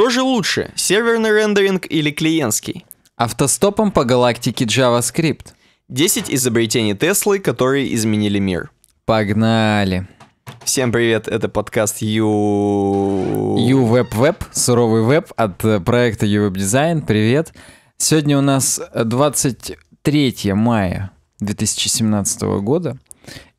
Что же лучше, серверный рендеринг или клиентский? Автостопом по галактике JavaScript. 10 изобретений Теслы, которые изменили мир. Погнали. Всем привет, это подкаст Ю... Ю Веб суровый веб от э, проекта Ю Веб Дизайн. Привет. Сегодня у нас 23 мая 2017 года.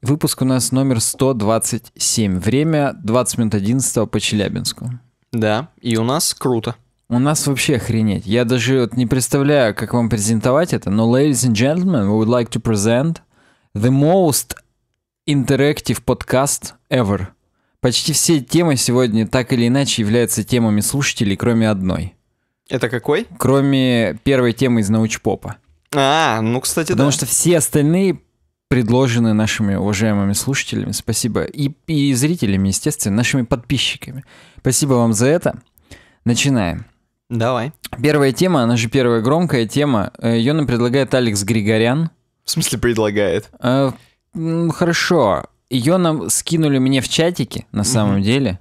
Выпуск у нас номер 127. Время 20 минут 11 по Челябинску. Да, и у нас круто. У нас вообще охренеть. Я даже вот не представляю, как вам презентовать это, но, ladies and gentlemen, we would like to present the most interactive podcast ever. Почти все темы сегодня так или иначе являются темами слушателей, кроме одной. Это какой? Кроме первой темы из научпопа. А, ну, кстати, Потому да. Потому что все остальные предложены нашими уважаемыми слушателями. Спасибо. И, и зрителями, естественно, нашими подписчиками. Спасибо вам за это. Начинаем. Давай. Первая тема, она же первая громкая тема. Ее э, нам предлагает Алекс Григорян. В смысле предлагает? Э, хорошо. Ее нам скинули мне в чатике, на самом угу. деле.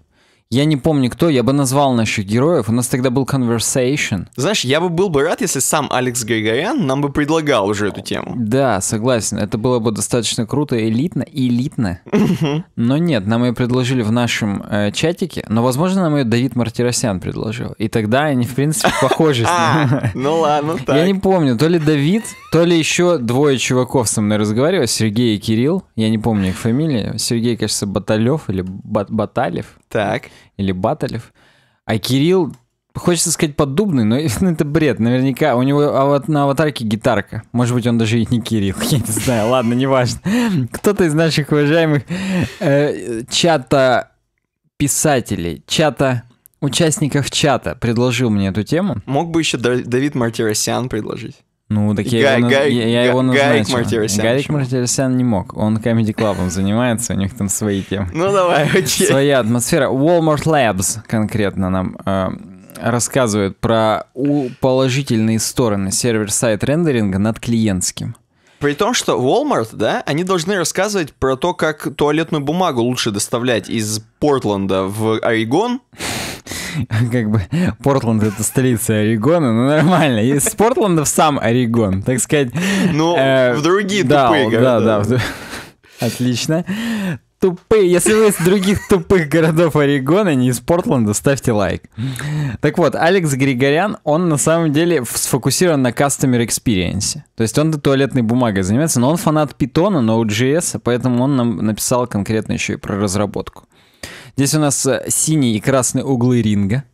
Я не помню кто, я бы назвал наших героев. У нас тогда был Conversation. Знаешь, я бы был бы рад, если сам Алекс Григорян нам бы предлагал уже эту тему. Да, согласен. Это было бы достаточно круто, элитно, элитно. Но нет, нам ее предложили в нашем э, чатике, но, возможно, нам ее Давид Мартиросян предложил. И тогда они, в принципе, похожи с а, Ну ладно, так. Я не помню, то ли Давид, то ли еще двое чуваков со мной разговаривали, Сергей и Кирилл. Я не помню их фамилии. Сергей, кажется, Баталев или Баталев. Так. Или Баталев. А Кирилл, хочется сказать, поддубный, но ну, это бред. Наверняка у него а вот на аватарке гитарка. Может быть, он даже и не Кирилл, я не знаю. Ладно, неважно. Кто-то из наших уважаемых э, чата писателей, чата участников чата предложил мне эту тему. Мог бы еще Давид Мартиросян предложить. Ну, так я, Гай, его, Гай, я, я Гай, его назначил. Гарик Мартиросян. не мог. Он Comedy Club занимается, у них там свои темы. Ну, давай, окей. Своя атмосфера. Walmart Labs конкретно нам э, рассказывает про положительные стороны сервер-сайт рендеринга над клиентским. При том, что Walmart, да, они должны рассказывать про то, как туалетную бумагу лучше доставлять из Портленда в Орегон, как бы Портленд это столица Орегона, но ну, нормально. Из Портланда в сам Орегон, так сказать. Ну, э, в другие да, тупые города. Да, да, да. отлично. Тупые, если вы из других тупых городов Орегона, не из Портленда, ставьте лайк. Так вот, Алекс Григорян, он на самом деле сфокусирован на Customer Experience. То есть он до туалетной бумагой занимается, но он фанат Питона, но Node.js, поэтому он нам написал конкретно еще и про разработку. Здесь у нас э, синие и красные углы ринга.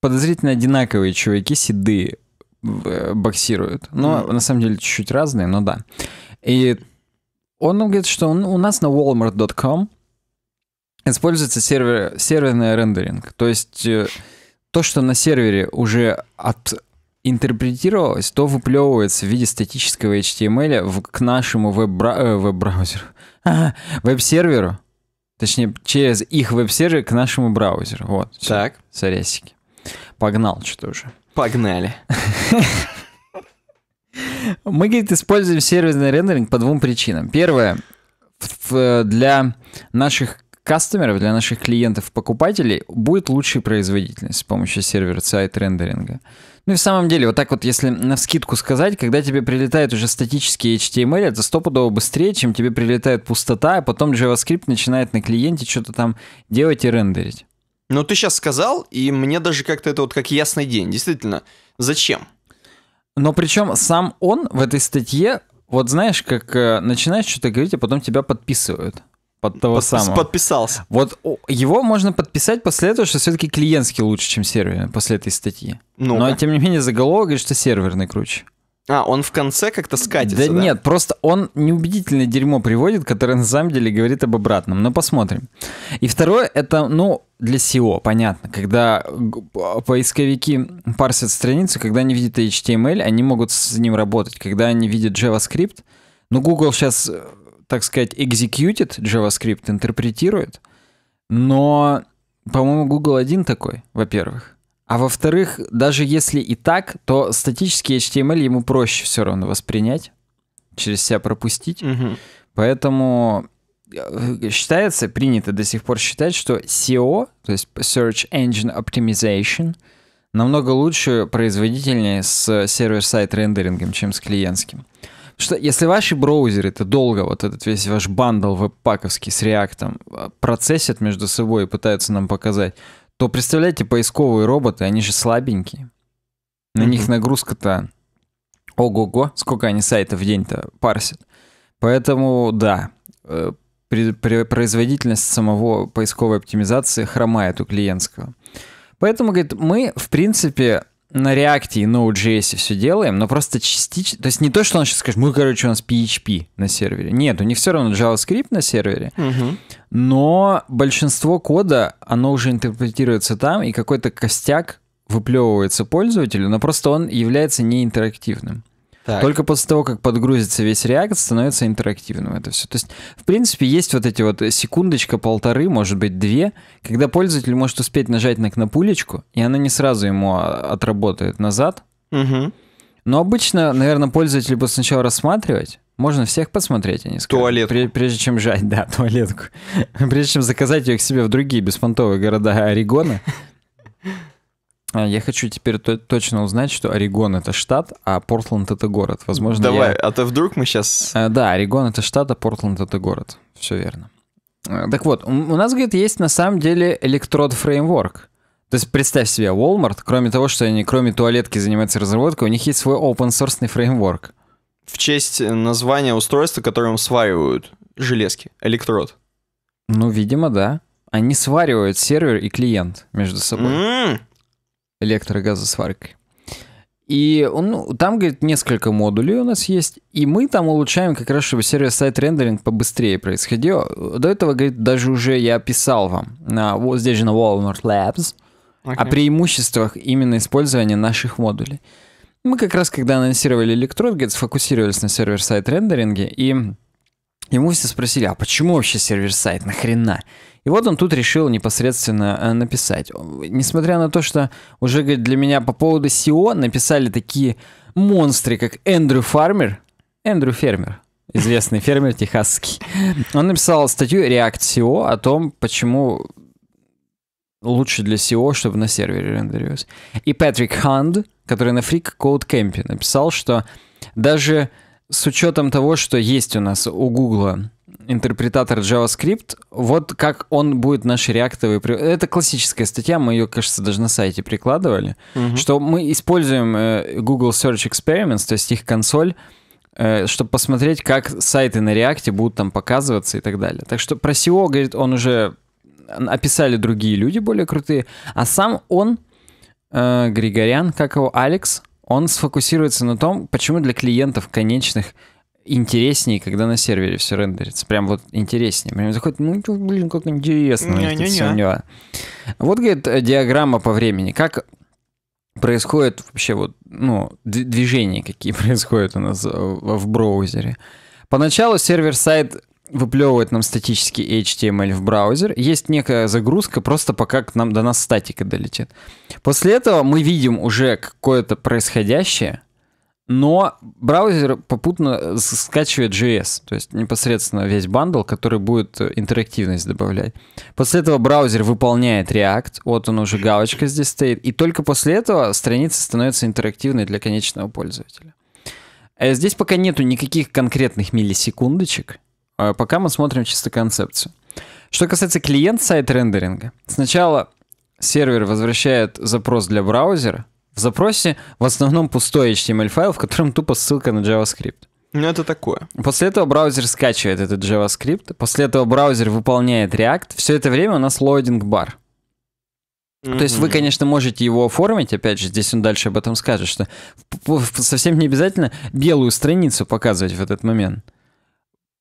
Подозрительно одинаковые чуваки, седые, э, боксируют. Но mm. на самом деле чуть-чуть разные, но да. И он нам говорит, что он, у нас на walmart.com используется сервер, серверный рендеринг. То есть э, то, что на сервере уже от интерпретировалось, то выплевывается в виде статического HTML в, к нашему веб-бра- веб-браузеру, веб-серверу, Точнее, через их веб-сервер к нашему браузеру. Вот. Так. Сорясики. Погнал что-то уже. Погнали. Мы, говорит, используем сервисный рендеринг по двум причинам. Первое, для наших кастомеров, для наших клиентов-покупателей будет лучшая производительность с помощью сервера сайт рендеринга. Ну и в самом деле, вот так вот, если на скидку сказать, когда тебе прилетает уже статический HTML, это стопудово быстрее, чем тебе прилетает пустота, а потом JavaScript начинает на клиенте что-то там делать и рендерить. Ну, ты сейчас сказал, и мне даже как-то это вот как ясный день. Действительно, зачем? Но причем сам он в этой статье, вот знаешь, как э, начинаешь что-то говорить, а потом тебя подписывают под того Подпис, самого. Подписался. Вот его можно подписать после этого, что все-таки клиентский лучше, чем серверный, после этой статьи. ну Но, тем не менее, заголовок говорит, что серверный круче. А, он в конце как-то скатится, да? да? нет, просто он неубедительное дерьмо приводит, которое на самом деле говорит об обратном. Но посмотрим. И второе, это, ну, для SEO, понятно. Когда поисковики парсят страницу, когда они видят HTML, они могут с ним работать. Когда они видят JavaScript, ну, Google сейчас э, так сказать, экзекьютит JavaScript, интерпретирует, но, по-моему, Google один такой, во-первых. А во-вторых, даже если и так, то статический HTML ему проще все равно воспринять, через себя пропустить. Угу. Поэтому э, считается, принято до сих пор считать, что SEO, то есть Search Engine Optimization, намного лучше, производительнее с сервер-сайт рендерингом, чем с клиентским. Что, если ваши браузеры, это долго вот этот весь ваш бандл веб-паковский с React э, процессят между собой и пытаются нам показать, то представляете, поисковые роботы, они же слабенькие. На mm-hmm. них нагрузка-то ого-го, сколько они сайтов в день-то парсят. Поэтому, да, э, при, при, производительность самого поисковой оптимизации хромает у клиентского. Поэтому, говорит, мы, в принципе, на React и Node.js все делаем, но просто частично... То есть не то, что он сейчас скажет, мы, короче, у нас PHP на сервере. Нет, у них все равно JavaScript на сервере, угу. но большинство кода, оно уже интерпретируется там, и какой-то костяк выплевывается пользователю, но просто он является неинтерактивным. Так. Только после того, как подгрузится весь React, становится интерактивным это все. То есть, в принципе, есть вот эти вот секундочка, полторы, может быть, две, когда пользователь может успеть нажать на кнопулечку, и она не сразу ему а, отработает назад. Угу. Но обычно, наверное, пользователь будет сначала рассматривать, можно всех посмотреть, они скажут. Туалетку. Прежде, прежде чем жать, да, туалетку. прежде чем заказать ее к себе в другие беспонтовые города Орегона, а, я хочу теперь точно узнать, что Орегон это штат, а Портленд это город. Возможно, Давай, я... а то вдруг мы сейчас... А, да, Орегон это штат, а Портленд это город. Все верно. А, так вот, у нас, говорит, есть на самом деле электрод фреймворк. То есть представь себе, Walmart, кроме того, что они кроме туалетки занимаются разработкой, у них есть свой open source фреймворк. В честь э, названия устройства, которым сваривают железки, электрод. Ну, видимо, да. Они сваривают сервер и клиент между собой. Mm, электрогазосваркой. И он, ну, там, говорит, несколько модулей у нас есть, и мы там улучшаем как раз, чтобы сервис-сайт рендеринг побыстрее происходил. До этого, говорит, даже уже я писал вам на, вот здесь же на Walmart Labs okay. о преимуществах именно использования наших модулей. Мы как раз, когда анонсировали электрод, говорит, сфокусировались на сервер-сайт рендеринге, и Ему все спросили, а почему вообще сервер-сайт, нахрена? И вот он тут решил непосредственно э, написать. Несмотря на то, что уже говорит, для меня по поводу SEO написали такие монстры, как Эндрю Фармер, Эндрю Фермер, известный фермер техасский. Он написал статью React SEO о том, почему лучше для SEO, чтобы на сервере рендерилось. И Патрик Ханд, который на Freak Code Camp написал, что даже с учетом того, что есть у нас у Гугла интерпретатор JavaScript, вот как он будет наш реактовый... Это классическая статья, мы ее, кажется, даже на сайте прикладывали, угу. что мы используем э, Google Search Experiments, то есть их консоль, э, чтобы посмотреть, как сайты на реакте будут там показываться и так далее. Так что про SEO, говорит, он уже описали другие люди более крутые, а сам он, э, Григорян, как его, Алекс, он сфокусируется на том, почему для клиентов конечных интереснее, когда на сервере все рендерится. Прям вот интереснее. Прям заходит, ну, блин, как интересно. Не, не, не. не. Вот, говорит, э, диаграмма по времени. Как происходит вообще вот, ну, движения какие происходят у нас э, в браузере. Поначалу сервер-сайт выплевывает нам статический HTML в браузер. Есть некая загрузка, просто пока к нам до нас статика долетит. После этого мы видим уже какое-то происходящее, но браузер попутно скачивает JS, то есть непосредственно весь бандл, который будет э, интерактивность добавлять. После этого браузер выполняет React, вот он уже галочка здесь стоит, и только после этого страница становится интерактивной для конечного пользователя. Э, здесь пока нету никаких конкретных миллисекундочек, а, пока мы смотрим чисто концепцию. Что касается клиент-сайт рендеринга, сначала сервер возвращает запрос для браузера. В запросе в основном пустой HTML-файл, в котором тупо ссылка на JavaScript. Ну, это такое. После этого браузер скачивает этот JavaScript, после этого браузер выполняет React. Все это время у нас loading бар Mm-hmm. То есть вы, конечно, можете его оформить, опять же, здесь он дальше об этом скажет, что совсем не обязательно белую страницу показывать в этот момент.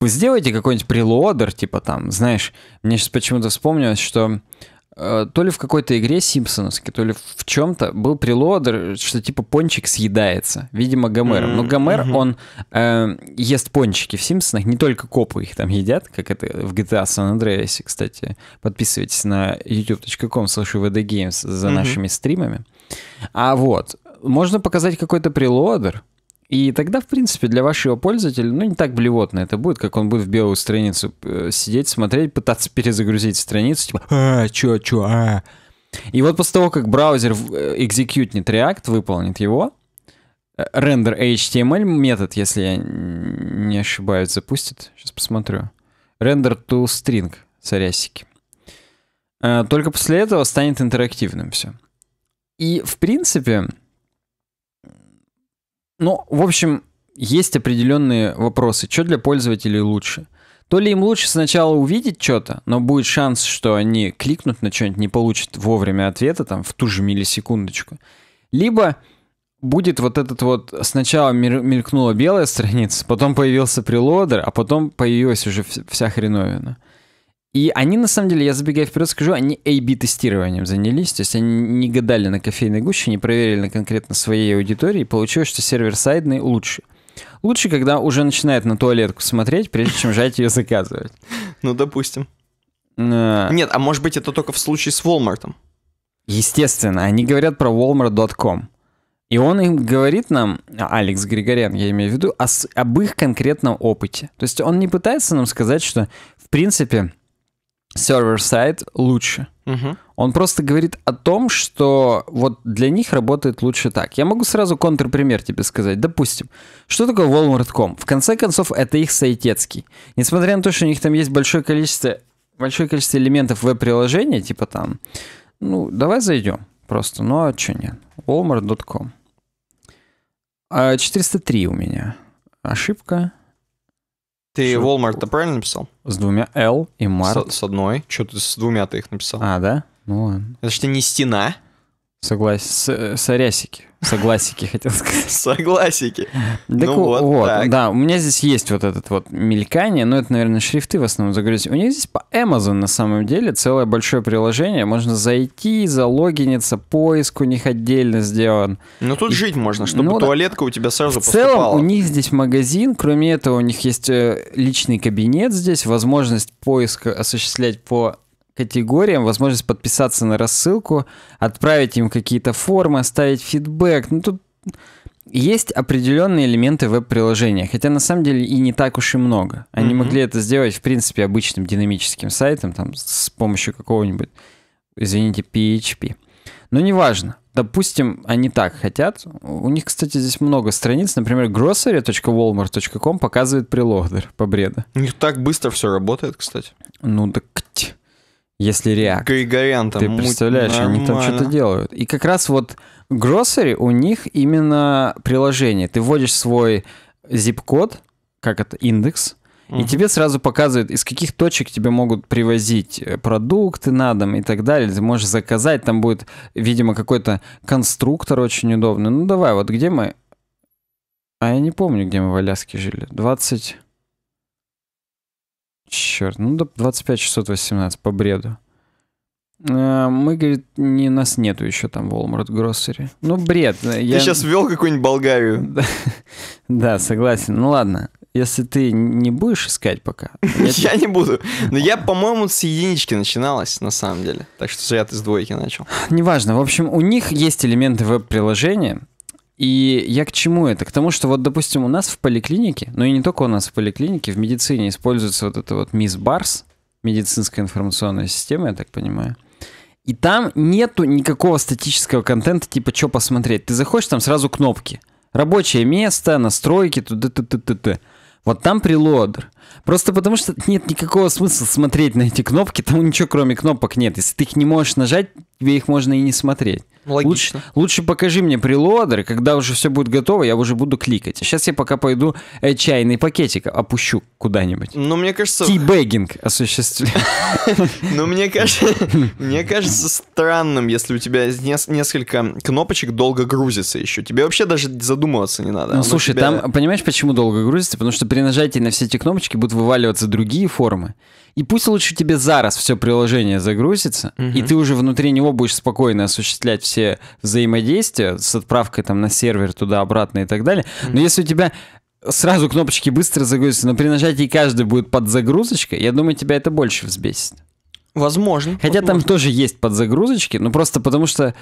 Вы сделаете какой-нибудь прелодер, типа там, знаешь, мне сейчас почему-то вспомнилось, что э, то ли в какой-то игре Симпсоновской, то ли в чем-то был прелодер, что типа пончик съедается, видимо, Гомером. Mm-hmm. Но Гомер, mm-hmm. он э, ест пончики в Симпсонах, не только копы их там едят, как это в GTA San Andreas, кстати. Подписывайтесь на youtube.com слушаю slash games за mm-hmm. нашими стримами. А вот, можно показать какой-то прелодер, и тогда, в принципе, для вашего пользователя, ну, не так блевотно это будет, как он будет в белую страницу э, сидеть, смотреть, пытаться перезагрузить страницу, типа, а, чё, чё, а. И вот после того, как браузер э, экзекьютнет React, выполнит его, э, рендер HTML метод, если я не ошибаюсь, запустит. Сейчас посмотрю. Render to string, сорясики. Только после этого станет интерактивным все. И, в принципе, ну, в общем, есть определенные вопросы. Что для пользователей лучше? То ли им лучше сначала увидеть что-то, но будет шанс, что они кликнут на что-нибудь, не получат вовремя ответа, там, в ту же миллисекундочку. Либо будет вот этот вот... Сначала мелькнула белая страница, потом появился прелодер, а потом появилась уже вся хреновина. И они, на самом деле, я забегая вперед скажу, они A-B-тестированием занялись, то есть они не гадали на кофейной гуще, не проверили на конкретно своей аудитории, и получилось, что сервер-сайдный лучше. Лучше, когда уже начинает на туалетку смотреть, прежде чем жать ее заказывать. Ну, допустим. Э. Нет, а может быть это только в случае с Walmart? Естественно, они говорят про walmart.com. И он им говорит нам, Алекс Григорян, я имею в виду, о, об их конкретном опыте. То есть он не пытается нам сказать, что, в принципе, сервер-сайт лучше. Угу. Он просто говорит о том, что вот для них работает лучше так. Я могу сразу контрпример тебе сказать. Допустим, что такое Walmart.com? В конце концов, это их сайтецкий. Несмотря на то, что у них там есть большое количество, большое количество элементов веб-приложения, типа там, ну, давай зайдем просто. Ну, а что нет? Walmart.com. 403 а у меня. Ошибка. Ты Шо? Walmart-то правильно написал? С двумя L и Mart. С, с одной. Что ты с двумя ты их написал? А, да? Ну ладно. Это что не стена, Согласен. Сорясики. Согласики, хотел сказать. Согласики. Так ну вот, вот так. да, у меня здесь есть вот этот вот мелькание, но это, наверное, шрифты в основном загрузить. У них здесь по Amazon на самом деле целое большое приложение. Можно зайти, залогиниться, поиск у них отдельно сделан. Ну тут И... жить можно, чтобы ну, туалетка да. у тебя сразу поступала. В целом у них здесь магазин, кроме этого у них есть э, личный кабинет здесь, возможность поиска осуществлять по категориям возможность подписаться на рассылку, отправить им какие-то формы, оставить фидбэк. Ну, тут есть определенные элементы веб-приложения, хотя на самом деле и не так уж и много. Они mm-hmm. могли это сделать, в принципе, обычным динамическим сайтом, там, с помощью какого-нибудь, извините, PHP. Но неважно. Допустим, они так хотят. У них, кстати, здесь много страниц. Например, grocery.walmart.com показывает прилогдер по бреду. У них так быстро все работает, кстати. Ну, так если React. Григорян там. Ты представляешь, нормально. они там что-то делают. И как раз вот Grocery у них именно приложение. Ты вводишь свой zip-код, как это, индекс, и тебе сразу показывают, из каких точек тебе могут привозить э, продукты на дом и так далее. Ты можешь заказать, там будет, видимо, какой-то конструктор очень удобный. Ну давай, вот где мы? А я не помню, где мы в Аляске жили. 20... Черт, ну до 25 618 по бреду. Э, мы, говорит, не, нас нету еще там в Walmart Grocery. Ну, бред. Э, ты я... сейчас ввел какую-нибудь Болгарию. Да, согласен. Ну ладно, если ты не будешь искать пока. Я не буду. Но я, по-моему, с единички начиналась, на самом деле. Так что зря ты с двойки начал. Неважно. В общем, у них есть элементы веб-приложения, и я к чему это? К тому, что вот, допустим, у нас в поликлинике, ну и не только у нас в поликлинике, в медицине используется вот это вот мисс Барс, медицинская информационная система, я так понимаю. И там нету никакого статического контента, типа, что посмотреть. Ты заходишь, там сразу кнопки. Рабочее место, настройки, туда т т т т Вот там прилодер. Просто потому что нет никакого смысла смотреть на эти кнопки, там ничего кроме кнопок нет. Если ты их не можешь нажать, тебе их можно и не смотреть. Ну, логично. Лучше, лучше покажи мне прелодер, когда уже все будет готово, я уже буду кликать. сейчас а я пока пойду э, чайный пакетик опущу куда-нибудь. Ну, мне кажется... Тибэггинг осуществлю. Ну, мне кажется странным, если у тебя несколько кнопочек долго грузится еще. Тебе вообще даже задумываться не надо. Ну, слушай, там, понимаешь, почему долго грузится? Потому что при нажатии на все эти кнопочки будут вываливаться другие формы. И пусть лучше тебе зараз все приложение загрузится, угу. и ты уже внутри него будешь спокойно осуществлять все взаимодействия с отправкой там на сервер туда-обратно и так далее. Угу. Но если у тебя сразу кнопочки быстро загрузятся, но при нажатии каждый будет под подзагрузочка, я думаю, тебя это больше взбесит. Возможно. Хотя возможно. там тоже есть подзагрузочки, но просто потому что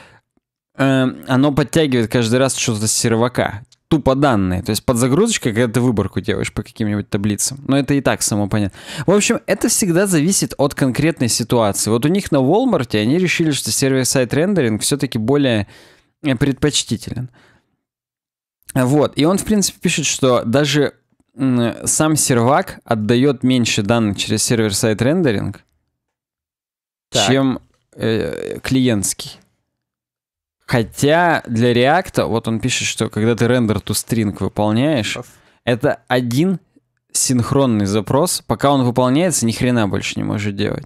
э, оно подтягивает каждый раз что-то с сервака тупо данные. То есть под загрузочкой, когда ты выборку делаешь по каким-нибудь таблицам. Но это и так само понятно. В общем, это всегда зависит от конкретной ситуации. Вот у них на Walmart они решили, что сервер-сайт рендеринг все-таки более э, предпочтителен. Вот. И он, в принципе, пишет, что даже сам сервак отдает меньше данных через сервер-сайт рендеринг, так. чем э, клиентский. Хотя для React, вот он пишет, что когда ты render to string выполняешь, это один синхронный запрос, пока он выполняется, ни хрена больше не может делать.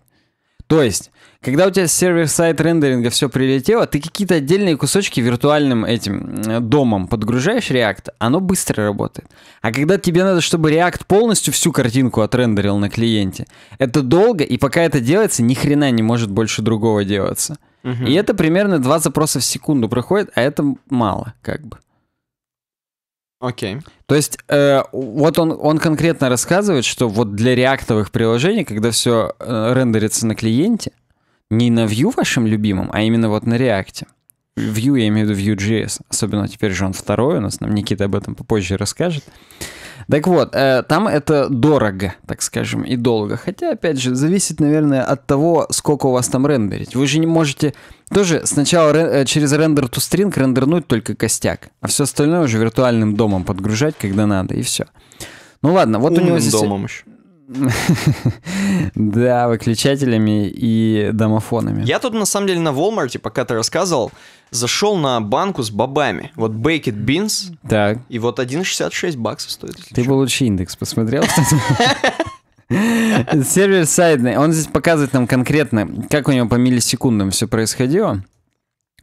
То есть, когда у тебя сервер-сайт рендеринга все прилетело, ты какие-то отдельные кусочки виртуальным этим э, домом подгружаешь React, оно быстро работает. А когда тебе надо, чтобы React полностью всю картинку отрендерил на клиенте, это долго, и пока это делается, ни хрена не может больше другого делаться. И это примерно два запроса в секунду проходит, а это мало, как бы. Окей. Okay. То есть э, вот он, он конкретно рассказывает, что вот для реактовых приложений, когда все э, рендерится на клиенте, не на Vue вашем любимом, а именно вот на реакте, Vue, я имею в виду Vue.js, особенно теперь же он второй у нас, нам Никита об этом попозже расскажет. Так вот, э, там это дорого, так скажем, и долго. Хотя, опять же, зависит, наверное, от того, сколько у вас там рендерить. Вы же не можете тоже сначала рен... Э, через рендер to string рендернуть только костяк, а все остальное уже виртуальным домом подгружать, когда надо, и все. Ну ладно, вот умным у него здесь... домом еще. Да, выключателями и домофонами. Я тут, на самом деле, на Walmart, пока ты рассказывал, зашел на банку с бобами. Вот Baked Beans. Так. И вот 1,66 баксов стоит. Ты бы лучше индекс посмотрел. Сервер сайдный. Он здесь показывает нам конкретно, как у него по миллисекундам все происходило.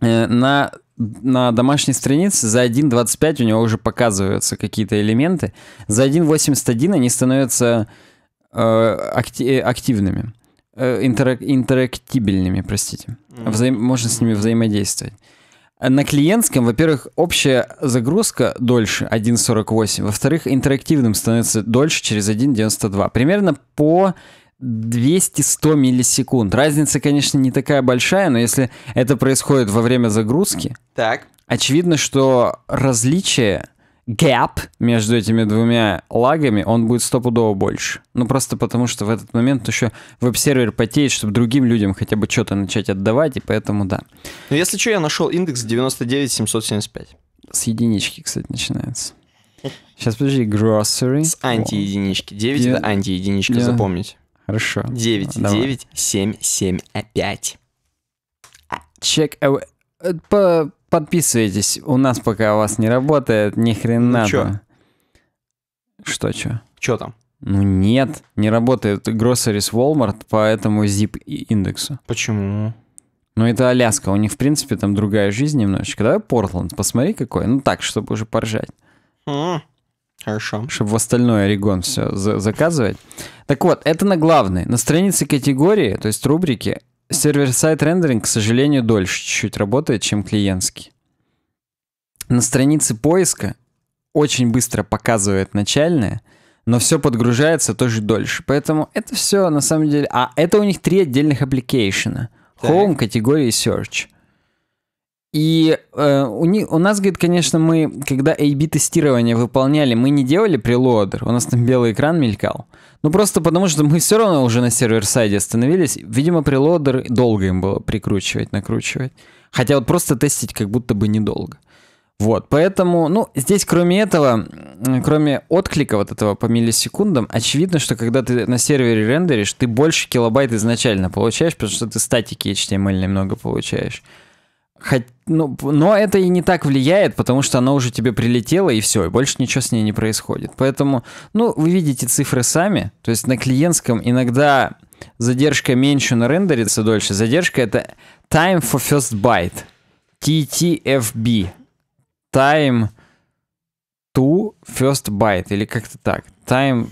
Э, на на домашней странице за 1.25 у него уже показываются какие-то элементы. За 1.81 они становятся Э, акти- э, активными, э, интерак- интерактибельными, простите. Взаим- можно с ними взаимодействовать. На клиентском, во-первых, общая загрузка дольше 1.48, во-вторых, интерактивным становится дольше через 1.92. Примерно по 200-100 миллисекунд. Разница, конечно, не такая большая, но если это происходит во время загрузки, так. очевидно, что различие гэп между этими двумя лагами, он будет стопудово больше. Ну, просто потому что в этот момент еще веб-сервер потеет, чтобы другим людям хотя бы что-то начать отдавать, и поэтому да. Но ну, если что, я нашел индекс 99775. С единички, кстати, начинается. Сейчас, подожди, grocery. С анти-единички. 9 Дев... это анти-единичка, Дев... запомнить. Хорошо. 9, Давай. 9, 7, 7, 5. Check По Подписывайтесь. У нас пока у вас не работает, ни хрена. Ну, чё? Что, чё? Чё там? Ну нет, не работает Groceries Walmart по этому zip индексу. Почему? Ну это Аляска, у них в принципе там другая жизнь немножечко. Давай Портланд, посмотри какой. Ну так, чтобы уже поржать. Mm. Хорошо. Чтобы в остальное Орегон все за заказывать. Так вот, это на главной. На странице категории, то есть рубрики, Сервер-сайт рендеринг, к сожалению, дольше чуть-чуть работает, чем клиентский. На странице поиска очень быстро показывает начальное, но все подгружается тоже дольше. Поэтому это все на самом деле... А это у них три отдельных аппликейшена. Home, категории Search. И э, у, них, у нас, говорит, конечно, мы, когда A-B тестирование выполняли, мы не делали прелоадер, у нас там белый экран мелькал. Ну, просто потому что мы все равно уже на сервер-сайде остановились. Видимо, прилодер долго им было прикручивать, накручивать. Хотя вот просто тестить как будто бы недолго. Вот, поэтому, ну, здесь кроме этого, кроме отклика вот этого по миллисекундам, очевидно, что когда ты на сервере рендеришь, ты больше килобайт изначально получаешь, потому что ты статики HTML немного получаешь. Хоть, ну, но это и не так влияет, потому что оно уже тебе прилетело, и все, и больше ничего с ней не происходит. Поэтому, ну, вы видите цифры сами. То есть на клиентском иногда задержка меньше, но рендерится дольше. Задержка — это time for first byte. TTFB. Time to first byte. Или как-то так. Time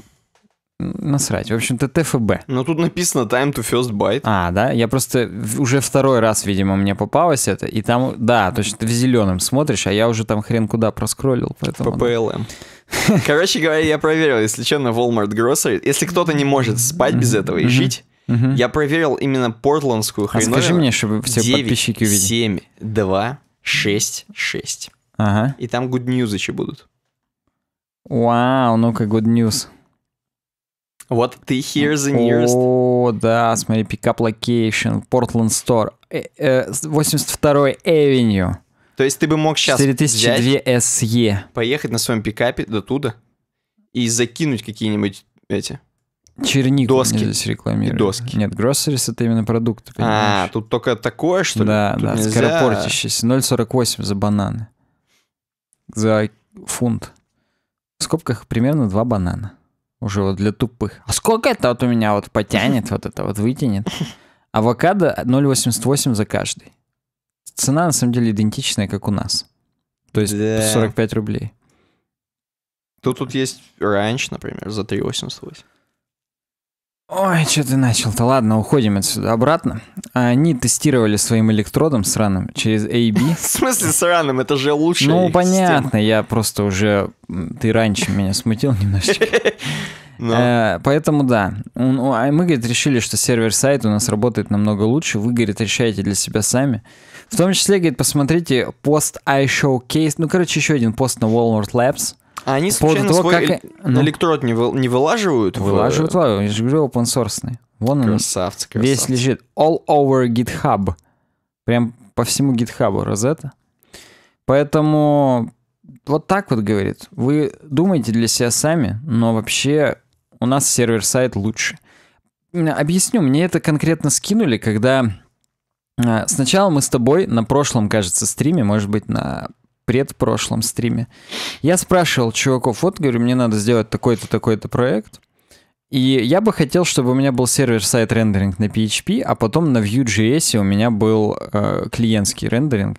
Насрать. В общем-то, ТФБ. ну тут написано time to first Bite А, да? Я просто уже второй раз, видимо, мне попалось это. И там, да, точно ты в зеленом смотришь, а я уже там хрен куда проскроллил. Поэтому, ППЛМ. Да. Короче говоря, я проверил, если что, на Walmart Grocery. Если кто-то не может спать без этого и жить, Я проверил именно портландскую хреновину. А скажи мне, чтобы все 9, подписчики увидели. 7, 2, 6, 6. Ага. И там good news еще будут. Вау, ну-ка, good news. Вот ты here the nearest. О, да, смотри, пикап location, Portland Store, 82-й э, э, Avenue. То есть ты бы мог сейчас 4002 SE. Поехать на своем пикапе до туда и закинуть какие-нибудь эти Чернику доски. здесь рекламируют. И доски. Нет, гроссерис это именно продукты, а, понимаешь? А, тут только такое, что ли? Да, тут да, нельзя... скоропортящийся. 0,48 за бананы. За фунт. В скобках примерно 2 банана уже вот для тупых. А сколько это вот у меня вот потянет, вот это вот вытянет? Авокадо 0,88 за каждый. Цена на самом деле идентичная, как у нас. То есть да. 45 рублей. Тут тут есть раньше, например, за 3,88. Ой, что ты начал-то? Ладно, уходим отсюда обратно. Они тестировали своим электродом сраным через AB. В смысле сраным? Это же лучше. Ну, понятно, я просто уже... Ты раньше меня смутил немножечко. Ну. Э, поэтому да. А мы, говорит, решили, что сервер-сайт у нас работает намного лучше. Вы, говорит, решаете для себя сами. В том числе, говорит, посмотрите пост iShowcase. Ну, короче, еще один пост на Walmart Labs а они случайно того, свой как... ну, электрод не, вы... не вылаживают? Вылаживают, в... я же говорю, open source. Вон красавцы, он красавцы. весь лежит. All over GitHub. Прям по всему GitHub розета. Поэтому вот так вот говорит. Вы думаете для себя сами, но вообще у нас сервер-сайт лучше. Объясню, мне это конкретно скинули, когда а, сначала мы с тобой на прошлом, кажется, стриме, может быть, на предпрошлом стриме. Я спрашивал чуваков, вот, говорю, мне надо сделать такой-то, такой-то проект. И я бы хотел, чтобы у меня был сервер-сайт рендеринг на PHP, а потом на Vue.js у меня был э, клиентский рендеринг.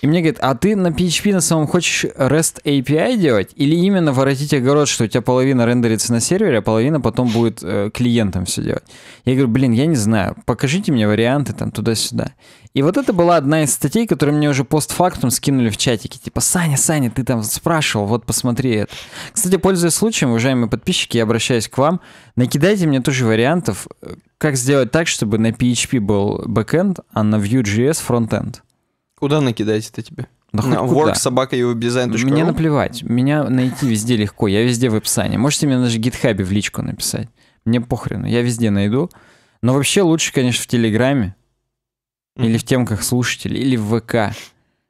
И мне говорит, а ты на PHP на самом хочешь REST API делать? Или именно воротить огород, что у тебя половина рендерится на сервере, а половина потом будет э, клиентом все делать? Я говорю, блин, я не знаю, покажите мне варианты там туда-сюда. И вот это была одна из статей, которую мне уже постфактум скинули в чатике. Типа, Саня, Саня, ты там спрашивал, вот посмотри это. Кстати, пользуясь случаем, уважаемые подписчики, я обращаюсь к вам. Накидайте мне тоже вариантов, э, как сделать так, чтобы на PHP был бэкэнд, а на Vue.js фронтенд. Куда накидать это тебе? Да на worksobaka.uwebdesign.ru Мне наплевать. Меня найти везде легко. Я везде в описании. Можете мне даже гитхабе в личку написать. Мне похрену. Я везде найду. Но вообще лучше, конечно, в Телеграме. Или в темках слушателей, или в ВК.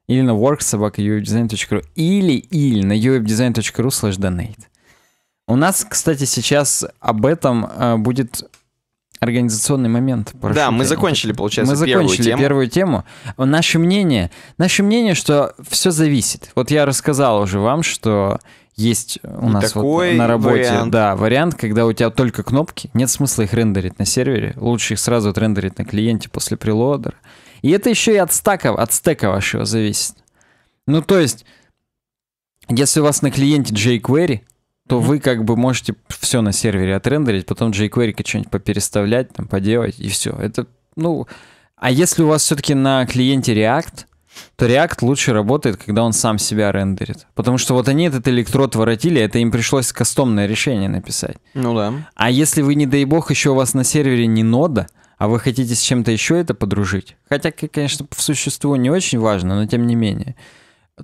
Или на worksobaka.uwebdesign.ru. Или, или на uwebdesign.ru slash donate. У нас, кстати, сейчас об этом э, будет организационный момент. Прошу да, мы закончили, получается, мы закончили первую тему. первую тему. Наше мнение, наше мнение, что все зависит. Вот я рассказал уже вам, что есть у и нас вот на работе вариант. да, вариант, когда у тебя только кнопки, нет смысла их рендерить на сервере, лучше их сразу отрендерить на клиенте после прелоадера. И это еще и от стака, от стека вашего зависит. Ну, то есть, если у вас на клиенте jQuery, то вы как бы можете все на сервере отрендерить, потом jQuery что-нибудь попереставлять, там, поделать, и все. Это, ну... А если у вас все-таки на клиенте React, то React лучше работает, когда он сам себя рендерит. Потому что вот они этот электрод воротили, это им пришлось кастомное решение написать. Ну да. А если вы, не дай бог, еще у вас на сервере не нода, а вы хотите с чем-то еще это подружить, хотя, конечно, в существу не очень важно, но тем не менее,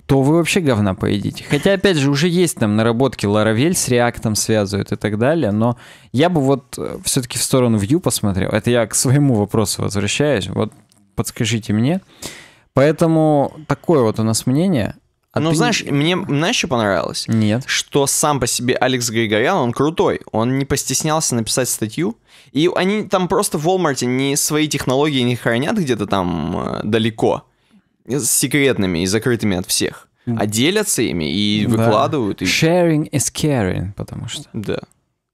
то вы вообще говна поедите. Хотя, опять же, уже есть там наработки Laravel с React связывают и так далее, но я бы вот э, все-таки в сторону View посмотрел. Это я к своему вопросу возвращаюсь. Вот подскажите мне, Поэтому такое вот у нас мнение. А ну, ты... знаешь, мне, знаешь, что понравилось? Нет. Что сам по себе Алекс Григорян, он крутой. Он не постеснялся написать статью. И они там просто в Walmart не свои технологии не хранят где-то там э, далеко. С секретными и закрытыми от всех. А делятся ими и да. выкладывают. Sharing is caring, потому что. Да.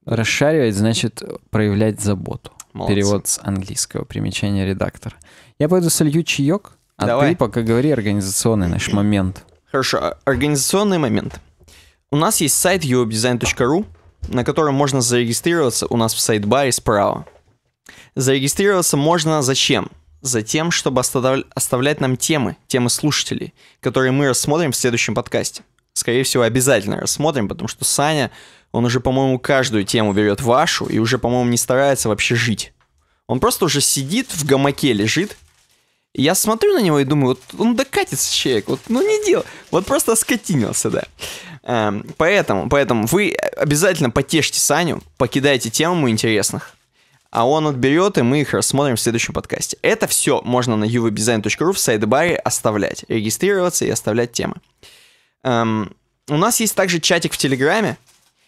Расшаривать значит проявлять заботу. Молодцы. Перевод с английского, примечание редактора. Я пойду солью чаек. А Давай. ты пока говори организационный наш момент. Хорошо, а, организационный момент. У нас есть сайт uobdesign.ru, на котором можно зарегистрироваться у нас в сайт-баре справа. Зарегистрироваться можно зачем? За тем, чтобы оставлять нам темы, темы слушателей, которые мы рассмотрим в следующем подкасте. Скорее всего, обязательно рассмотрим, потому что Саня, он уже, по-моему, каждую тему берет вашу и уже, по-моему, не старается вообще жить. Он просто уже сидит в гамаке, лежит я смотрю на него и думаю, вот он докатится человек, вот ну не дел, вот просто оскотинился, да. Эм, поэтому, поэтому вы обязательно потешьте Саню, покидайте тему интересных, а он отберет, и мы их рассмотрим в следующем подкасте. Это все можно на uwebdesign.ru в сайдбаре оставлять, регистрироваться и оставлять темы. Эм, у нас есть также чатик в Телеграме,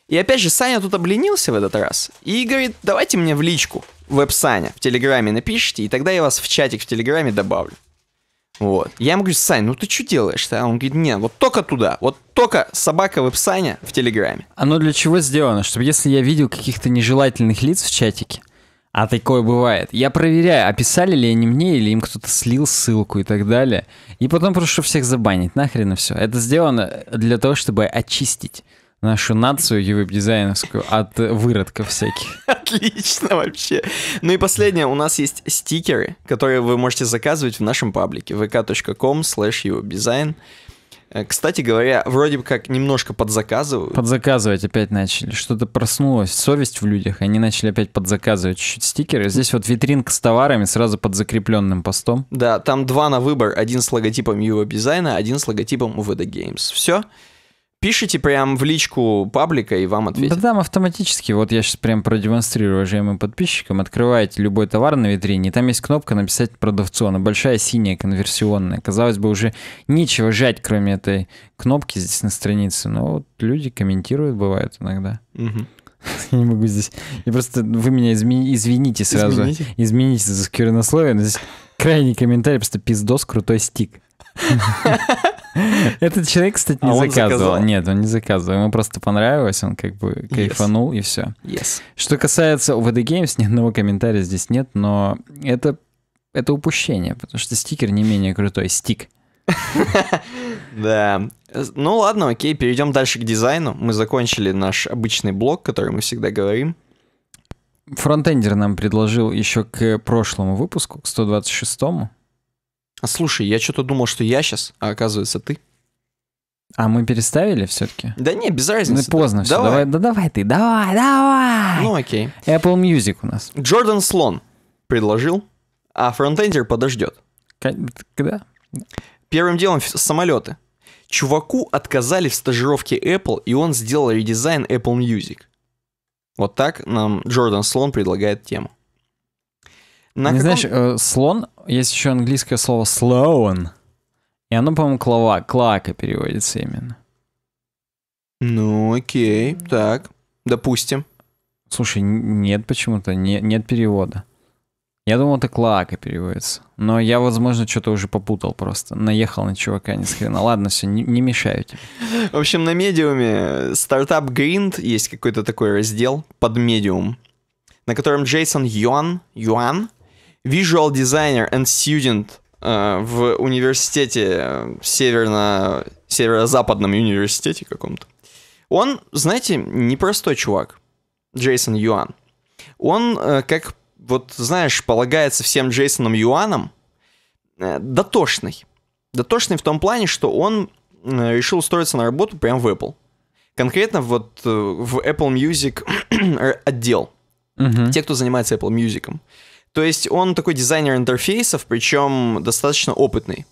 и опять же, Саня тут обленился в этот раз и говорит, давайте мне в личку веб-саня в Телеграме напишите, и тогда я вас в чатик в Телеграме добавлю. Вот. Я ему говорю, Сань, ну ты что делаешь-то? А он говорит, не, вот только туда, вот только собака веб-саня в Телеграме. Оно для чего сделано? Чтобы если я видел каких-то нежелательных лиц в чатике, а такое бывает. Я проверяю, описали ли они мне, или им кто-то слил ссылку и так далее. И потом прошу всех забанить. Нахрен и все. Это сделано для того, чтобы очистить нашу нацию ювеб-дизайновскую от выродков всяких. Отлично вообще. Ну и последнее, у нас есть стикеры, которые вы можете заказывать в нашем паблике vk.com slash uwebdesign. Э, кстати говоря, вроде бы как немножко подзаказывают. Подзаказывать опять начали. Что-то проснулось, совесть в людях. Они начали опять подзаказывать чуть-чуть стикеры. Здесь вот витринка с товарами сразу под закрепленным постом. Да, там два на выбор. Один с логотипом его дизайна, один с логотипом UVD Games. Все пишите прям в личку паблика, и вам ответят. Да там автоматически, вот я сейчас прям продемонстрирую уважаемым подписчикам, открываете любой товар на витрине, и там есть кнопка «Написать продавцу», она большая, синяя, конверсионная. Казалось бы, уже нечего жать, кроме этой кнопки здесь на странице, но вот люди комментируют, бывает иногда. Угу. Я не могу здесь... Я просто... Вы меня измени... извините сразу. извините Измените за сквернословие, но здесь крайний комментарий, просто пиздос, крутой стик. Этот человек, кстати, не а заказывал. заказал. Нет, он не заказывал. Ему просто понравилось, он как бы кайфанул yes. и все. Yes. Что касается VD Games, ни одного комментария здесь нет, но это, это упущение, потому что стикер не менее крутой. Стик. Да. Ну ладно, окей, перейдем дальше к дизайну. Мы закончили наш обычный блок, который мы всегда говорим. Фронтендер нам предложил еще к прошлому выпуску, к 126-му, а слушай, я что-то думал, что я сейчас, а оказывается ты. А мы переставили все-таки? Да не, без разницы. Ну, поздно да. все. Давай. давай. Да давай ты, давай, давай. Ну окей. Apple Music у нас. Джордан Слон предложил, а фронтендер подождет. Когда? Первым делом самолеты. Чуваку отказали в стажировке Apple, и он сделал редизайн Apple Music. Вот так нам Джордан Слон предлагает тему. На не каком... знаешь, э, слон, есть еще английское слово слоун, и оно, по-моему, клава, клака переводится именно. Ну, окей, так, допустим. Слушай, нет почему-то, не, нет перевода. Я думал, это клака переводится. Но я, возможно, что-то уже попутал просто. Наехал на чувака ни с хрена. Ладно, все, не, не мешаю тебе. В общем, на медиуме э, стартап Гринд есть какой-то такой раздел под медиум, на котором Джейсон Юан, Юан visual designer and student э, в университете э, северно северо-западном университете каком-то. Он, знаете, непростой чувак, Джейсон Юан. Он, э, как вот знаешь, полагается всем Джейсоном Юаном, дотошный. Дотошный в том плане, что он решил устроиться на работу прямо в Apple. Конкретно вот в Apple Music отдел. Угу. Те, кто занимается Apple Music. То есть он такой дизайнер интерфейсов, причем достаточно опытный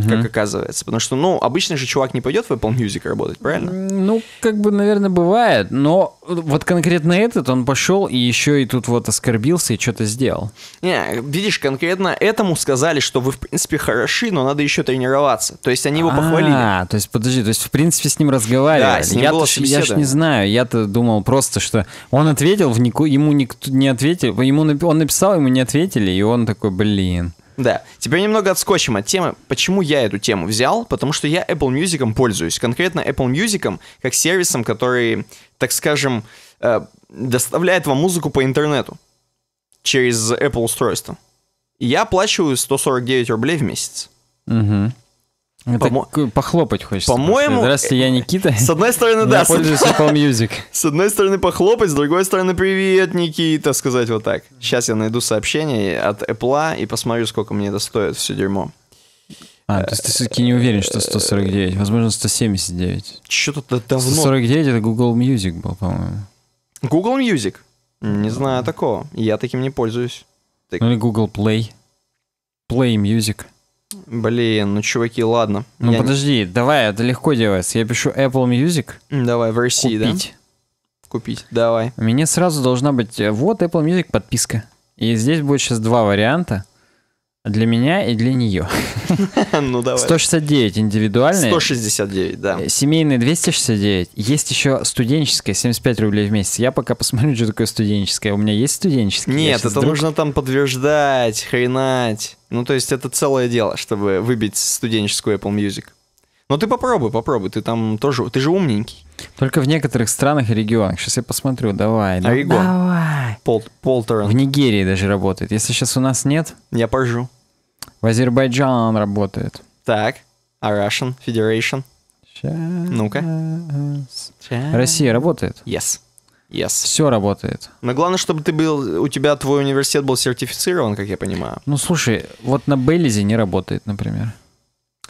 угу. как оказывается. Потому что, ну, обычно же чувак не пойдет в Apple Music работать, правильно? Ну, как бы, наверное, бывает, но вот конкретно этот он пошел и еще и тут вот оскорбился и что-то сделал. Не, видишь, конкретно этому сказали, что вы, в принципе, хороши, но надо еще тренироваться. То есть они его а, похвалили. А, то есть, подожди, то есть, в принципе, с ним разговаривали. Да, я, была ж не знаю, я-то думал просто, что он ответил, ему никто не ответил, ему, он написал, ему не ответили, и он такой, блин. Да. Теперь немного отскочим от темы, почему я эту тему взял, потому что я Apple Music пользуюсь, конкретно Apple Music как сервисом, который, так скажем, э, доставляет вам музыку по интернету через Apple устройство. я оплачиваю 149 рублей в месяц. Угу. Ну, По-мо... Похлопать хочется. По-моему... Здравствуйте, я э, Никита. С одной стороны, да. пользуюсь Apple Music. С одной стороны, похлопать, с другой стороны, привет, Никита, сказать вот так. Сейчас я найду сообщение от Apple и посмотрю, сколько мне это стоит, все дерьмо. А, то есть ты все-таки не уверен, что 149, возможно, 179. Что-то давно... 149 — это Google Music был, по-моему. Google Music? Не знаю такого. Я таким не пользуюсь. Ну или Google Play. Play Music — Блин, ну чуваки, ладно. Ну я подожди, не... давай, это легко делается. Я пишу Apple Music. Давай, в России, купить. да? Купить, Купить. давай. У меня сразу должна быть э, вот Apple Music подписка. И здесь будет сейчас два варианта. Для меня и для нее. Ну давай. 169 индивидуальные. 169, да. Э, семейные 269. Есть еще студенческая 75 рублей в месяц. Я пока посмотрю, что такое студенческая. У меня есть студенческая? Нет, это вдруг... нужно там подтверждать, хренать. Ну то есть это целое дело, чтобы выбить студенческую Apple Music. Но ну, ты попробуй, попробуй. Ты там тоже, ты же умненький. Только в некоторых странах и регионах. Сейчас я посмотрю. Давай. Да? Орегон. Давай. Пол, полторан. В Нигерии даже работает. Если сейчас у нас нет... Я поржу. В Азербайджан работает. Так. А Russian Federation? Сейчас. Ну-ка. Сейчас. Россия работает? Yes. Yes. Все работает. Но главное, чтобы ты был, у тебя твой университет был сертифицирован, как я понимаю. Ну слушай, вот на Белизе не работает, например.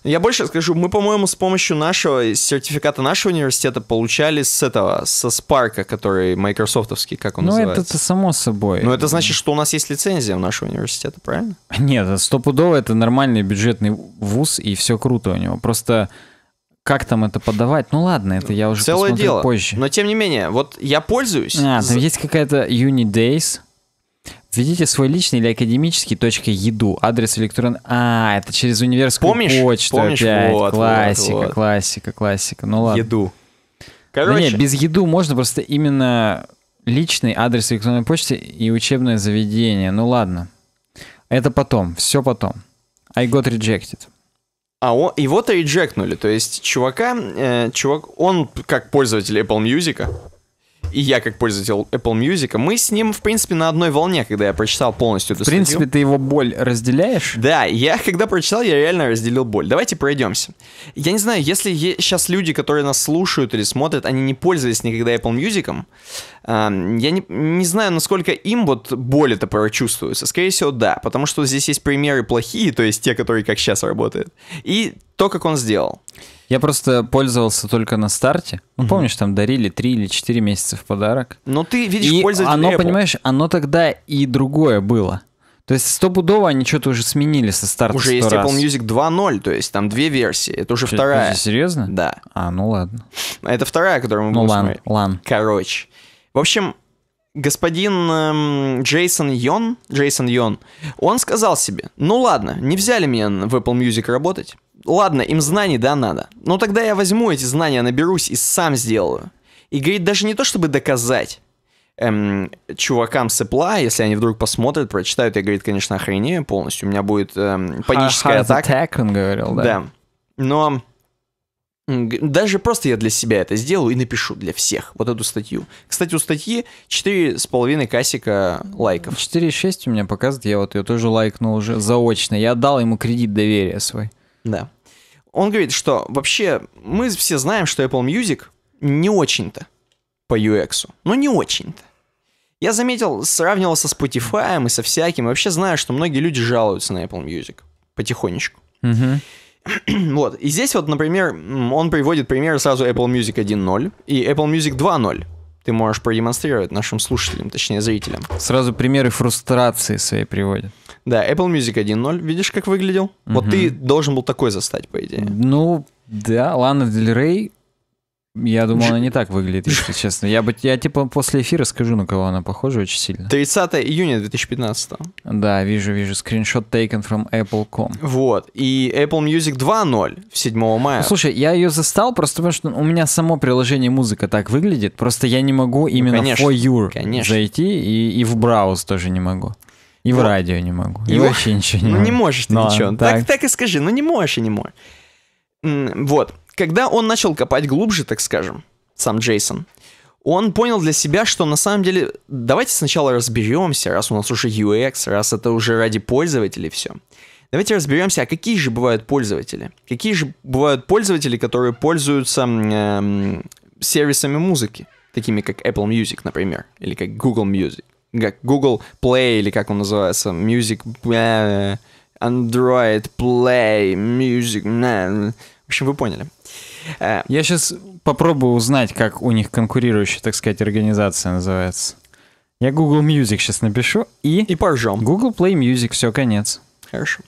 Я больше скажу, мы, по-моему, с помощью нашего э, сертификата нашего университета получали с этого, со Spark, который майкрософтовский, как он ну, называется. Ну, это само собой. Но ну, это значит, что у нас есть лицензия у нашего университета, правильно? Нет, стопудово это нормальный бюджетный вуз, и все круто у него. Просто как там это подавать? Ну ладно, это я уже Целое посмотрю дело. позже. Но тем не менее, вот я пользуюсь. А, там за... есть какая-то Unidays. Введите свой личный или академический точка еду, адрес электронный. А, это через универскую помнишь? почту помнишь? опять. Вот, классика, вот, вот. классика, классика. Ну ладно. Еду. Короче. Да нет, без еду можно просто именно личный адрес электронной почты и учебное заведение. Ну ладно. Это потом, все потом. I got rejected. А он, его-то реджектнули. То есть чувака, э, чувак, он как пользователь Apple Music, и я как пользователь Apple Music, мы с ним, в принципе, на одной волне, когда я прочитал полностью эту В принципе, статью. ты его боль разделяешь? Да, я когда прочитал, я реально разделил боль. Давайте пройдемся. Я не знаю, если сейчас люди, которые нас слушают или смотрят, они не пользовались никогда Apple Music, эм, я не, не знаю, насколько им вот боль это прочувствуется. Скорее всего, да, потому что здесь есть примеры плохие, то есть те, которые как сейчас работают, и то, как он сделал. Я просто пользовался только на старте. Ну, угу. помнишь, там дарили 3 или 4 месяца в подарок. Но ну, ты видишь и оно, Apple. понимаешь, оно тогда и другое было. То есть стопудово они что-то уже сменили со старта Уже есть раз. Apple Music 2.0, то есть там две версии. Это уже что, вторая. Ты серьезно? Да. А, ну ладно. Это вторая, которую мы ну, будем лан, смотреть. лан. Короче. В общем, господин эм, Джейсон Йон, Джейсон Йон, он сказал себе, ну ладно, не взяли меня в Apple Music работать, ладно, им знаний, да, надо. Но тогда я возьму эти знания, наберусь и сам сделаю. И говорит, даже не то, чтобы доказать эм, чувакам сыпла, если они вдруг посмотрят, прочитают, я, говорит, конечно, охренею полностью, у меня будет эм, паническая Heart атака. Attack, он говорил, да. Да. Но даже просто я для себя это сделаю и напишу для всех вот эту статью. Кстати, у статьи 4,5 касика лайков. 4,6 у меня показывает, я вот ее тоже лайкнул уже заочно. Я дал ему кредит доверия свой. Да он говорит, что вообще мы все знаем, что Apple Music не очень-то по UX. Ну, не очень-то. Я заметил, сравнивал со Spotify и со всяким. И вообще знаю, что многие люди жалуются на Apple Music. Потихонечку. Угу. вот. И здесь вот, например, он приводит пример сразу Apple Music 1.0 и Apple Music 2.0 ты можешь продемонстрировать нашим слушателям, точнее зрителям. Сразу примеры фрустрации своей приводят. Да, Apple Music 1.0, видишь, как выглядел? Угу. Вот ты должен был такой застать, по идее. Ну, да, Лана Дель Рей я думал, она не так выглядит, если честно. Я, бы, я типа после эфира скажу, на кого она похожа очень сильно. 30 июня 2015. Да, вижу, вижу. Скриншот taken from Apple.com. Вот. И Apple Music 2.0 7 мая. Ну, слушай, я ее застал просто потому, что у меня само приложение музыка так выглядит. Просто я не могу ну, именно ну, конечно, for you конечно. зайти и, и в брауз тоже не могу. И вот. в ну, радио не могу. И, и ну, вообще ничего не ну, могу. Ну не можешь ты Но, ничего. Так. так, так и скажи. Ну не можешь и не можешь. Вот. Когда он начал копать глубже, так скажем, сам Джейсон, он понял для себя, что на самом деле давайте сначала разберемся, раз у нас уже UX, раз это уже ради пользователей все. Давайте разберемся, а какие же бывают пользователи? Какие же бывают пользователи, которые пользуются эм, сервисами музыки, такими как Apple Music, например, или как Google Music, как Google Play, или как он называется, Music, э, Android Play, Music, э, общем, вы поняли. Э, Я сейчас попробую узнать, как у них конкурирующая, так сказать, организация называется. Я Google Music сейчас напишу и... И поржем. Google Play Music, все, конец. Хорошо.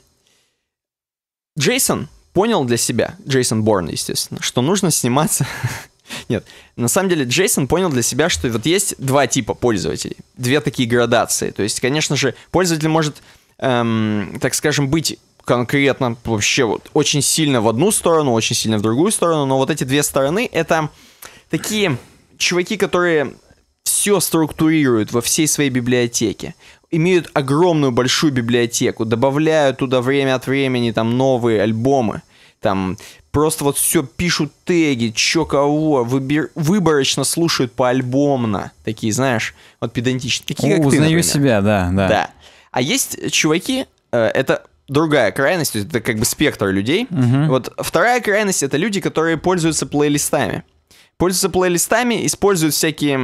Джейсон понял для себя, Джейсон Борн, естественно, что нужно сниматься... Нет, на самом деле Джейсон понял для себя, что вот есть два типа пользователей, две такие градации. То есть, конечно же, пользователь может, эм, так скажем, быть конкретно вообще вот очень сильно в одну сторону, очень сильно в другую сторону, но вот эти две стороны это такие чуваки, которые все структурируют во всей своей библиотеке имеют огромную большую библиотеку, добавляют туда время от времени там новые альбомы, там просто вот все пишут теги, чё кого, выбир... выборочно слушают по альбомно, такие, знаешь, вот педантичные. Такие, как узнаю ты, себя, да, да. Да. А есть чуваки, э, это другая крайность, то есть это как бы спектр людей. Угу. Вот вторая крайность это люди, которые пользуются плейлистами. Пользуются плейлистами, используют всякие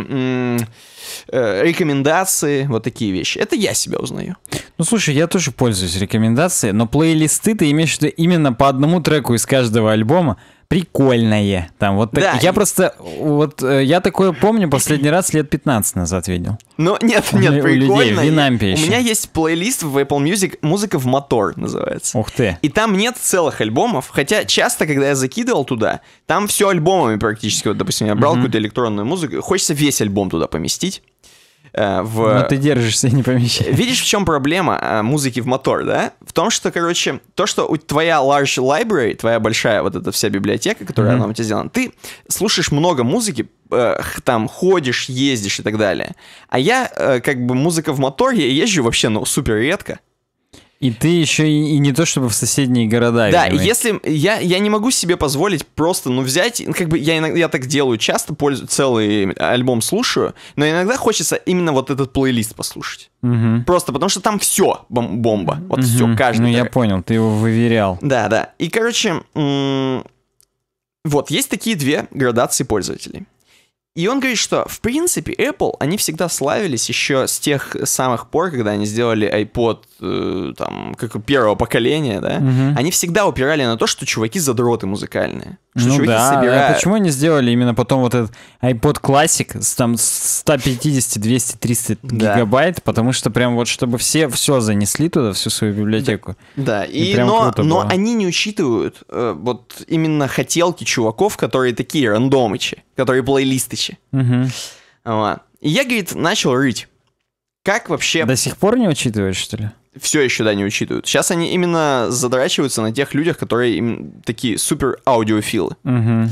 э, рекомендации, вот такие вещи. Это я себя узнаю. Ну слушай, я тоже пользуюсь рекомендацией, но плейлисты ты имеешь в виду именно по одному треку из каждого альбома прикольное. Там вот так, да. я просто вот э, я такое помню последний раз лет 15 назад видел. Ну нет, нет, у, прикольно. людей, в Винампе у меня есть плейлист в Apple Music "Музыка в мотор" называется. Ух ты! И там нет целых альбомов, хотя часто, когда я закидывал туда, там все альбомами практически. Вот, допустим, я брал mm-hmm. какую-то электронную музыку, хочется весь альбом туда поместить. Э, в... Но ты держишься, не помещаешь. Видишь, в чем проблема э, музыки в мотор, да? В том, что, короче, то, что у твоя large library, твоя большая вот эта вся библиотека, которая mm-hmm. она у тебя сделана, ты слушаешь много музыки, э, там ходишь, ездишь и так далее. А я, как бы, музыка в моторе я езжу вообще, ну, супер редко. И ты еще и, и не то чтобы в соседние города. Да, видимо. если я, я не могу себе позволить просто, ну, взять, ну, как бы я иногда я так делаю часто, пользую целый альбом слушаю, но иногда хочется именно вот этот плейлист послушать. Угу. Просто потому что там все бом бомба. Вот угу. все, каждый. Ну, я понял, ты его выверял. Да, да. И, короче, вот, есть такие две градации пользователей. И он говорит, что в принципе Apple, они всегда славились еще с тех самых пор, когда они сделали iPod э, там как первого поколения, да. Угу. Они всегда упирали на то, что чуваки задроты музыкальные, что ну чуваки да, а собирают. А почему они сделали именно потом вот этот iPod Classic с там 150, 200, 300 да. гигабайт, потому что прям вот чтобы все все занесли туда всю свою библиотеку. Да, да. и, и но но они не учитывают э, вот именно хотелки чуваков, которые такие рандомычи, которые плейлисты вещи. Угу. Вот. И я, говорит, начал рыть. Как вообще... До сих пор не учитываешь, что ли? Все еще, да, не учитывают. Сейчас они именно задрачиваются на тех людях, которые им такие супер аудиофилы. Угу.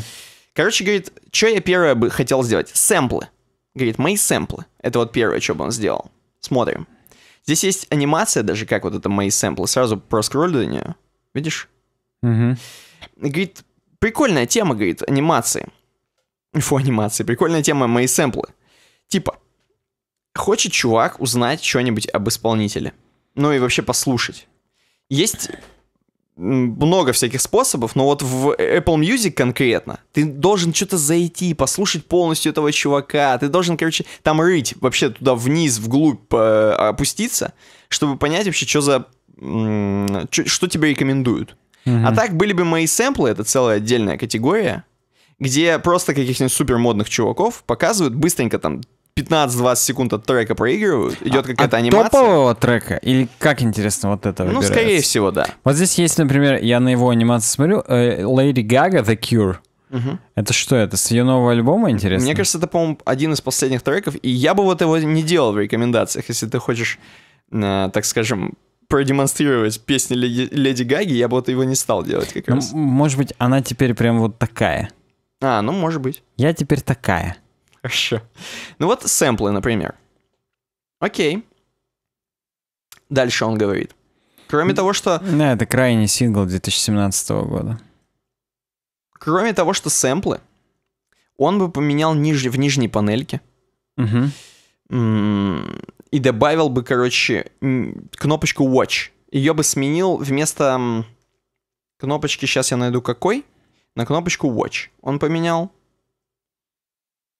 Короче, говорит, что я первое бы хотел сделать? Сэмплы. Говорит, мои сэмплы. Это вот первое, что бы он сделал. Смотрим. Здесь есть анимация даже, как вот это мои сэмплы. Сразу проскроль до нее. Видишь? Угу. Говорит, прикольная тема, говорит, анимации. Фу, анимации. Прикольная тема мои сэмплы. Типа, хочет чувак узнать что-нибудь об исполнителе. Ну и вообще послушать. Есть много всяких способов, но вот в Apple Music конкретно ты должен что-то зайти, послушать полностью этого чувака, ты должен, короче, там рыть, вообще туда вниз, вглубь опуститься, чтобы понять вообще, что за... что тебе рекомендуют. Mm-hmm. А так были бы мои сэмплы, это целая отдельная категория, где просто каких-нибудь супер модных чуваков показывают быстренько там 15-20 секунд от трека проигрывают, идет а какая-то от анимация. топового трека? Или как, интересно, вот это Ну, выбирается? скорее всего, да. Вот здесь есть, например, я на его анимацию смотрю, э, Lady Gaga The Cure. Угу. Это что, это с ее нового альбома, интересно? Мне кажется, это, по-моему, один из последних треков, и я бы вот его не делал в рекомендациях, если ты хочешь, э, так скажем, продемонстрировать песни Леди, Леди Гаги, я бы вот его не стал делать как ну, раз. Может быть, она теперь прям вот такая. А, ну может быть. Я теперь такая. Хорошо. Ну вот сэмплы, например. Окей. Дальше он говорит. Кроме того, что... Да, это крайний сингл 2017 года. Кроме того, что сэмплы, он бы поменял ниж... в нижней панельке. Угу. И добавил бы, короче, кнопочку Watch. Ее бы сменил вместо кнопочки, сейчас я найду какой на кнопочку Watch он поменял.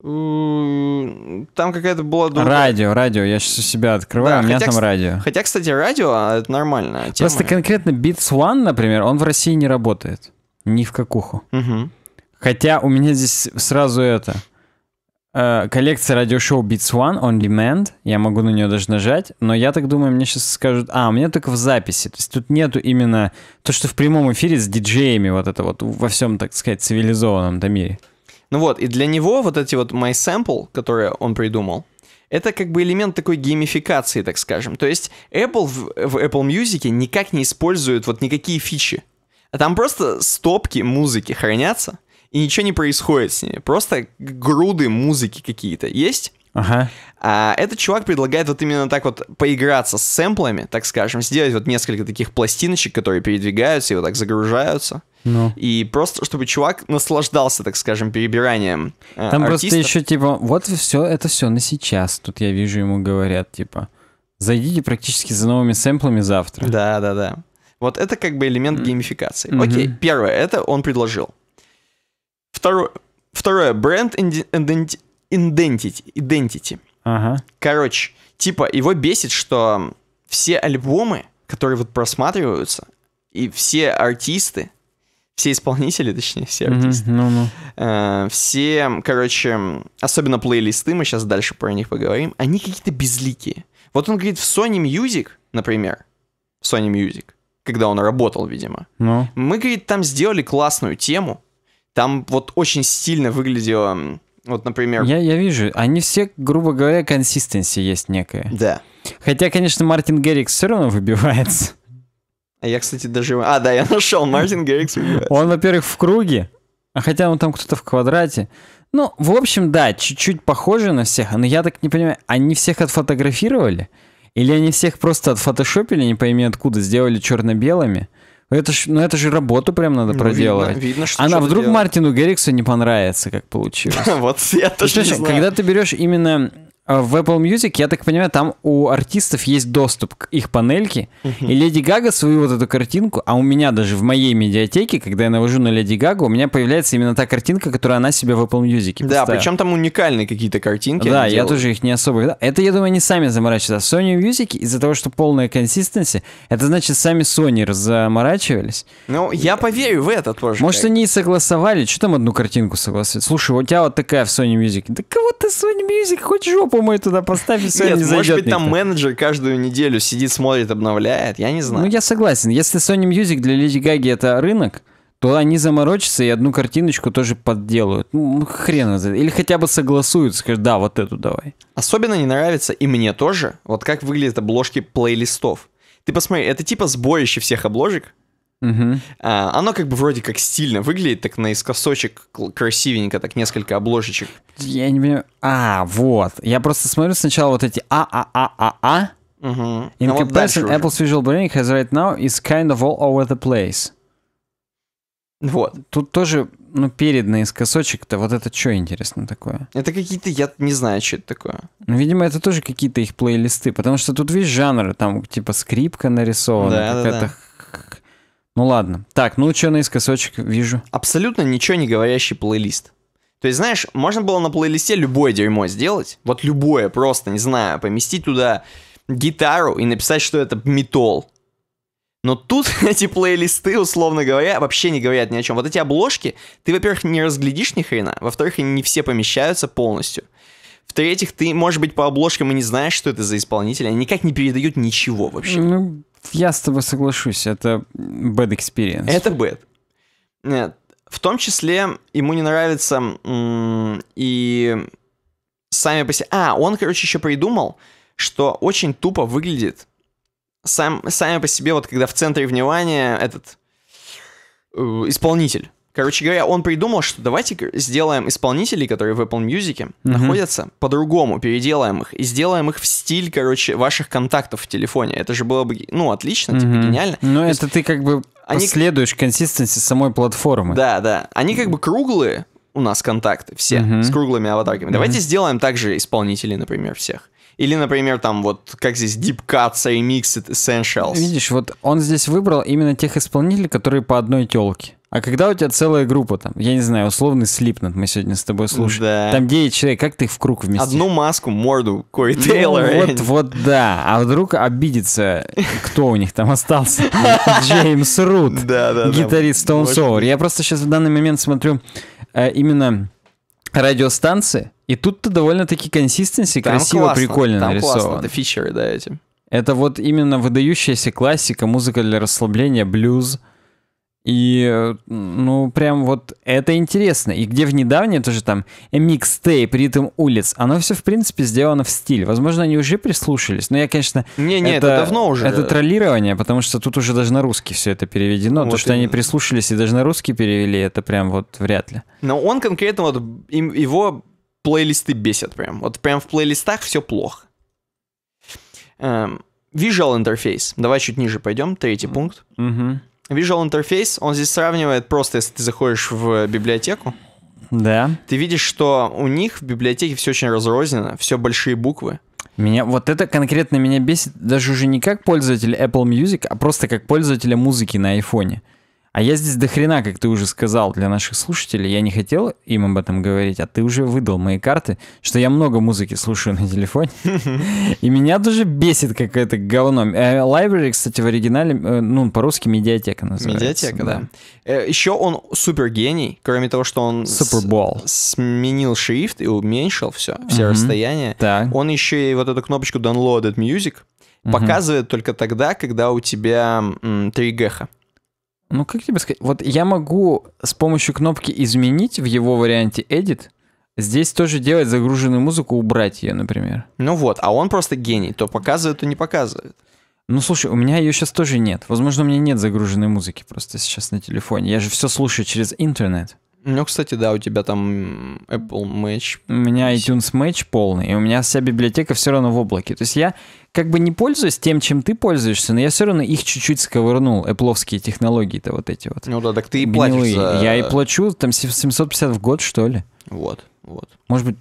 Там какая-то была... Дура. Радио, радио, я сейчас у себя открываю, да, у меня хотя, там радио. Хотя, кстати, радио а, это нормально. Просто конкретно Beats One, например, он в России не работает. Ни в какуху. Угу. Хотя у меня здесь сразу это... Э, коллекция радиошоу Beats One On Demand. Я могу на нее даже нажать. Но я так думаю, мне сейчас скажут, а, у меня только в записи. То есть тут нету именно то, что в прямом эфире с диджеями вот это вот во всем, так сказать, цивилизованном-то мире. Ну вот, и для него вот эти вот My Sample, которые он придумал, это как бы элемент такой геймификации, так скажем. То есть Apple в, в Apple Music никак не использует вот никакие фичи. А там просто стопки музыки хранятся, и ничего не происходит с ними, Просто груды музыки какие-то есть. Ага. А этот чувак предлагает вот именно так вот поиграться с сэмплами, так скажем, сделать вот несколько таких пластиночек, которые передвигаются и вот так загружаются. Ну. И просто, чтобы чувак наслаждался, так скажем, перебиранием. Э, Там артистов. просто еще типа, вот все, это все на сейчас. Тут я вижу, ему говорят, типа, зайдите практически за новыми сэмплами завтра. Да, да, да. Вот это как бы элемент mm. геймификации. Mm-hmm. Окей, первое, это он предложил. Второе, второе бренд Identity. identity. Ага. Короче, типа его бесит, что все альбомы, которые вот просматриваются, и все артисты, все исполнители, точнее, все артисты, mm-hmm, ну -ну. Э, все, короче, особенно плейлисты, мы сейчас дальше про них поговорим, они какие-то безликие. Вот он говорит, в Sony Music, например, Sony Music, когда он работал, видимо, ну? мы, говорит, там сделали классную тему, там вот очень стильно выглядело, вот, например... Я, я вижу, они все, грубо говоря, консистенции есть некая. Да. Хотя, конечно, Мартин Геррикс все равно выбивается. А я, кстати, даже... А, да, я нашел, Мартин Геррикс выбивается. Он, во-первых, в круге, а хотя он там кто-то в квадрате. Ну, в общем, да, чуть-чуть похоже на всех, но я так не понимаю, они всех отфотографировали? Или они всех просто отфотошопили, не пойми откуда, сделали черно-белыми? Это ж, ну это же работу прям надо ну, проделать. Видно, видно, что Она вдруг делать. Мартину Герриксу не понравится, как получилось. Вот я тоже Когда ты берешь именно а, в Apple Music, я так понимаю, там у артистов есть доступ к их панельке. И Леди Гага свою вот эту картинку, а у меня даже в моей медиатеке, когда я навожу на Леди Гагу, у меня появляется именно та картинка, которую она себе в Apple Music Да, причем там уникальные какие-то картинки. Да, я тоже их не особо... Это, я думаю, они сами заморачиваются. А Sony Music из-за того, что полная консистенция, это значит, сами Sony заморачивались. Ну, я поверю в это тоже. Может, они и согласовали. Что там одну картинку согласовали? Слушай, у тебя вот такая в Sony Music. Да кого ты Sony Music? Хоть жопу мы туда поставь, и все Нет, не может зайдет быть, никто. там менеджер каждую неделю сидит, смотрит, обновляет, я не знаю. Ну, я согласен. Если Sony Music для Леди Гаги это рынок, то они заморочатся и одну картиночку тоже подделают. Ну, ну хрен это. Или хотя бы согласуют, скажут, да, вот эту давай. Особенно не нравится, и мне тоже, вот как выглядят обложки плейлистов. Ты посмотри, это типа сборище всех обложек, Угу. А, оно как бы вроде как стильно выглядит, так наискосочек красивенько, так несколько обложечек. Я не понимаю. А, вот. Я просто смотрю сначала вот эти А-А-А-А-А. Угу. In а comparison, вот Apple's Visual Branding has right now is kind of all over the place. Вот. Тут тоже, ну, перед наискосочек-то, вот это что, интересно, такое? Это какие-то, я не знаю, что это такое. Ну, видимо, это тоже какие-то их плейлисты, потому что тут весь жанр, там, типа, скрипка нарисована, да, какая-то да, да ну ладно. Так, ну что наискосочек вижу? Абсолютно ничего не говорящий плейлист. То есть, знаешь, можно было на плейлисте любое дерьмо сделать. Вот любое, просто, не знаю, поместить туда гитару и написать, что это метал. Но тут эти плейлисты, условно говоря, вообще не говорят ни о чем. Вот эти обложки, ты, во-первых, не разглядишь ни хрена, во-вторых, они не все помещаются полностью. В-третьих, ты, может быть, по обложкам и не знаешь, что это за исполнитель, они никак не передают ничего вообще. Ну, я с тобой соглашусь, это bad experience. Это bad. Нет. В том числе ему не нравится и сами по себе... А, он, короче, еще придумал, что очень тупо выглядит сам, сами по себе, вот когда в центре внимания этот э, исполнитель. Короче говоря, он придумал, что давайте сделаем исполнителей, которые в Apple Music mm находятся, по-другому переделаем их и сделаем их в стиль, короче, ваших контактов в телефоне. Это же было бы, ну, отлично, mm типа гениально. Но ну, То это есть, ты как бы они... следуешь консистенции самой платформы. Да, да. Они как бы круглые у нас контакты все mm с круглыми аватарками. Давайте сделаем также исполнителей, например, всех. Или, например, там вот как здесь Deep Cuts, Remixed, Essentials. Видишь, вот он здесь выбрал именно тех исполнителей, которые по одной телке. А когда у тебя целая группа там, я не знаю, условный Слипнот мы сегодня с тобой слушаем, да. там 9 человек, как ты их в круг вместишь? Одну маску, морду, Кори ну, Тейлор. Вот, вот да, а вдруг обидится, кто у них там остался? Джеймс Рут, гитарист Stone Sour. Я просто сейчас в данный момент смотрю э, именно радиостанции, и тут-то довольно-таки консистенции красиво, классно, прикольно нарисовано. классно, это фичеры, да, этим. Это вот именно выдающаяся классика, музыка для расслабления, блюз. И, э, ну, прям вот это интересно. И где в недавнее тоже там микстейп, ритм улиц, оно все, в принципе, сделано в стиль. Возможно, они уже прислушались, но я, конечно... Не-не, это, это давно уже. Это троллирование, потому что тут уже даже на русский все это переведено. Вот То, что и... они прислушались и даже на русский перевели, это прям вот вряд ли. Но он конкретно, вот им, его плейлисты бесят прям. Вот прям в плейлистах все плохо. Эм, Visual интерфейс. Давай чуть ниже пойдем, третий пункт. Visual Interface, он здесь сравнивает просто, если ты заходишь в библиотеку, да. Ты видишь, что у них в библиотеке все очень разрознено, все большие буквы. Меня вот это конкретно меня бесит даже уже не как пользователь Apple Music, а просто как пользователя музыки на айфоне. А я здесь дохрена, как ты уже сказал для наших слушателей, я не хотел им об этом говорить, а ты уже выдал мои карты, что я много музыки слушаю на телефоне. И меня тоже бесит какое-то говно. Э, Library, кстати, в оригинале, э, ну, по-русски медиатека называется. Медиатека, да. Э, еще он супер гений, кроме того, что он сменил шрифт и уменьшил все, все расстояния. Он еще и вот эту кнопочку Downloaded Music показывает только тогда, когда у тебя 3 геха. Ну, как тебе сказать? Вот я могу с помощью кнопки изменить в его варианте Edit. Здесь тоже делать загруженную музыку, убрать ее, например. Ну вот, а он просто гений. То показывает, то не показывает. Ну, слушай, у меня ее сейчас тоже нет. Возможно, у меня нет загруженной музыки просто сейчас на телефоне. Я же все слушаю через интернет. Ну, кстати, да, у тебя там Apple Match. У меня iTunes Match полный, и у меня вся библиотека все равно в облаке. То есть я как бы не пользуюсь тем, чем ты пользуешься, но я все равно их чуть-чуть сковырнул, эпловские технологии-то вот эти вот. Ну да, так ты и платишь за... Я и плачу там 750 в год, что ли. Вот, вот. Может быть,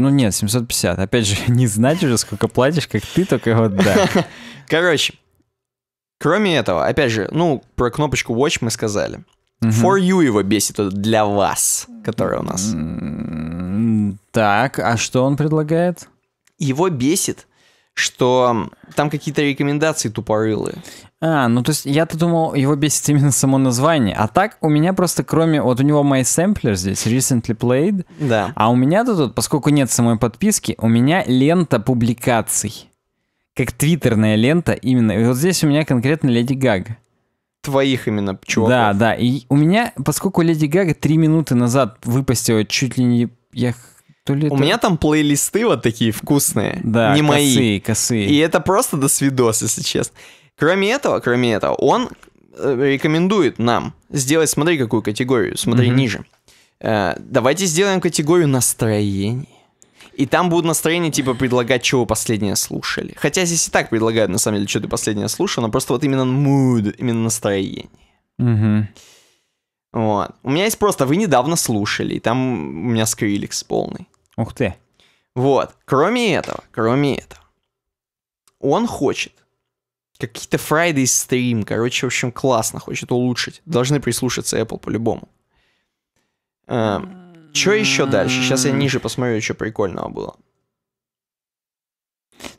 ну нет, 750. Опять же, не знать уже, сколько платишь, как ты, только вот да. Короче, кроме этого, опять же, ну, про кнопочку Watch мы сказали. For you его бесит, это для вас, который у нас. Так, а что он предлагает? Его бесит, что там какие-то рекомендации тупорылые. А, ну то есть я-то думал, его бесит именно само название. А так у меня просто кроме... Вот у него My сэмплер здесь, Recently Played. Да. А у меня тут, поскольку нет самой подписки, у меня лента публикаций. Как твиттерная лента именно. И вот здесь у меня конкретно Леди Гага твоих именно чуваков. Да, да. И у меня, поскольку Леди Гага три минуты назад выпустила чуть ли не... Я то ли у это... меня там плейлисты вот такие вкусные, да, не косые, мои. косые. И это просто до свидос, если честно. Кроме этого, кроме этого, он э, рекомендует нам сделать, смотри, какую категорию, смотри mm-hmm. ниже. Э, давайте сделаем категорию настроений. И там будут настроения типа, предлагать, чего вы последнее слушали. Хотя здесь и так предлагают, на самом деле, что ты последнее слушал, но просто вот именно mood, именно настроение. Угу. Вот. У меня есть просто «Вы недавно слушали», и там у меня скриликс полный. Ух ты. Вот. Кроме этого, кроме этого, он хочет какие-то Friday стрим, короче, в общем, классно, хочет улучшить. Должны прислушаться Apple по-любому. Um, что еще дальше? Сейчас я ниже посмотрю, что прикольного было.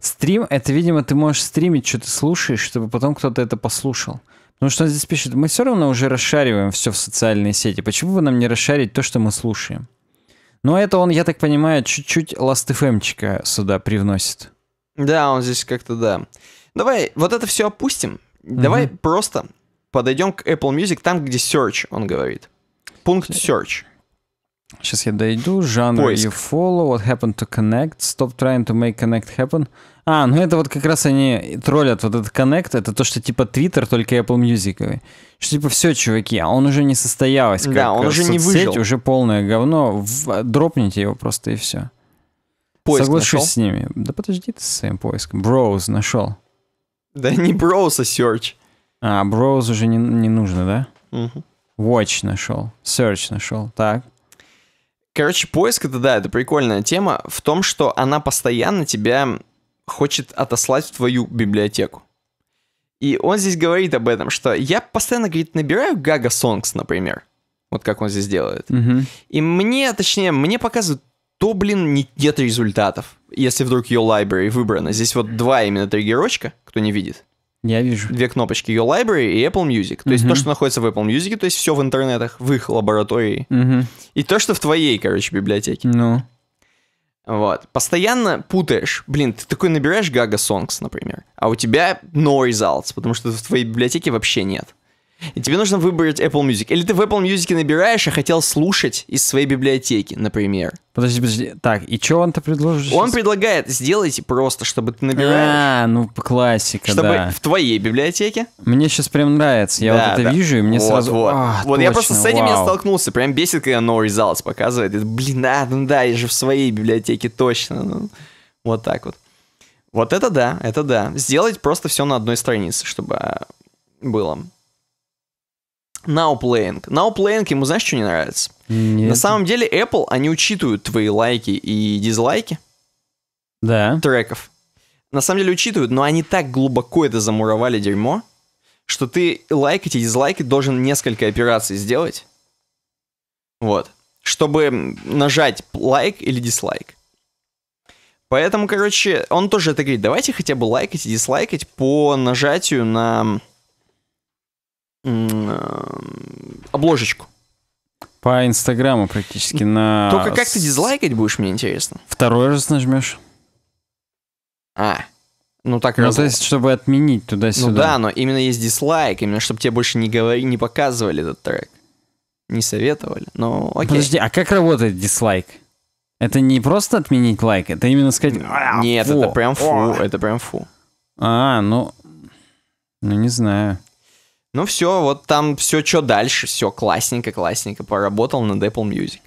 Стрим — это, видимо, ты можешь стримить, что ты слушаешь, чтобы потом кто-то это послушал. Потому что он здесь пишет, мы все равно уже расшариваем все в социальные сети. Почему бы нам не расшарить то, что мы слушаем? Но это он, я так понимаю, чуть-чуть lastfm сюда привносит. Да, он здесь как-то, да. Давай вот это все опустим. Угу. Давай просто подойдем к Apple Music там, где search, он говорит. Пункт э, search. Сейчас я дойду. Жанр Поиск. you follow, what happened to connect, stop trying to make connect happen. А, ну это вот как раз они троллят вот этот connect, это то, что типа Twitter, только Apple Music. Что типа все, чуваки, а он уже не состоялась да, он уже соцсеть, не выжил. уже полное говно, в... дропните его просто и все. Поиск Соглашусь нашел? с ними. Да подожди ты с своим поиском. Bros нашел. Да не Bros, а Search. А, Bros уже не, не нужно, да? Угу. Watch нашел, Search нашел, так. Короче, поиск это да, это прикольная тема в том, что она постоянно тебя хочет отослать в твою библиотеку. И он здесь говорит об этом, что я постоянно, говорит, набираю Gaga Songs, например. Вот как он здесь делает. Угу. И мне, точнее, мне показывают, то, блин, не, нет результатов. Если вдруг ее library выбрана. Здесь вот два именно триггерочка, кто не видит. Я вижу. Две кнопочки ее Library и Apple Music. То uh-huh. есть то, что находится в Apple Music, то есть все в интернетах, в их лаборатории. Uh-huh. И то, что в твоей, короче, библиотеке. Ну. No. Вот. Постоянно путаешь. Блин, ты такой набираешь Gaga Songs, например, а у тебя no results, потому что в твоей библиотеке вообще нет. И тебе нужно выбрать Apple Music. Или ты в Apple Music набираешь, а хотел слушать из своей библиотеки, например. Подожди, подожди. Так, и что он-то предложит? Он сейчас? предлагает, сделать просто, чтобы ты набираешь. А, ну классика, Чтобы да. в твоей библиотеке. Мне сейчас прям нравится. Я да, вот это да. вижу, и мне вот, сразу... Вот, а, вот точно, я просто с этим вау. я столкнулся. Прям бесит, когда no results показывает. Это, блин, а, ну да, я же в своей библиотеке, точно. Ну, вот так вот. Вот это да, это да. Сделать просто все на одной странице, чтобы а, было. Now Playing. Now Playing ему знаешь, что не нравится? Нет. На самом деле Apple, они учитывают твои лайки и дизлайки да. треков. На самом деле учитывают, но они так глубоко это замуровали дерьмо, что ты лайкать и дизлайкать должен несколько операций сделать. Вот. Чтобы нажать лайк или дизлайк. Поэтому, короче, он тоже это говорит, давайте хотя бы лайкать и дизлайкать по нажатию на Э, обложечку. По Инстаграму практически на... Только как ты дизлайкать будешь, мне интересно. Второй раз нажмешь. А, ну так Ну, то есть, чтобы отменить туда-сюда. Ну да, но именно есть дизлайк, именно чтобы тебе больше не говори, не показывали этот трек. Не советовали, но окей. Подожди, а как работает дизлайк? Это не просто отменить лайк, это именно сказать... «А, нет, фу, это прям фу, о. это прям фу. А, ну... Ну, не знаю. Ну все, вот там все, что дальше, все классненько, классненько поработал над Apple Music.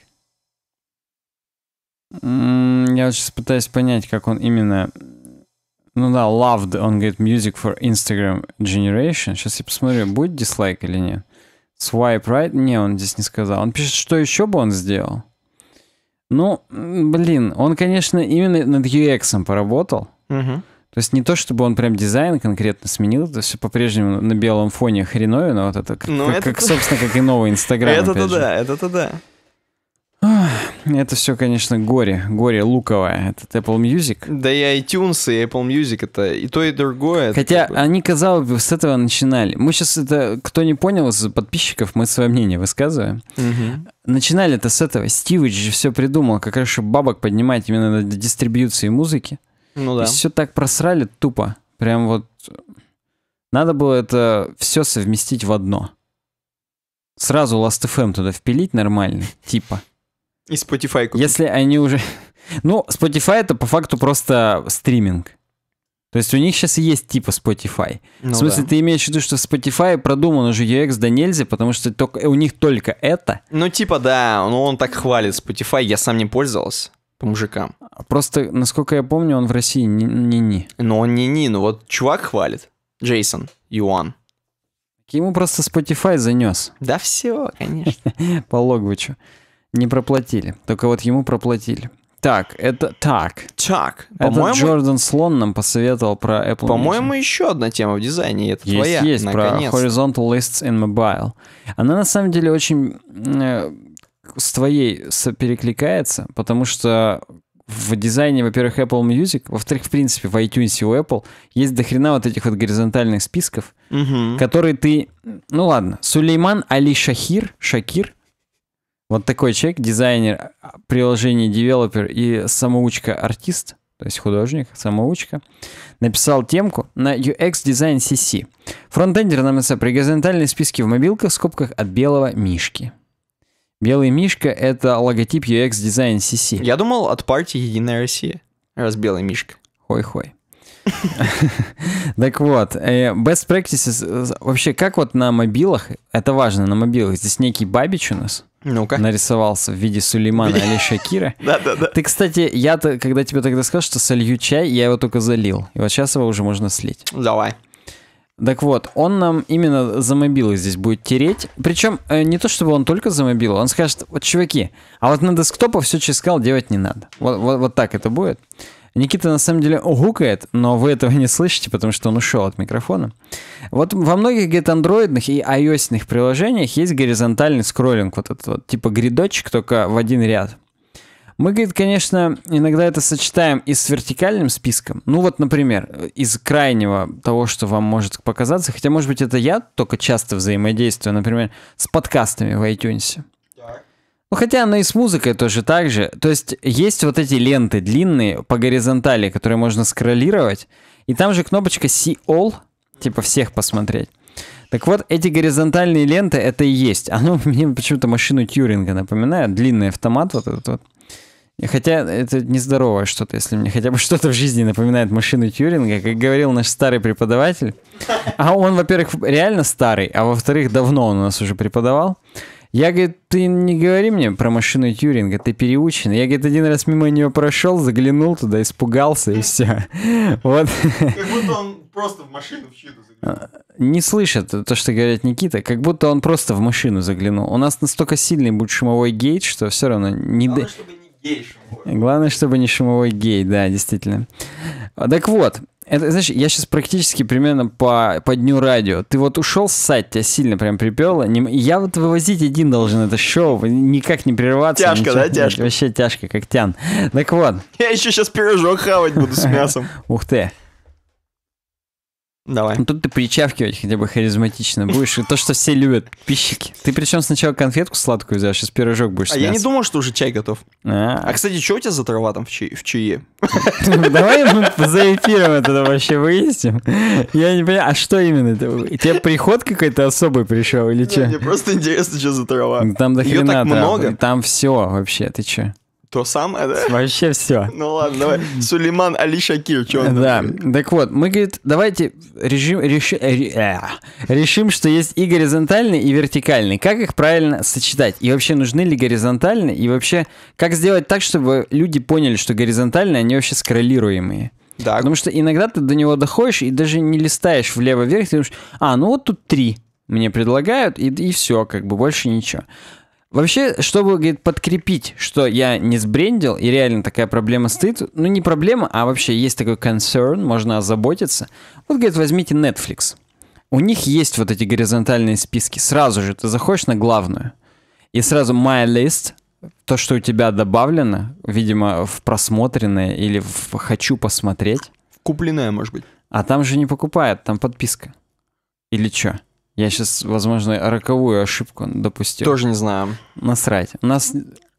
я сейчас пытаюсь понять, как он именно... Ну да, loved, он говорит, music for Instagram generation. Сейчас я посмотрю, будет дизлайк или нет. Swipe right? Не, он здесь не сказал. Он пишет, что еще бы он сделал. Ну, блин, он, конечно, именно над UX поработал. Угу. То есть не то, чтобы он прям дизайн конкретно сменил, это все по-прежнему на белом фоне хреновое но вот это, как, ну, как, это... как собственно, как и новый Инстаграм. Это-то да, это-то да. Это все, конечно, горе, горе луковое. Это Apple Music. Да и iTunes, и Apple Music, это и то, и другое. Хотя это... они, казалось бы, с этого начинали. Мы сейчас это, кто не понял из подписчиков, мы свое мнение высказываем. Угу. Начинали это с этого. Стивич же все придумал, как раз чтобы бабок поднимать именно на дистрибьюции музыки. Ну да. И все так просрали тупо. Прям вот... Надо было это все совместить в одно. Сразу Last.fm туда впилить нормально, типа. И Spotify купить. Если они уже... Ну, Spotify это по факту просто стриминг. То есть у них сейчас и есть типа Spotify. Ну, в смысле, да. ты имеешь в виду, что в Spotify продуман уже UX да нельзя, потому что только, у них только это? Ну, типа, да, ну он так хвалит Spotify, я сам не пользовался по мужикам. Просто, насколько я помню, он в России не-не. Но он не-не, но вот чувак хвалит. Джейсон Юан. Ему просто Spotify занес. Да все, конечно. По Логвичу. Не проплатили. Только вот ему проплатили. Так, это так. Так. Это Джордан Слон нам посоветовал про Apple По-моему, еще одна тема в дизайне. Это есть, твоя. Есть, про Horizontal Lists in Mobile. Она на самом деле очень э, с твоей перекликается, потому что в дизайне, во-первых, Apple Music, во-вторых, в принципе, в iTunes и у Apple есть дохрена вот этих вот горизонтальных списков, угу. которые ты... Ну ладно, Сулейман Али Шахир, Шакир, вот такой человек, дизайнер а, приложений, девелопер и самоучка-артист, то есть художник, самоучка, написал темку на UX Design CC. Фронтендер на МС при горизонтальной списке в мобилках в скобках от белого мишки. Белый мишка — это логотип UX Design CC. Я думал от партии «Единая Россия», раз белый мишка. Хой-хой. Так вот, э, best practices, э, вообще как вот на мобилах, это важно, на мобилах, здесь некий бабич у нас, Нарисовался в виде Сулеймана или Шакира. Да-да-да. Ты, кстати, я-то, когда тебе тогда сказал, что солью чай, я его только залил. И вот сейчас его уже можно слить. Давай. Так вот, он нам именно за мобилы здесь будет тереть. Причем э, не то, чтобы он только за мобилы, он скажет, вот, чуваки, а вот на десктопа все через скал делать не надо. Вот, вот, вот так это будет. Никита на самом деле гукает, но вы этого не слышите, потому что он ушел от микрофона. Вот во многих, говорит, андроидных и ios приложениях есть горизонтальный скроллинг, вот этот вот, типа гридочек, только в один ряд. Мы, говорит, конечно, иногда это сочетаем и с вертикальным списком. Ну вот, например, из крайнего того, что вам может показаться, хотя, может быть, это я только часто взаимодействую, например, с подкастами в iTunes. Ну, хотя оно и с музыкой тоже так же. То есть есть вот эти ленты длинные по горизонтали, которые можно скроллировать. И там же кнопочка See All, типа всех посмотреть. Так вот, эти горизонтальные ленты это и есть. Оно мне почему-то машину Тьюринга напоминает. Длинный автомат вот этот вот. Хотя это нездоровое что-то, если мне хотя бы что-то в жизни напоминает машину Тьюринга, как говорил наш старый преподаватель. А он, во-первых, реально старый, а во-вторых, давно он у нас уже преподавал. Я, говорит, ты не говори мне про машину Тьюринга, ты переучен. Я, говорит, один раз мимо нее прошел, заглянул туда, испугался и все. Вот. Как будто он просто в машину в заглянул. А, не слышит то, что говорят Никита, как будто он просто в машину заглянул. У нас настолько сильный будет шумовой гейт, что все равно не... чтобы Гей Главное, чтобы не шумовой гей, да, действительно. А, так вот, это, знаешь, я сейчас практически примерно по, по дню радио. Ты вот ушел ссать, тебя сильно прям приперло. Не, я вот вывозить один должен это шоу, никак не прерваться. Тяжко, ничего, да, тяжко? Вообще тяжко, как тян. Так вот. Я еще сейчас пирожок хавать буду с мясом. Ух ты. Давай. Ну, тут ты причавкивать хотя бы харизматично будешь. И то, что все любят, пищики. Ты причем сначала конфетку сладкую взял, сейчас пирожок будешь А я не думал, что уже чай готов. А, а кстати, что у тебя за трава там в, чай, в чае? Давай мы за эфиром это вообще выясним. Я не понимаю, а что именно? Тебе приход какой-то особый пришел или что? Мне просто интересно, что за трава. Там до хрена много. Там все вообще, ты че? То самое, да? Вообще все. Ну ладно, давай. Сулейман Али Шакир, что он Да, так вот, мы, говорит, давайте режим, реши, э, а, решим, что есть и горизонтальный, и вертикальный. Как их правильно сочетать? И вообще, нужны ли горизонтальные? И вообще, как сделать так, чтобы люди поняли, что горизонтальные, они вообще скроллируемые? Да. Потому что иногда ты до него доходишь и даже не листаешь влево-вверх, ты думаешь, а, ну вот тут три мне предлагают, и, и все, как бы больше ничего. Вообще, чтобы говорит, подкрепить, что я не сбрендил, и реально такая проблема стоит, ну не проблема, а вообще есть такой concern, можно озаботиться. Вот, говорит, возьмите Netflix. У них есть вот эти горизонтальные списки. Сразу же ты заходишь на главную, и сразу my list, то, что у тебя добавлено, видимо, в просмотренное или в «хочу посмотреть». купленное, может быть. А там же не покупают, там подписка. Или что? Я сейчас, возможно, роковую ошибку допустил. Тоже не знаю. Насрать. У нас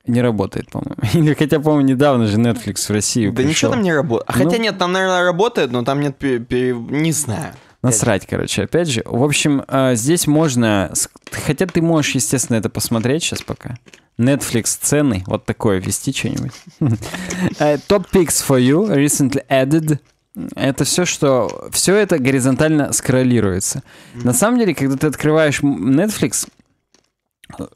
не работает, по-моему. Или хотя, по-моему, недавно же Netflix в Россию Да пришел. ничего там не работает. А ну... Хотя нет, там, наверное, работает, но там нет... Пере... пере... Не знаю. Насрать, короче, опять же. В общем, а, здесь можно... Хотя ты можешь, естественно, это посмотреть сейчас пока. Netflix цены, вот такое ввести что-нибудь. uh, top picks for you recently added это все, что... Все это горизонтально скроллируется. Mm-hmm. На самом деле, когда ты открываешь Netflix,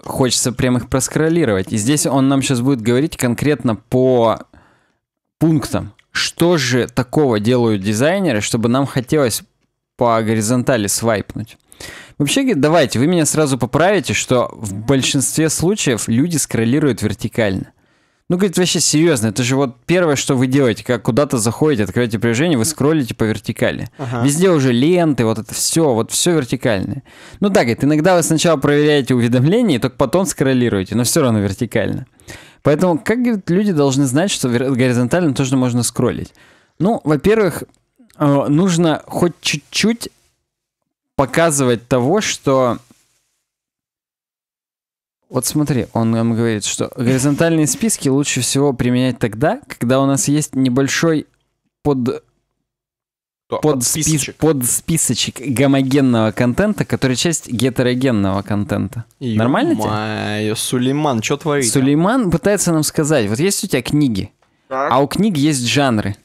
хочется прям их проскроллировать. И здесь он нам сейчас будет говорить конкретно по пунктам. Что же такого делают дизайнеры, чтобы нам хотелось по горизонтали свайпнуть? Вообще, давайте, вы меня сразу поправите, что в большинстве случаев люди скроллируют вертикально. Ну, говорит, вообще серьезно, это же вот первое, что вы делаете, как куда-то заходите, открываете приложение, вы скроллите по вертикали. Ага. Везде уже ленты, вот это все, вот все вертикальное. Ну да, говорит, иногда вы сначала проверяете уведомления, только потом скроллируете, но все равно вертикально. Поэтому, как говорит, люди должны знать, что горизонтально тоже можно скроллить. Ну, во-первых, э, нужно хоть чуть-чуть показывать того, что вот смотри, он нам говорит, что горизонтальные списки лучше всего применять тогда, когда у нас есть небольшой под а, под списочек. под списочек гомогенного контента, который часть гетерогенного контента. Ё Нормально тебе? Сулейман, что творит? А? Сулейман пытается нам сказать, вот есть у тебя книги, так. а у книг есть жанры.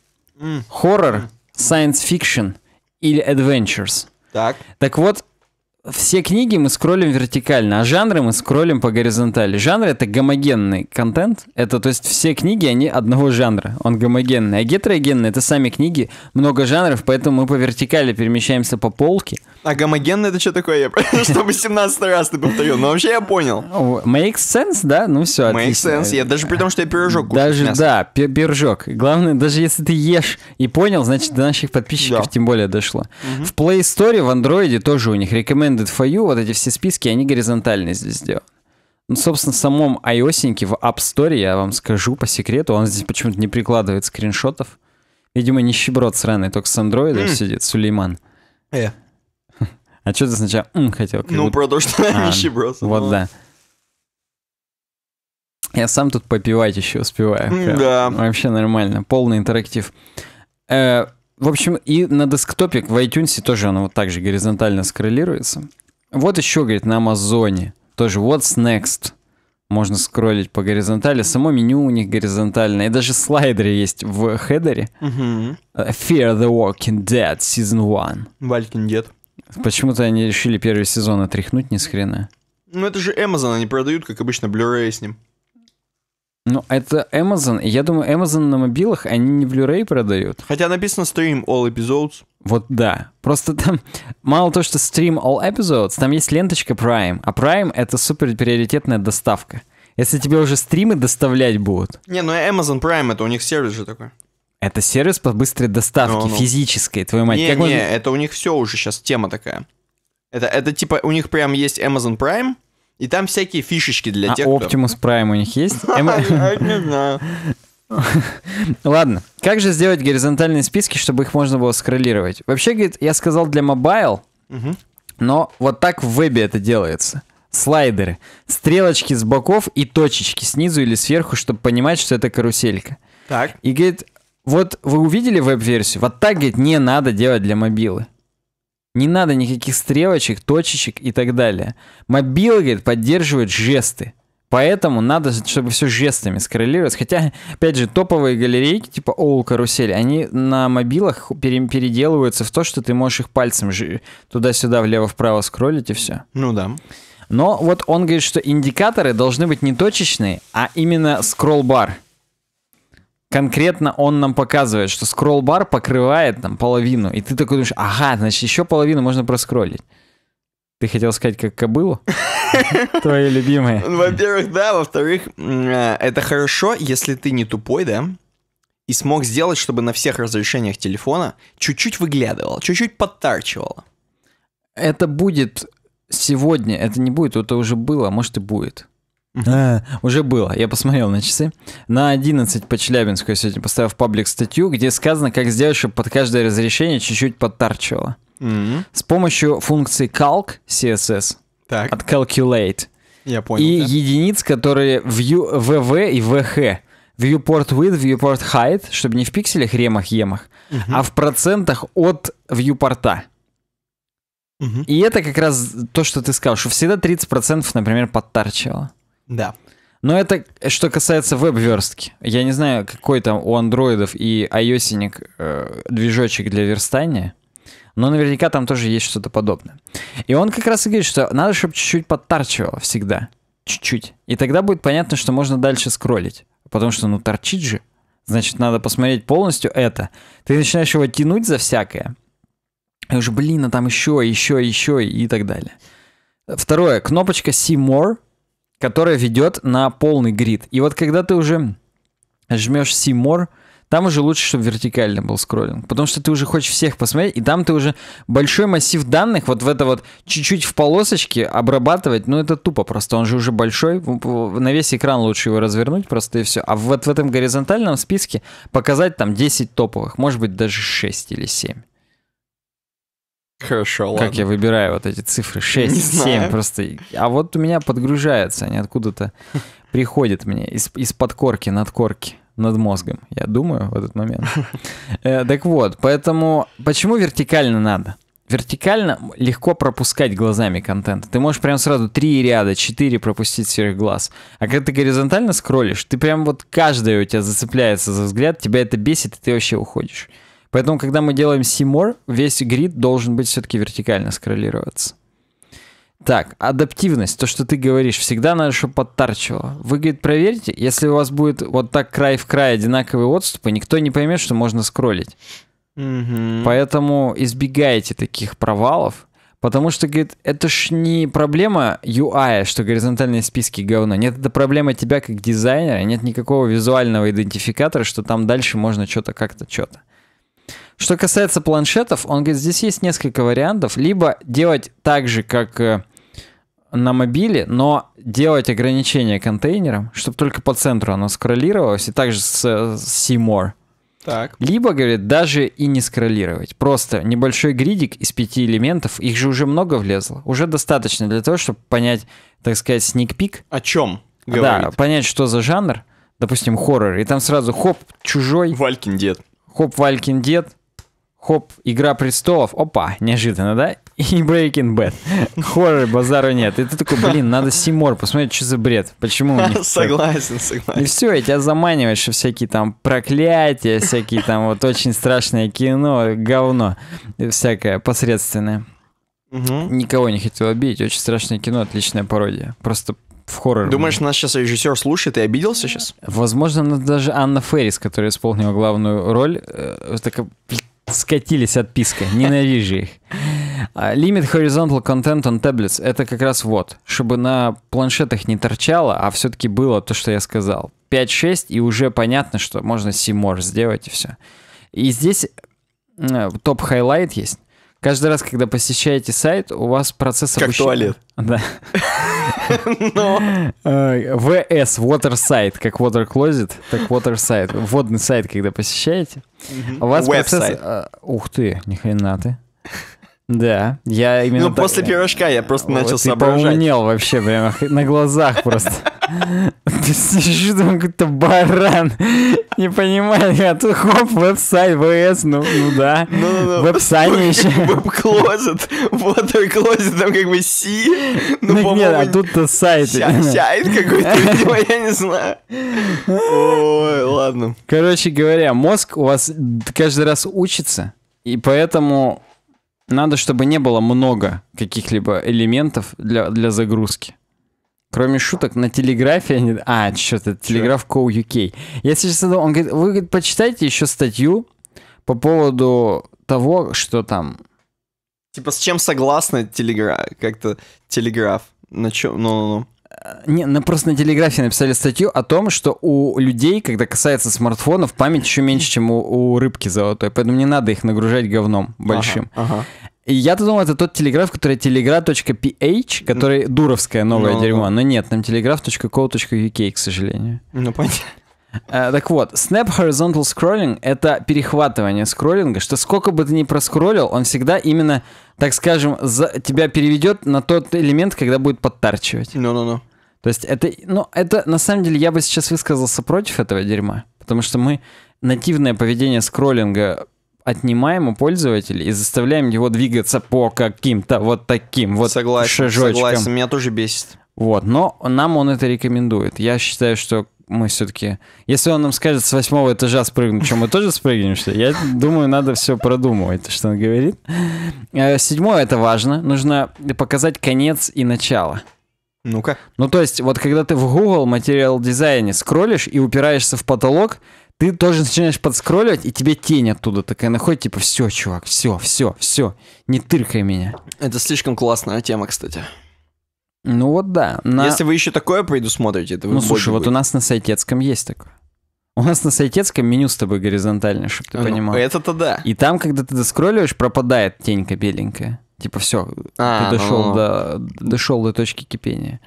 Хоррор, mm. science fiction или adventures. Так. Так вот, все книги мы скроллим вертикально, а жанры мы скроллим по горизонтали. Жанр это гомогенный контент. Это то есть все книги, они одного жанра. Он гомогенный. А гетерогенный это сами книги, много жанров, поэтому мы по вертикали перемещаемся по полке. А гомогенный это что такое? Я понял, что 18 раз ты повторил. Но ну, вообще я понял. Makes sense, да? Ну все, Makes отлично. sense. Я даже при том, что я пирожок кушаю. Даже, да, пирожок. Главное, даже если ты ешь и понял, значит до наших подписчиков тем более дошло. В Play Store в Android тоже у них рекомендуют recommended for you, вот эти все списки, они горизонтальные здесь сделаны. Ну, собственно, в самом iOS в App Store, я вам скажу по секрету, он здесь почему-то не прикладывает скриншотов. Видимо, нищеброд сраный, только с андроидом mm. сидит, Сулейман. Э. А что ты сначала «м» хотел? Ну, будто... про то, что а, нищеброд. Вот, да. Я сам тут попивать еще успеваю. Да. Вообще нормально, полный интерактив. Э, в общем, и на десктопе в iTunes тоже оно вот так же горизонтально скроллируется. Вот еще, говорит, на Амазоне. Тоже What's Next. Можно скроллить по горизонтали. Само меню у них горизонтальное. И даже слайдеры есть в хедере. Угу. Fear the Walking Dead Season 1. Walking Dead. Почему-то они решили первый сезон отряхнуть ни с хрена. Ну это же Amazon, они продают, как обычно, Blu-ray с ним. Ну, это Amazon. Я думаю, Amazon на мобилах они не Blu-ray продают. Хотя написано Stream All Episodes. Вот да. Просто там мало то, что Stream All Episodes, там есть ленточка Prime. А Prime — это супер приоритетная доставка. Если тебе уже стримы доставлять будут. Не, ну Amazon Prime — это у них сервис же такой. Это сервис по быстрой доставке ну, ну. физической, твою мать. Не, как не, можно... это у них все уже сейчас тема такая. Это, это типа у них прям есть Amazon Prime — и там всякие фишечки для а тех, Optimus кто... Prime у них есть? Эм, я не знаю. Ладно. Как же сделать горизонтальные списки, чтобы их можно было скроллировать? Вообще, говорит, я сказал для мобайл, но вот так в вебе это делается. Слайдеры. Стрелочки с боков и точечки снизу или сверху, чтобы понимать, что это каруселька. Так. И говорит, вот вы увидели веб-версию? Вот так, говорит, не надо делать для мобилы. Не надо никаких стрелочек, точечек и так далее. Мобилы говорит, поддерживает жесты. Поэтому надо, чтобы все жестами скроллировать. Хотя, опять же, топовые галерейки типа Owl Карусель, они на мобилах переделываются в то, что ты можешь их пальцем туда-сюда, влево-вправо скроллить и все. Ну да. Но вот он говорит, что индикаторы должны быть не точечные, а именно скролл-бар конкретно он нам показывает, что скролл-бар покрывает там половину. И ты такой думаешь, ага, значит, еще половину можно проскроллить. Ты хотел сказать, как кобылу? Твои любимые. Ну, во-первых, да. Во-вторых, э, это хорошо, если ты не тупой, да? И смог сделать, чтобы на всех разрешениях телефона чуть-чуть выглядывал, чуть-чуть подтарчивало. Это будет сегодня, это не будет, это уже было, а может и будет. А, уже было, я посмотрел на часы. На 11 по Челябинску я сегодня поставил в паблик статью, где сказано, как сделать, чтобы под каждое разрешение чуть-чуть подтарчивало. Uh-huh. С помощью функции calc CSS так. от calculate я понял, и да. единиц, которые view, vv и vh. Viewport width, viewport height, чтобы не в пикселях, ремах, емах, uh-huh. а в процентах от viewport. Uh-huh. И это как раз то, что ты сказал, что всегда 30% например, подтарчивало. Да. Но это что касается веб-верстки. Я не знаю, какой там у андроидов и ios э, движочек для верстания, но наверняка там тоже есть что-то подобное. И он как раз и говорит, что надо, чтобы чуть-чуть подтарчивало всегда. Чуть-чуть. И тогда будет понятно, что можно дальше скроллить. Потому что, ну, торчит же. Значит, надо посмотреть полностью это. Ты начинаешь его тянуть за всякое. И уже, блин, а там еще, еще, еще и так далее. Второе. Кнопочка See More — которая ведет на полный грид. И вот когда ты уже жмешь Симор, там уже лучше, чтобы вертикально был скроллинг, потому что ты уже хочешь всех посмотреть, и там ты уже большой массив данных вот в это вот чуть-чуть в полосочке обрабатывать, ну это тупо просто, он же уже большой, на весь экран лучше его развернуть просто и все. А вот в этом горизонтальном списке показать там 10 топовых, может быть даже 6 или 7. Хорошо, ладно. Как я выбираю вот эти цифры? 6, не 7 знаю. просто. А вот у меня подгружаются они откуда-то. Приходят мне из- из-под корки, над корки, над мозгом. Я думаю в этот момент. Э, так вот, поэтому почему вертикально надо? Вертикально легко пропускать глазами контент. Ты можешь прям сразу три ряда, четыре пропустить сверх глаз. А когда ты горизонтально скроллишь, ты прям вот каждая у тебя зацепляется за взгляд, тебя это бесит, и ты вообще уходишь. Поэтому, когда мы делаем CMOR, весь грид должен быть все-таки вертикально скроллироваться. Так, адаптивность, то, что ты говоришь, всегда надо, чтобы подтарчивало. Вы, говорит, проверьте, если у вас будет вот так край в край одинаковые отступы, никто не поймет, что можно скроллить. Угу. Поэтому избегайте таких провалов, потому что, говорит, это ж не проблема UI, что горизонтальные списки говно. Нет, это проблема тебя как дизайнера, нет никакого визуального идентификатора, что там дальше можно что-то как-то что-то. Что касается планшетов, он говорит, здесь есть несколько вариантов. Либо делать так же, как э, на мобиле, но делать ограничение контейнером, чтобы только по центру оно скроллировалось, и также с, э, с Так. Либо, говорит, даже и не скроллировать. Просто небольшой гридик из пяти элементов, их же уже много влезло, уже достаточно для того, чтобы понять, так сказать, сникпик. О чем? Говорит. Да, понять, что за жанр, допустим, хоррор, и там сразу хоп, чужой. Валькин дед. Хоп, Валькин дед, Хоп, Игра престолов, опа, неожиданно, да? И Breaking Bad. Хоррор, базару нет. И ты такой, блин, надо Симор посмотреть, что за бред. Почему? Согласен, согласен. И все, и тебя заманиваешь всякие там проклятия, всякие там вот очень страшное кино, говно всякое посредственное. Угу. Никого не хотел обидеть. Очень страшное кино, отличная пародия. Просто в хоррор. Думаешь, нас сейчас режиссер слушает и обиделся сейчас? Возможно, даже Анна Феррис, которая исполнила главную роль, э, такая, Скатились от писка, Ненавижу их. А, Limit Horizontal Content on Tablets — это как раз вот, чтобы на планшетах не торчало, а все-таки было то, что я сказал. 5-6, и уже понятно, что можно Симор сделать, и все. И здесь э, топ-хайлайт есть. Каждый раз, когда посещаете сайт, у вас процесс как обучения... Как туалет. Да. ВС, э, water сайт, как water closet, так water сайт, Водный сайт, когда посещаете. У вас процесс... Э, ух ты, ни хрена ты. Да, я именно... Ну, так... после пирожка я просто вот начал ты типа соображать. поумнел вообще прямо на глазах просто. Ты сидишь там какой-то баран, не понимаю, а тут хоп, веб-сайт, ВС, ну, ну да, ну, ну, ну. веб-сайт еще. Веб-клозет, water-клозет, там как бы си, ну, по-моему... Нет, а тут-то сайт. Сайт какой-то, я не знаю. Ой, ладно. Короче говоря, мозг у вас каждый раз учится, и поэтому надо, чтобы не было много каких-либо элементов для, для загрузки. Кроме шуток, на телеграфе они... А, черт, это телеграф Ко UK. Я сейчас задал, он говорит, вы говорит, почитайте еще статью по поводу того, что там... Типа, с чем согласны телегра, Как-то телеграф. На чем? Ну, ну, ну. Не, на, просто на телеграфе написали статью о том, что у людей, когда касается смартфонов, память еще меньше, чем у, у рыбки золотой. Поэтому не надо их нагружать говном большим. Ага, ага. И я-то думал, это тот телеграф, который telegraph.ph, который mm. дуровское новое no, ну, ну, дерьмо. Ну. Но нет, там telegraph.co.uk, к сожалению. Ну, понятно. Э, так вот, Snap Horizontal Scrolling — это перехватывание скроллинга, что сколько бы ты ни проскроллил, он всегда именно, так скажем, за, тебя переведет на тот элемент, когда будет подтарчивать. Ну-ну-ну. No, no, no. То есть это, ну, это на самом деле я бы сейчас высказался против этого дерьма, потому что мы нативное поведение скроллинга отнимаем у пользователя и заставляем его двигаться по каким-то вот таким вот согласен, шажочкам. Согласен, меня тоже бесит. Вот, но нам он это рекомендует. Я считаю, что мы все-таки... Если он нам скажет с восьмого этажа спрыгнуть, что мы тоже спрыгнем, что я думаю, надо все продумывать, что он говорит. Э, седьмое — это важно. Нужно показать конец и начало. Ну-ка. Ну, то есть, вот когда ты в Google материал дизайне скроллишь и упираешься в потолок, ты тоже начинаешь подскролливать, и тебе тень оттуда такая находит, типа, все, чувак, все, все, все, не тыркай меня. Это слишком классная тема, кстати. Ну вот да. На... Если вы еще такое предусмотрите, то вы Ну слушай, будет. вот у нас на сайтецком есть такое. У нас на сайтецком меню с тобой горизонтальное, чтобы ты а, ну, понимал. Это-то да. И там, когда ты доскролливаешь, пропадает тенька беленькая. Типа все, а, ты дошел, ну... до, дошел до точки кипения.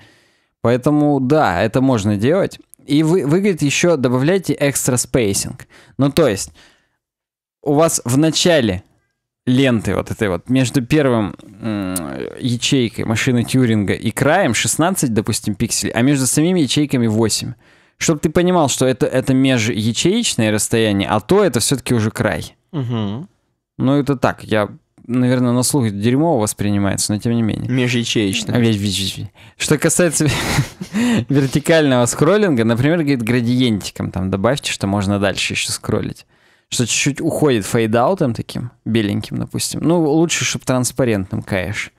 Поэтому да, это можно делать. И вы, выглядит еще добавляйте экстра спейсинг. Ну, то есть, у вас в начале ленты вот этой вот, между первым ячейкой машины Тьюринга и краем 16, допустим, пикселей, а между самими ячейками 8. Чтобы ты понимал, что это, это межячеечное расстояние, а то это все-таки уже край. Угу. Ну, это так, я наверное, на слух дерьмово воспринимается, но тем не менее. Межячеечно. А, что касается вертикального скроллинга, например, говорит, градиентиком там добавьте, что можно дальше еще скроллить. Что чуть-чуть уходит фейдаутом таким, беленьким, допустим. Ну, лучше, чтобы транспарентным, конечно.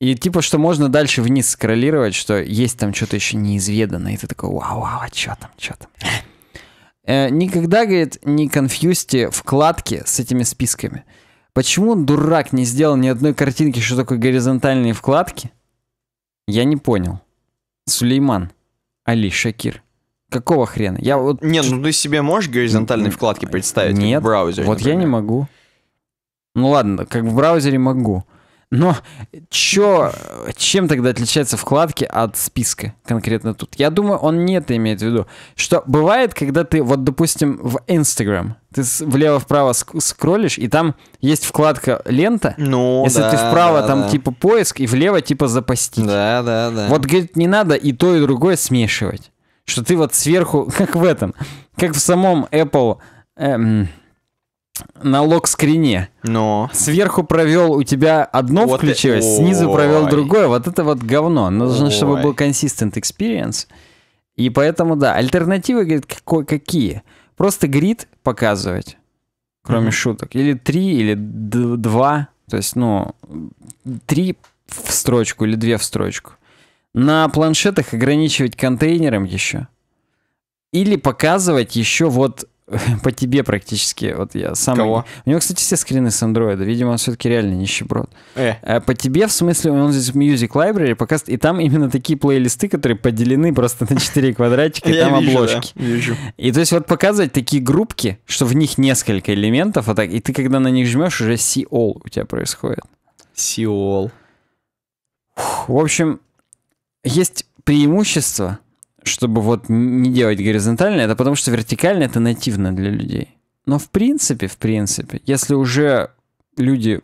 И типа, что можно дальше вниз скроллировать, что есть там что-то еще неизведанное. И ты такой, вау, вау, а что там, что там? Э, никогда, говорит, не конфьюзьте вкладки с этими списками. Почему он, дурак, не сделал ни одной картинки, что такое горизонтальные вкладки? Я не понял. Сулейман. Али Шакир. Какого хрена? Я вот... Не, ну ты себе можешь горизонтальные вкладки представить Нет, в браузере? вот например? я не могу. Ну ладно, как в браузере могу. Но чё, чем тогда отличаются вкладки от списка конкретно тут? Я думаю, он не это имеет в виду. Что бывает, когда ты, вот, допустим, в Instagram, ты влево-вправо ск скроллишь, и там есть вкладка «Лента». Ну, Если да, ты вправо, да, там да. типа «Поиск», и влево типа «Запастить». Да, да, да. Вот, говорит, не надо и то, и другое смешивать. Что ты вот сверху, как в этом, как в самом Apple... Эм, на лог-скрине. Но. Сверху провел, у тебя одно вот включилось, и... снизу провел другое. Вот это вот говно. Нужно, Ой. чтобы был consistent experience. И поэтому, да, альтернативы, говорит, какой, какие? Просто грид показывать, кроме mm-hmm. шуток. Или три, или два. То есть, ну, три в строчку или две в строчку. На планшетах ограничивать контейнером еще. Или показывать еще вот по тебе практически. Вот я сам. Кого? У него, кстати, все скрины с андроида. Видимо, он все-таки реально нищеброд. Э. э. По тебе, в смысле, он здесь в Music Library показывает, и там именно такие плейлисты, которые поделены просто на 4 квадратика, и там обложки. И то есть вот показывать такие группки, что в них несколько элементов, а так, и ты когда на них жмешь, уже сиол у тебя происходит. сиол В общем, есть преимущество — чтобы вот не делать горизонтально, это потому что вертикально это нативно для людей. Но в принципе, в принципе, если уже люди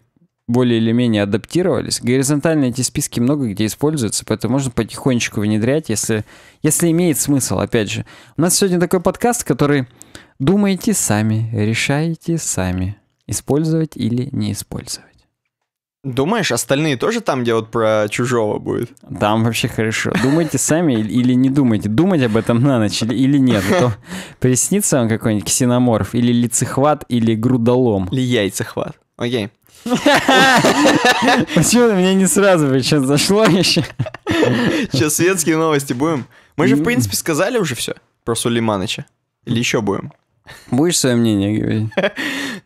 более или менее адаптировались, горизонтально эти списки много где используются, поэтому можно потихонечку внедрять, если, если имеет смысл, опять же. У нас сегодня такой подкаст, который «Думайте сами, решайте сами, использовать или не использовать». Думаешь, остальные тоже там, где вот про чужого будет? Там вообще хорошо. Думайте сами или не думайте. Думать об этом на ночь или нет. А то приснится он какой-нибудь ксеноморф, или лицехват, или грудолом. Или яйцехват. Окей. Почему меня не сразу сейчас зашло еще? Сейчас светские новости будем. Мы же, в принципе, сказали уже все про Сулейманыча. Или еще будем? Будешь свое мнение говорить?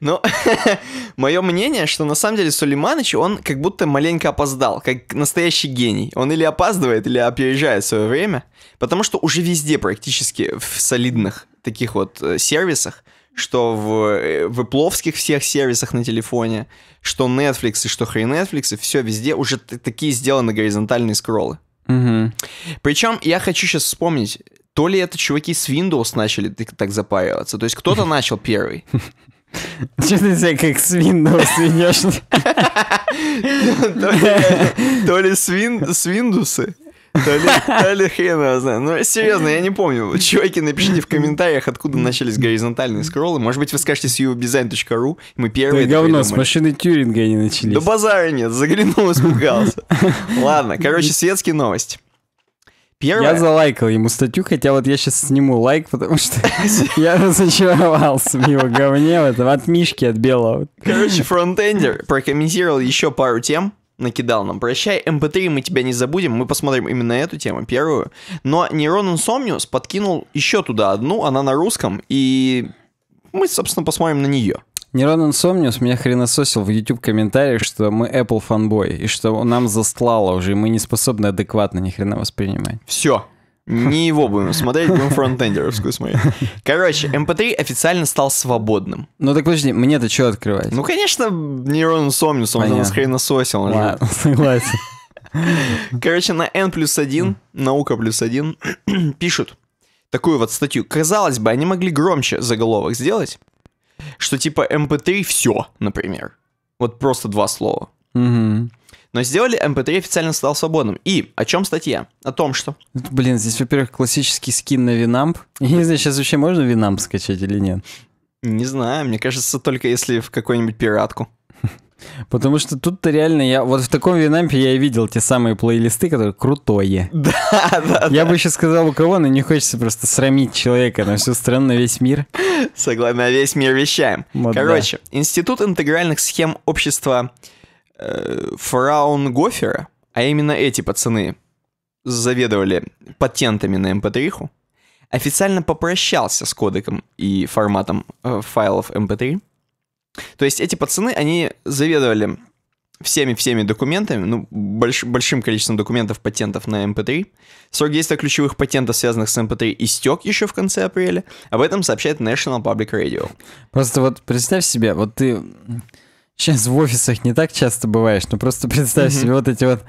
Ну, мое мнение, что на самом деле Сулейманович, он как будто маленько опоздал, как настоящий гений. Он или опаздывает, или опережает свое время, потому что уже везде практически в солидных таких вот э, сервисах, что в, э, в Ипловских всех сервисах на телефоне, что Netflix и что хрен Netflix, и все везде уже такие сделаны горизонтальные скроллы. Угу. Причем я хочу сейчас вспомнить то ли это чуваки с Windows начали так запариваться. То есть кто-то начал первый. Че ты себя как с Windows ведешь? То ли с Windows, то ли, то ли хрен его знает. Ну, серьезно, я не помню. Чуваки, напишите в комментариях, откуда начались горизонтальные скроллы. Может быть, вы скажете с uvdesign.ru, мы первые да говно, с машины Тюринга они начались. Да базара нет, заглянул и испугался. Ладно, короче, светские новости. Первое... Я залайкал ему статью, хотя вот я сейчас сниму лайк, потому что я разочаровался в его говне, в этом, от Мишки, от Белого. Короче, фронтендер прокомментировал еще пару тем, накидал нам. Прощай, MP3, эм мы тебя не забудем, мы посмотрим именно эту тему, первую. Но Нейрон Инсомниус подкинул еще туда одну, она на русском, и мы, собственно, посмотрим на нее. Нерон Инсомниус меня хренососил в YouTube комментариях, что мы Apple фанбой, и что нам застлало уже, и мы не способны адекватно ни хрена воспринимать. Все. Не его будем смотреть, будем фронтендеровскую смотреть. Короче, MP3 эм официально стал свободным. Ну так подожди, мне-то что открывать? Ну, конечно, Нейрон Сомнюс, он нас хренососил. Ладно, согласен. Короче, на N плюс 1, наука плюс 1, пишут такую вот статью. Казалось бы, они могли громче заголовок сделать, что типа MP3 эм все, например. Вот просто два слова. Угу. Но сделали, MP3 эм официально стал свободным. И о чем статья? О том, что... Блин, здесь, во-первых, классический скин на Винамп. Я не знаю, сейчас вообще можно Винамп скачать или нет. Не знаю, мне кажется, только если в какую-нибудь пиратку. Потому что тут-то реально я... Вот в таком винампе я и видел те самые плейлисты, которые крутое. Да, да, Я да. бы еще сказал, у кого, но не хочется просто срамить человека на всю страну, на весь мир. Согласно, на весь мир вещаем. Вот Короче, да. Институт интегральных схем общества э, Фраун Гофера, а именно эти пацаны заведовали патентами на mp3, эм официально попрощался с кодеком и форматом э, файлов mp3, эм то есть эти пацаны, они заведовали всеми-всеми документами, ну, больш, большим количеством документов, патентов на MP3. Эм Срок действия ключевых патентов, связанных с MP3, эм истек еще в конце апреля. Об этом сообщает National Public Radio. Просто вот представь себе, вот ты сейчас в офисах не так часто бываешь, но просто представь mm-hmm. себе вот эти вот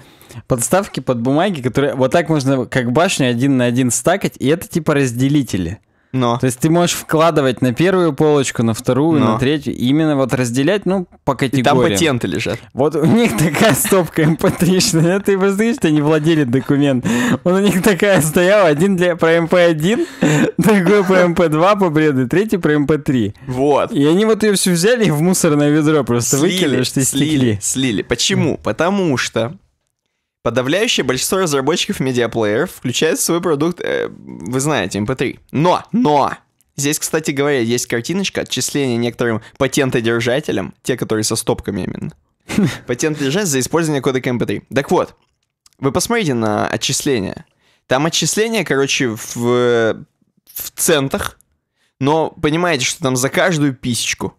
подставки под бумаги, которые вот так можно как башню один на один стакать, и это типа разделители. Но. То есть ты можешь вкладывать на первую полочку, на вторую, Но. на третью, именно вот разделять, ну, по категориям. И там патенты лежат. Вот у них такая стопка mp3-шная, ты представляешь, что они владели документ. Он у них такая стояла, один для, про mp1, другой про mp2 по бреду, третий про mp3. Вот. И они вот ее все взяли и в мусорное ведро просто выкинули, что слили. Слили. Почему? Потому что Подавляющее большинство разработчиков медиаплееров включает в свой продукт, э, вы знаете, MP3. Эм но, но, Здесь, кстати говоря, есть картиночка отчисления некоторым патентодержателям, те, которые со стопками именно. Патентодержатель за использование кодека MP3. Эм так вот, вы посмотрите на отчисления. Там отчисления, короче, в, в центах, но понимаете, что там за каждую писечку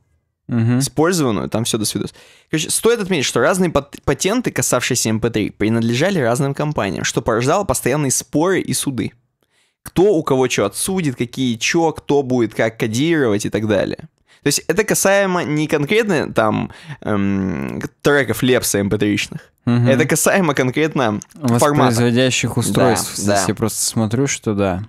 угу. использованную, там все до свидос. Короче, стоит отметить, что разные пат- патенты, касавшиеся MP3, эм принадлежали разным компаниям, что порождало постоянные споры и суды. Кто у кого что отсудит, какие чё, кто будет как кодировать и так далее. То есть это касаемо не конкретно там эм, треков Лепса MP3-шных. Эм угу. Это касаемо конкретно воспроизводящих формата. устройств. Да, Здесь да. я просто смотрю, что да.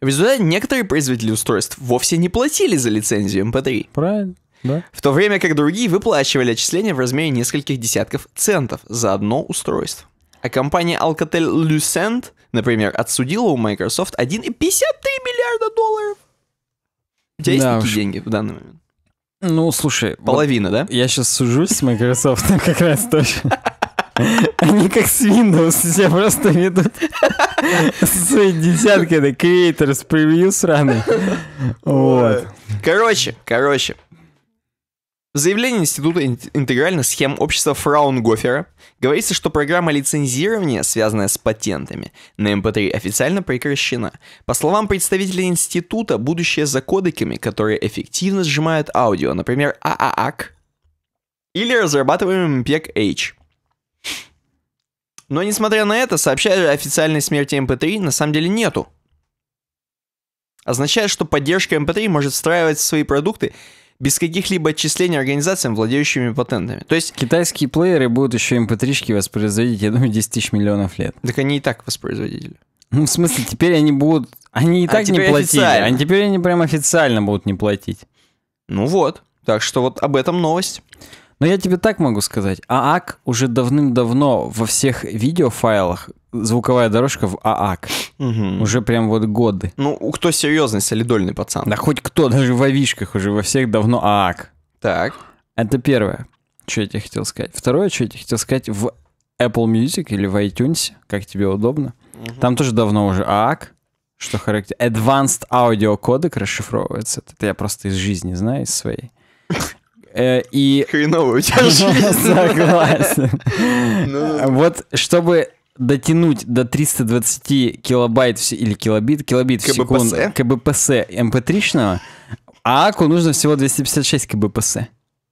В результате некоторые производители устройств вовсе не платили за лицензию MP3. Эм Правильно. Да? В то время как другие выплачивали отчисления в размере нескольких десятков центов за одно устройство. А компания Alcatel Lucent, например, отсудила у Microsoft 1,53 миллиарда долларов. У тебя да, есть такие уж... деньги в данный момент? Ну, слушай. Половина, вот да? Я сейчас сужусь с Microsoft как раз точно. Они как с Windows себя просто ведут. Свои десятки, это Creators Preview сраный. Вот. Короче, короче, в заявлении Института интегральных схем общества Фраунгофера говорится, что программа лицензирования, связанная с патентами, на MP3 эм официально прекращена. По словам представителей института, будущее за кодеками, которые эффективно сжимают аудио, например, AAAC а а а или разрабатываемым эм MPEG-H. Но несмотря на это, сообщая о официальной смерти MP3 эм на самом деле нету. Означает, что поддержка MP3 может встраивать в свои продукты без каких-либо отчислений организациям, владеющими патентами. То есть... Китайские плееры будут еще mp3-шки воспроизводить, я думаю, 10 тысяч миллионов лет. Так они и так воспроизводители. Ну, в смысле, теперь они будут... Они и а так а не платили. Официально. А теперь они прям официально будут не платить. Ну вот. Так что вот об этом новость. Но я тебе так могу сказать. ААК уже давным-давно во всех видеофайлах звуковая дорожка в ААК. Угу. Уже прям вот годы. Ну, кто серьезный солидольный пацан? Да хоть кто, даже в авишках уже во всех давно ААК. Так. Это первое, что я тебе хотел сказать. Второе, что я тебе хотел сказать, в Apple Music или в iTunes, как тебе удобно. Угу. Там тоже давно уже ААК, что характерно. Advanced Audio Codec расшифровывается. Это я просто из жизни знаю, из своей. Э, и... Хреново у тебя Согласен. Ну, ну, ну. Вот чтобы дотянуть до 320 килобайт или килобит, килобит в секунду КБПС mp а АКу нужно всего 256 КБПС.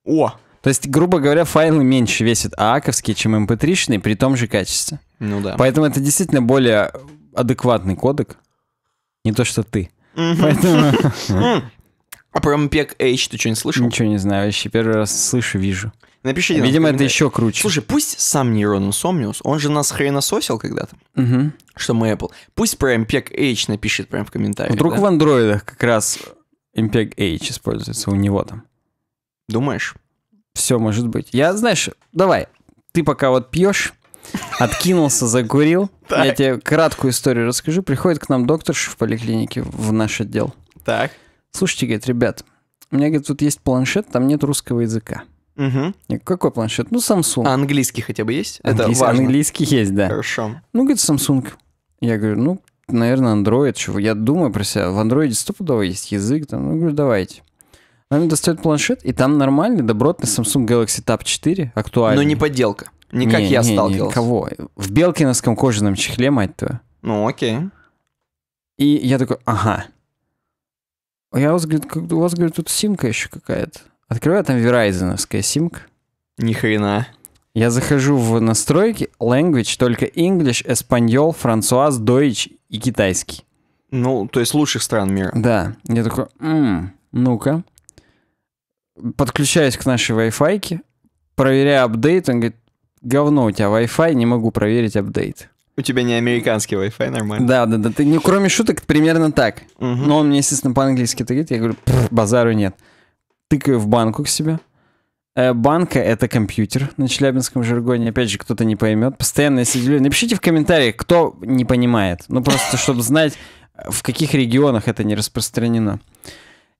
О! То есть, грубо говоря, файлы меньше весят ААКовские, чем mp 3 при том же качестве. Ну да. Поэтому это действительно более адекватный кодек. Не то, что ты. Поэтому... А про MPEG H ты что-нибудь слышал? Ничего не знаю, вообще первый раз слышу, вижу. Напиши, нам. Видимо, это еще круче. Слушай, пусть сам Нейрон Сомниус, он же нас хренососил когда-то, угу. что мы Apple. Пусть про MPEG H напишет прям в комментариях. Вдруг да? в андроидах как раз MPEG H используется у него там. Думаешь? Все может быть. Я, знаешь, давай, ты пока вот пьешь, откинулся, закурил. Я тебе краткую историю расскажу. Приходит к нам доктор в поликлинике в наш отдел. Так слушайте, говорит, ребят, у меня, говорит, тут есть планшет, там нет русского языка. Угу. Я, какой планшет? Ну, Samsung. А английский хотя бы есть? Английский, Это важно. Английский есть, да. Хорошо. Ну, говорит, Samsung. Я говорю, ну, наверное, Android. Чего? Я думаю про себя. В Android стопудово есть язык. Там. Ну, говорю, давайте. Она мне достает планшет, и там нормальный, добротный Samsung Galaxy Tab 4, актуальный. Но не подделка. Не как не, я не, сталкивался. Не, кого? В белкиновском кожаном чехле, мать твою. Ну, окей. И я такой, ага. А я у вас, говорит, у вас, говорит, тут симка еще какая-то. Открываю, там верайзеновская симка. Ни хрена. Я захожу в настройки, language, только English, Espanol, Франсуаз, Дойч и китайский. Ну, то есть лучших стран мира. Да. Я такой, м-м, ну-ка. Подключаюсь к нашей Wi-Fi, проверяю апдейт, он говорит, говно у тебя Wi-Fi, не могу проверить апдейт. У тебя не американский Wi-Fi, нормально. Да, да, да. Ты, не ну, кроме шуток, примерно так. Угу. Но он мне, естественно, по-английски говорит. Я говорю, базару нет. Тыкаю в банку к себе. Э, банка — это компьютер на челябинском жаргоне. Опять же, кто-то не поймет. Постоянно я сидю. Напишите в комментариях, кто не понимает. Ну, просто чтобы знать, в каких регионах это не распространено.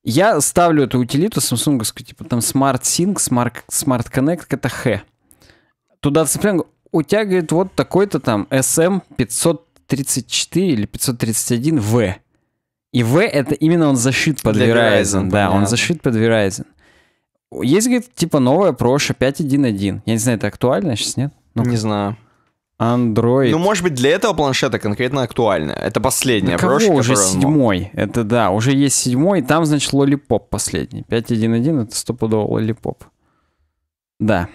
Я ставлю эту утилиту самсунговскую, типа там Smart Sync, Smart, Smart Connect, это Х. Туда цепляю, у тебя, говорит, вот такой-то там SM534 или 531V. И V это именно он зашит под Для Verizon. Verizon да, он зашит под Verizon. Есть, говорит, типа новая проша 5.1.1. Я не знаю, это актуально сейчас, нет? ну Не знаю. Android. Ну, может быть, для этого планшета конкретно актуально. Это последняя да брошь, уже седьмой. Это да, уже есть седьмой. Там, значит, лолипоп последний. 5.1.1 это стопудово лолипоп. Да.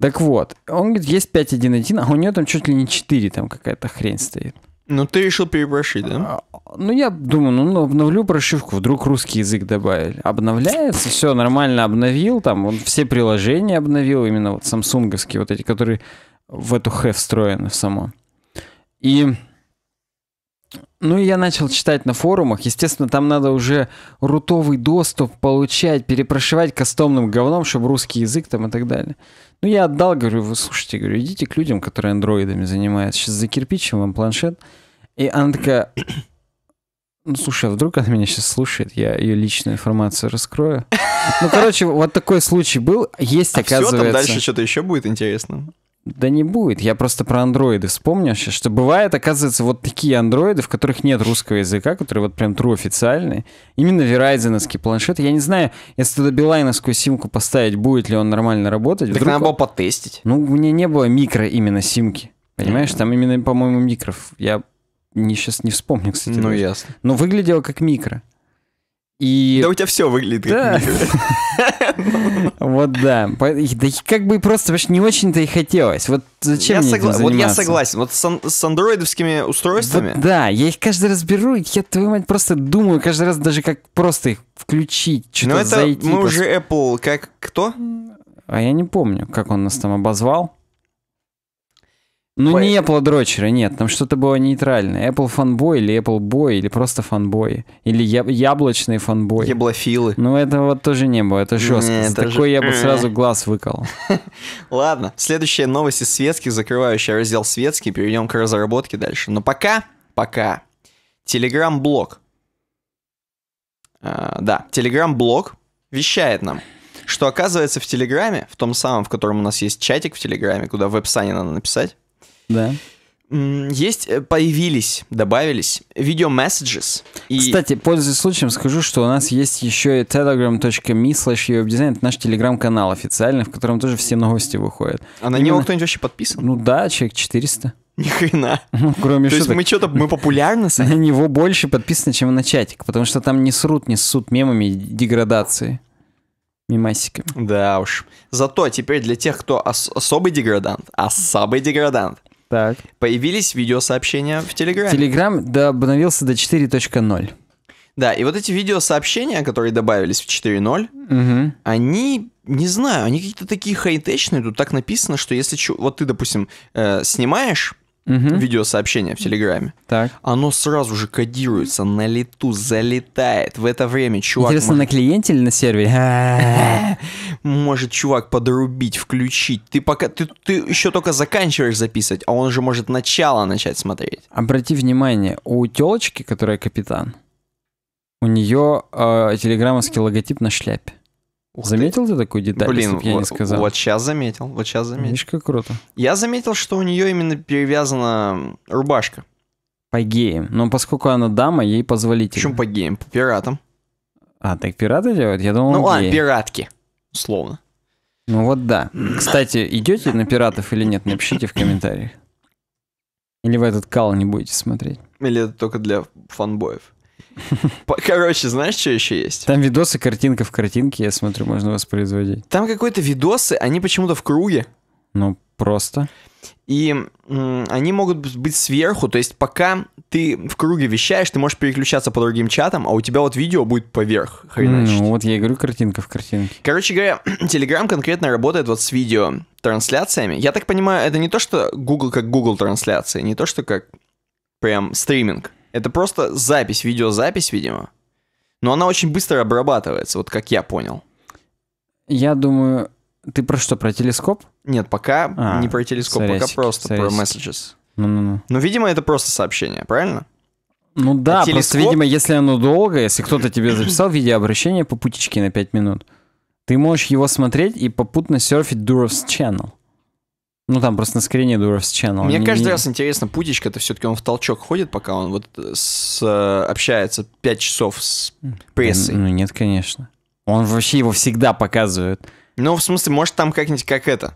Так вот, он говорит, есть 5.1.1, а у нее там чуть ли не 4 там какая-то хрень стоит. Ну, ты решил перепрошить, да? А, ну, я думаю, ну, обновлю прошивку, вдруг русский язык добавили. Обновляется, все нормально обновил, там он все приложения обновил, именно вот самсунговские вот эти, которые в эту хэ встроены в само. И... Ну и я начал читать на форумах. Естественно, там надо уже рутовый доступ получать, перепрошивать кастомным говном, чтобы русский язык там и так далее. Ну, я отдал, говорю, вы слушайте, говорю, идите к людям, которые андроидами занимаются. Сейчас за кирпичем вам планшет. И она такая, ну, слушай, а вдруг она меня сейчас слушает, я ее личную информацию раскрою. Ну, короче, вот такой случай был. Есть, а оказывается... Все, там дальше что-то еще будет интересно. Да не будет, я просто про андроиды вспомнил сейчас, что бывает, оказывается, вот такие андроиды, в которых нет русского языка, которые вот прям true официальные, именно верайзеновские планшет, Я не знаю, если туда билайновскую симку поставить, будет ли он нормально работать. Так Вдруг... надо было потестить. Ну, у меня не было микро именно симки, понимаешь? Там именно, по-моему, микров. Я не, сейчас не вспомню, кстати. Ну, даже. ясно. Но выглядело как микро. И... Да у тебя все выглядит да. как Вот да. Да как бы просто вообще не очень-то и хотелось. Вот зачем я мне согла... этим Вот я согласен. Вот с, ан- с андроидовскими устройствами. Вот, да, я их каждый раз беру, и я, твою мать, просто думаю каждый раз даже как просто их включить, что-то зайти. Ну это мы просто... уже Apple как кто? А я не помню, как он нас там обозвал. Ну, Boy. не Apple дрочеры, нет, там что-то было нейтральное. Apple фанбой или Apple бой или просто фанбой. Или я... яблочный фанбой. Яблофилы. Ну, этого вот тоже не было, это жестко. Не, это Такой же... я бы сразу глаз выкал. Ладно, следующая новость из светских, закрывающая раздел светский, перейдем к разработке дальше. Но пока, пока, Telegram-блог. А, да, Telegram-блог вещает нам, что оказывается в Телеграме, в том самом, в котором у нас есть чатик в Телеграме, куда в описании надо написать, да. Есть, э, появились, добавились видео месседжес И... Кстати, пользуясь случаем, скажу, что у нас есть еще и telegram.me slash это наш телеграм-канал официальный, в котором тоже все новости выходят. А на Именно... него кто-нибудь вообще подписан? Ну да, человек 400. Ни хрена. Ну, кроме То есть мы что-то, мы популярны На него больше подписано, чем на чатик, потому что там не срут, не ссут мемами деградации. Мимасиками. Да уж. Зато теперь для тех, кто особый деградант, особый деградант, так. Появились видеосообщения в Телеграме. Телеграм да, обновился до 4.0. Да, и вот эти видеосообщения, которые добавились в 4.0, угу. они, не знаю, они какие-то такие хай-течные. Тут так написано, что если... Вот ты, допустим, э, снимаешь угу. видеосообщение в Телеграме. Так. Оно сразу же кодируется на лету, залетает. В это время чувак... Интересно, может... на клиенте или на сервере? может чувак подрубить, включить. Ты пока... Ты, ты еще только заканчиваешь записывать, а он уже может начало начать смотреть. Обрати внимание, у телочки, которая капитан, у нее э, телеграммовский логотип на шляпе. Ух заметил ты. ты такую деталь, Блин, если я не сказал? Вот сейчас заметил, вот сейчас заметил. Видишь, круто. Я заметил, что у нее именно перевязана рубашка. По геям. Но поскольку она дама, ей позволительно. Почему по геям? По пиратам. А, так пираты делают? Я думал, Ну ладно, гей. пиратки, условно. Ну вот да. Кстати, идете на пиратов или нет, напишите в комментариях. Или вы этот кал не будете смотреть. Или это только для фанбоев. Короче, знаешь, что еще есть? Там видосы, картинка в картинке, я смотрю, можно воспроизводить. Там какие-то видосы, они почему-то в круге. Ну, просто. И они могут быть сверху, то есть пока ты в круге вещаешь, ты можешь переключаться по другим чатам, а у тебя вот видео будет поверх. Ну, вот я и говорю, картинка в картинке. Короче говоря, Telegram конкретно работает вот с видео трансляциями. Я так понимаю, это не то, что Google как Google трансляции, не то, что как прям стриминг. Это просто запись, видеозапись, видимо. Но она очень быстро обрабатывается, вот как я понял. Я думаю, ты про что, про телескоп? Нет, пока а, не про телескоп, пока просто царясики. про messages. Ну-ну-ну. Ну, видимо, это просто сообщение, правильно? Ну да, а телескоп... просто, видимо, если оно долго, если кто-то тебе записал видеообращение по путечке на 5 минут, ты можешь его смотреть и попутно серфить Дуров's Channel. Ну, там просто на скрине с Channel. Мне не, каждый не... раз интересно, Путичка, это все-таки он в толчок ходит, пока он вот э, с, э, общается 5 часов с прессой. Ну, нет, конечно. Он вообще его всегда показывает. Ну, в смысле, может, там как-нибудь как это,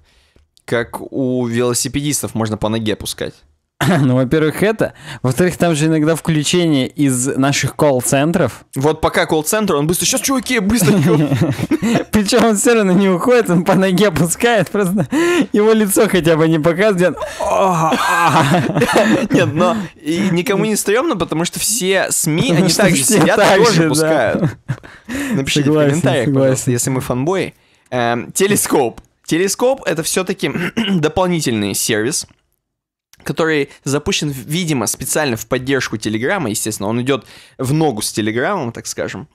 как у велосипедистов можно по ноге пускать. Ну, во-первых, это. Во-вторых, там же иногда включение из наших колл-центров. Вот пока колл-центр, он быстро, сейчас, чуваки, быстро. Причем он все равно не уходит, он по ноге пускает, просто его лицо хотя бы не показывает. Нет, но никому не стрёмно, потому что все СМИ, они так же сидят тоже пускают. Напишите в комментариях, пожалуйста, если мы фанбои. Эм, телескоп. Телескоп — это все таки дополнительный сервис, который запущен, видимо, специально в поддержку Телеграма, естественно, он идет в ногу с Телеграмом, так скажем,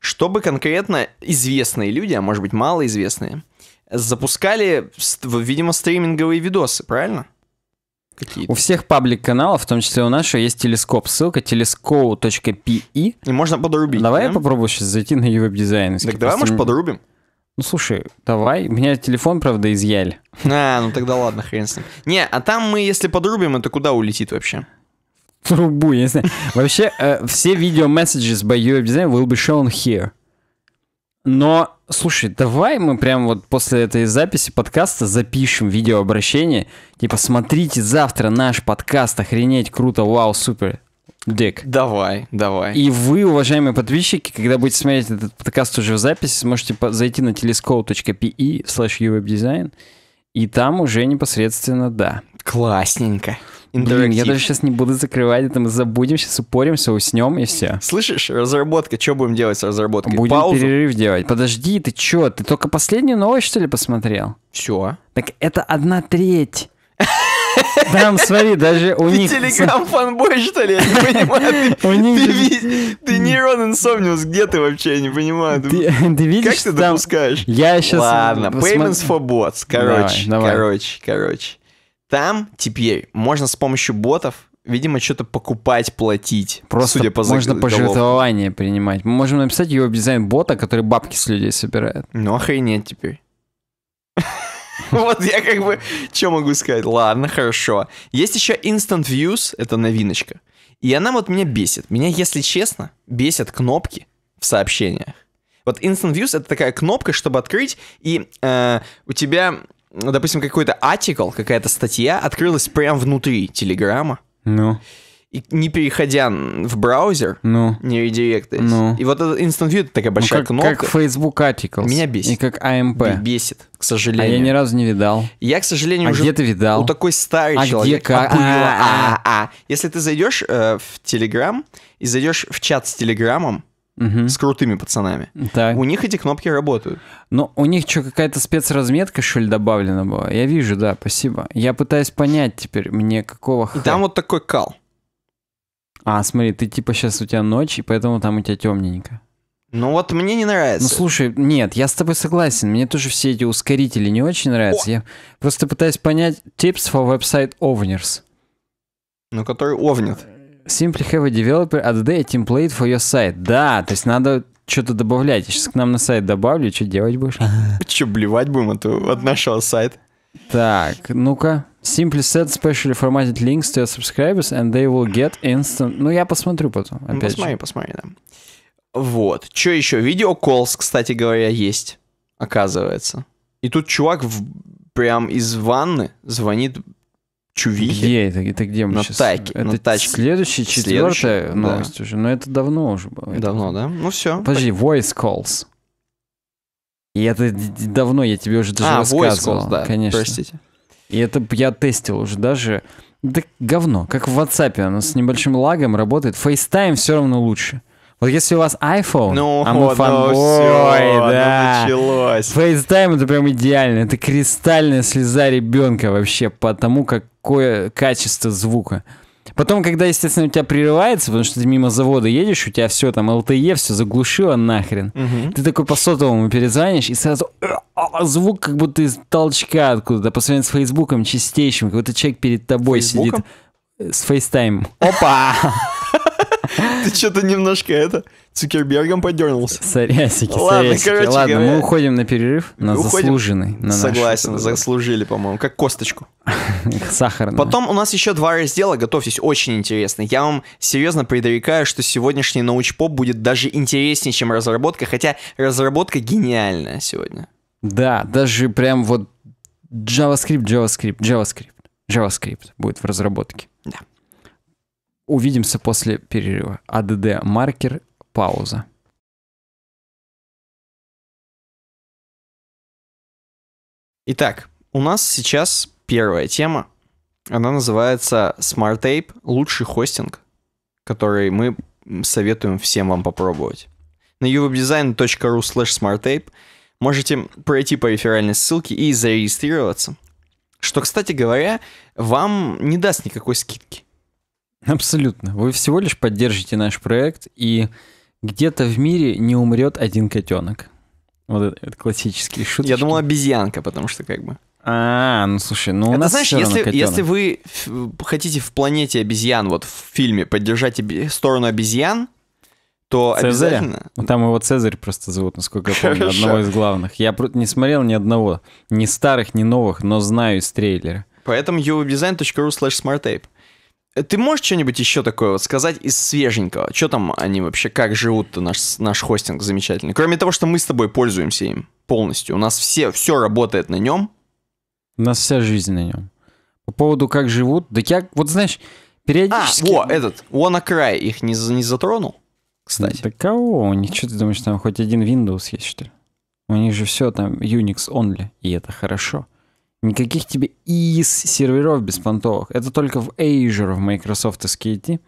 чтобы конкретно известные люди, а может быть малоизвестные, запускали, видимо, стриминговые видосы, правильно? какие-то. У всех паблик-каналов, в том числе у нашего, есть телескоп. Ссылка telescope.pe. И можно подрубить. Давай да? я попробую сейчас зайти на веб-дизайн. Так давай, может, подрубим? Ну слушай, давай. У меня телефон, правда, изъяли. А, ну тогда ладно, хрен с ним. Не, а там мы, если подрубим, это куда улетит вообще? В трубу, я не знаю. Вообще, э, все видео messages by UF Design will be shown here. Но, слушай, давай мы прям вот после этой записи подкаста запишем видеообращение. Типа, смотрите завтра наш подкаст, охренеть, круто, вау, супер. Дик. Давай, давай. И вы, уважаемые подписчики, когда будете смотреть этот подкаст уже в записи, сможете зайти на telescope.pe slash uwebdesign, и там уже непосредственно да. Классненько. Блин, я даже сейчас не буду закрывать это, мы забудем, сейчас упоримся, уснем и все. Слышишь, разработка, что будем делать с разработкой? Будем Паузу? перерыв делать. Подожди, ты что? ты только последнюю новость, что ли, посмотрел? Все. Так это одна треть. Там, смотри, даже у ты них... Ты телеграм-фанбой, что ли? Я не понимаю. Ты, у ты, же... ты нейрон инсомниус, где ты вообще? Я не понимаю. Ты, видишь, Как ты там... допускаешь? Я сейчас... Ладно, payments for bots. Короче, давай, короче, короче. Там теперь можно с помощью ботов видимо, что-то покупать, платить. Просто судя по можно пожертвования принимать. Мы можем написать его дизайн бота, который бабки с людей собирает. Ну охренеть теперь. Вот я как бы, что могу сказать? Ладно, хорошо. Есть еще Instant Views, это новиночка. И она вот меня бесит. Меня, если честно, бесят кнопки в сообщениях. Вот Instant Views — это такая кнопка, чтобы открыть, и э, у тебя, допустим, какой-то article, какая-то статья открылась прямо внутри Телеграма. Ну. No и не переходя в браузер, ну, не редиректясь. Ну. И вот этот Instant View, это такая ну, большая ну, как, кнопка. Как Facebook Articles. Меня бесит. И как AMP. Бесит, к сожалению. А я ни разу не видал. Я, к сожалению, а уже... где ты видал? У такой старый а человек. Где как? А, а, а, а. Если ты зайдешь э, в Telegram и зайдешь в чат с Телеграмом, Угу. С крутыми пацанами. Так. У них эти кнопки работают. ну у них что, какая-то спецразметка, что ли, добавлена была? Я вижу, да, спасибо. Я пытаюсь понять теперь, мне какого... И х... там вот такой кал. А, смотри, ты типа сейчас у тебя ночь, и поэтому там у тебя темненько. Ну вот мне не нравится. Ну слушай, нет, я с тобой согласен. Мне тоже все эти ускорители не очень нравятся. О! Я просто пытаюсь понять tips for website owners. Ну, который овнит. Simply have a developer update a template for your site. Да, то есть надо что-то добавлять. Я сейчас к нам на сайт добавлю, что делать будешь? Че, блевать будем а от, от нашего сайта? Так, ну-ка. Simply said specially formatted links to your subscribers and they will get instant... Ну, я посмотрю потом, ну, опять Посмотри, же. посмотри, да. Вот. Что еще? видео Видеоколс, кстати говоря, есть, оказывается. И тут чувак в... прям из ванны звонит чувихе. Где это? Это где мы на сейчас? Тайке, это на тачке. Следующая, четвертая новость да. уже. Но это давно уже было. Давно, это... да? Ну все. Подожди, voice calls. И это давно, я тебе уже даже а, рассказывал. Voice calls, да. Конечно. Простите. И это я тестил уже даже. Да говно, как в WhatsApp, оно с небольшим лагом работает. FaceTime все равно лучше. Вот если у вас iPhone, ну, а мы вот, фанбой, ну, все, ну да. началось. FaceTime это прям идеально. Это кристальная слеза ребенка вообще по тому, какое качество звука. Потом, когда, естественно, у тебя прерывается, потому что ты мимо завода едешь, у тебя все там ЛТЕ, все заглушило нахрен. Угу. Ты такой по сотовому перезванишь, и сразу а, а, звук как будто из толчка откуда-то, по сравнению с Фейсбуком чистейшим, какой-то человек перед тобой Фейсбуком? сидит. С фейстаймом. Опа! Ты что-то немножко это... Цукербергом подернулся. Сорясики, ладно, сорясики. ладно, мы уходим на перерыв, на заслуженный. Согласен, заслужили, по-моему, как косточку. Сахарно. Потом у нас еще два раздела, готовьтесь, очень интересно. Я вам серьезно предрекаю, что сегодняшний научпоп будет даже интереснее, чем разработка, хотя разработка гениальная сегодня. Да, даже прям вот JavaScript, JavaScript, JavaScript, JavaScript будет в разработке. Да. Увидимся после перерыва. АДД маркер, пауза. Итак, у нас сейчас первая тема. Она называется Smart Tape – лучший хостинг, который мы советуем всем вам попробовать. На uwebdesign.ru slash smarttape можете пройти по реферальной ссылке и зарегистрироваться. Что, кстати говоря, вам не даст никакой скидки. Абсолютно. Вы всего лишь поддержите наш проект, и где-то в мире не умрет один котенок. Вот это классический шут. Я думал обезьянка, потому что как бы. А, ну слушай, ну у это, нас знаешь, если, если вы хотите в планете обезьян, вот в фильме, поддержать оби- сторону обезьян, то Цезаря? обязательно... Ну, там его Цезарь просто зовут, насколько я помню, Хорошо. одного из главных. Я не смотрел ни одного, ни старых, ни новых, но знаю из трейлера. Поэтому uwebdesign.ru slash smartape. Ты можешь что-нибудь еще такое вот сказать из свеженького? Что там они вообще, как живут наш, наш хостинг замечательный? Кроме того, что мы с тобой пользуемся им полностью. У нас все, все работает на нем. У нас вся жизнь на нем. По поводу как живут, да я, вот знаешь, периодически... А, о, этот, WannaCry их не, не затронул, кстати. Да кого? У них что ты думаешь, там хоть один Windows есть, что ли? У них же все там Unix only, и это хорошо. Никаких тебе из серверов беспонтовых. Это только в Azure, в Microsoft SKT.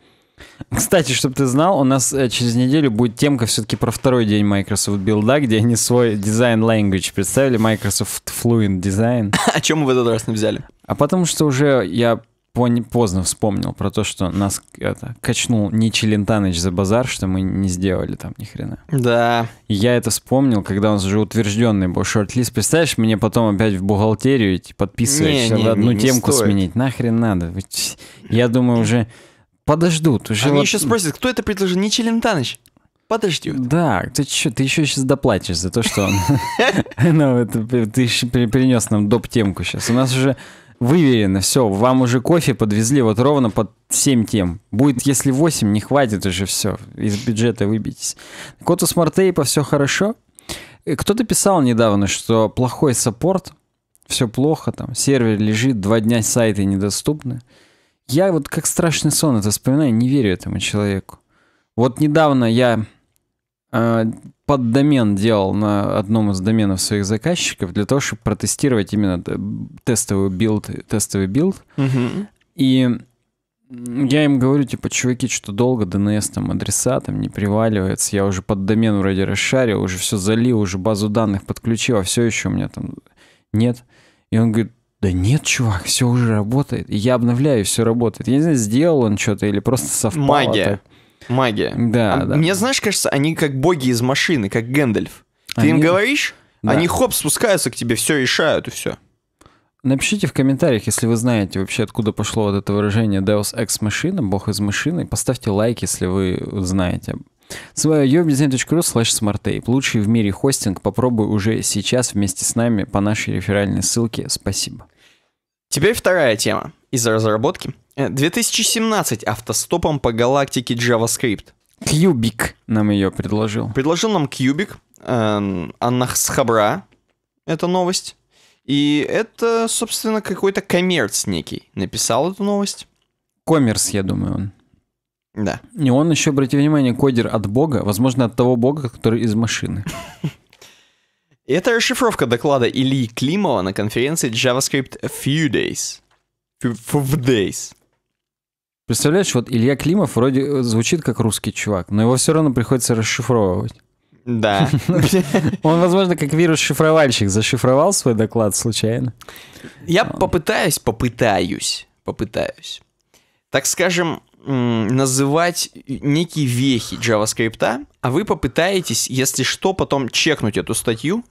Кстати, чтобы ты знал, у нас э, через неделю будет темка все-таки про второй день Microsoft Build, где они свой дизайн language представили, Microsoft Fluent Design. А чем мы в этот раз не взяли? А потому что уже я пон- поздно вспомнил про то, что нас это, качнул не Челентаныч за базар, что мы не сделали там ни хрена. Да. И я это вспомнил, когда он уже утвержденный был шорт-лист. Представляешь, мне потом опять в бухгалтерию идти подписывать, чтобы одну не, не темку стоит. сменить. Нахрен надо. Я думаю, уже подождут. Уже Они а вот... еще спросят, кто это предложил? Не Челентаныч подожди. Да, ты что, ты еще сейчас доплатишь за то, что он... Ну, ты еще принес нам доп-темку сейчас. У нас уже Выверено, все, вам уже кофе подвезли вот ровно под 7 тем. Будет, если 8, не хватит уже все, из бюджета выбитесь. Так вот у смарт-тейпа все хорошо. Кто-то писал недавно, что плохой саппорт, все плохо, там сервер лежит, два дня сайты недоступны. Я вот как страшный сон это вспоминаю, не верю этому человеку. Вот недавно я а, поддомен делал на одном из доменов своих заказчиков для того, чтобы протестировать именно тестовый билд, тестовый билд. Угу. И я им говорю, типа, чуваки, что долго DNS там адреса там не приваливается, я уже под домен вроде расшарил, уже все залил, уже базу данных подключил, а все еще у меня там нет. И он говорит, да нет, чувак, все уже работает. И я обновляю, все работает. Я не знаю, сделал он что-то или просто совпало. Магия. Так. Магия. Да, а да. Мне, знаешь, кажется, они как боги из машины, как Гэндальф. Ты они... им говоришь, да. они хоп, спускаются к тебе, все решают и все. Напишите в комментариях, если вы знаете вообще, откуда пошло вот это выражение Deus Ex Machina, бог из машины. Поставьте лайк, если вы знаете. С вами yourdesign.ru slash smarttape. Лучший в мире хостинг. Попробуй уже сейчас вместе с нами по нашей реферальной ссылке. Спасибо. Теперь вторая тема из за разработки. 2017 э, автостопом по галактике JavaScript. Кьюбик нам ее предложил. Предложил нам Кьюбик. Э, Это новость. И это, собственно, какой-то коммерц некий написал эту новость. Коммерс, я думаю, он. Да. Не, он еще, обратите внимание, кодер от бога, возможно, от того бога, который из машины. Это расшифровка доклада Ильи Климова на конференции JavaScript Few Days. Few Days. Представляешь, вот Илья Климов вроде э, звучит как русский чувак, но его все равно приходится расшифровывать. Да. Он, возможно, как вирус-шифровальщик зашифровал свой доклад случайно. Я попытаюсь, попытаюсь, попытаюсь. Так скажем, называть некие вехи JavaScript, а вы попытаетесь, если что, потом чекнуть эту статью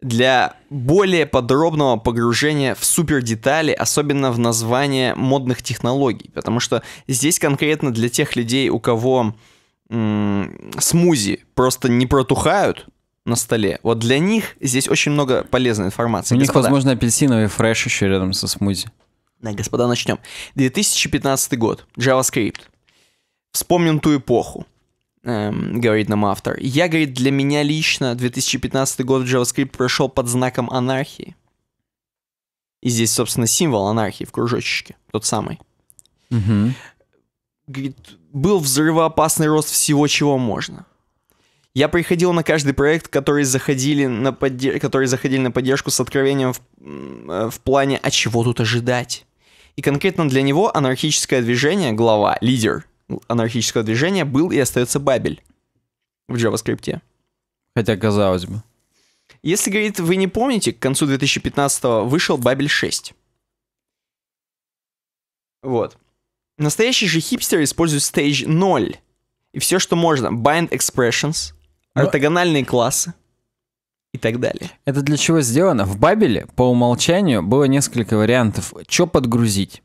для более подробного погружения в супер детали, особенно в название модных технологий, потому что здесь конкретно для тех людей, у кого м- смузи просто не протухают на столе, вот для них здесь очень много полезной информации. У них, возможно, апельсиновый фреш еще рядом со смузи. Да, господа, начнем. 2015 год, JavaScript. Вспомним ту эпоху эм, говорит нам автор. Я, говорит, для меня лично 2015 год в JavaScript прошел под знаком анархии. И здесь, собственно, символ анархии в кружочке, тот самый. Угу. Говорит, был взрывоопасный рост всего, чего можно. Я приходил на каждый проект, который заходили на, поддер... который заходили на поддержку с откровением в... Э, в плане «А чего тут ожидать?». И конкретно для него анархическое движение, глава, лидер, анархического движения был и остается Бабель в JavaScript. Хотя, казалось бы. Если, говорит, вы не помните, к концу 2015 вышел Бабель 6. Вот. Настоящие же хипстеры используют stage 0. И все, что можно. Bind expressions, Но... Ну, ортогональные классы и так далее. Это для чего сделано? В Бабеле по умолчанию было несколько вариантов, что подгрузить.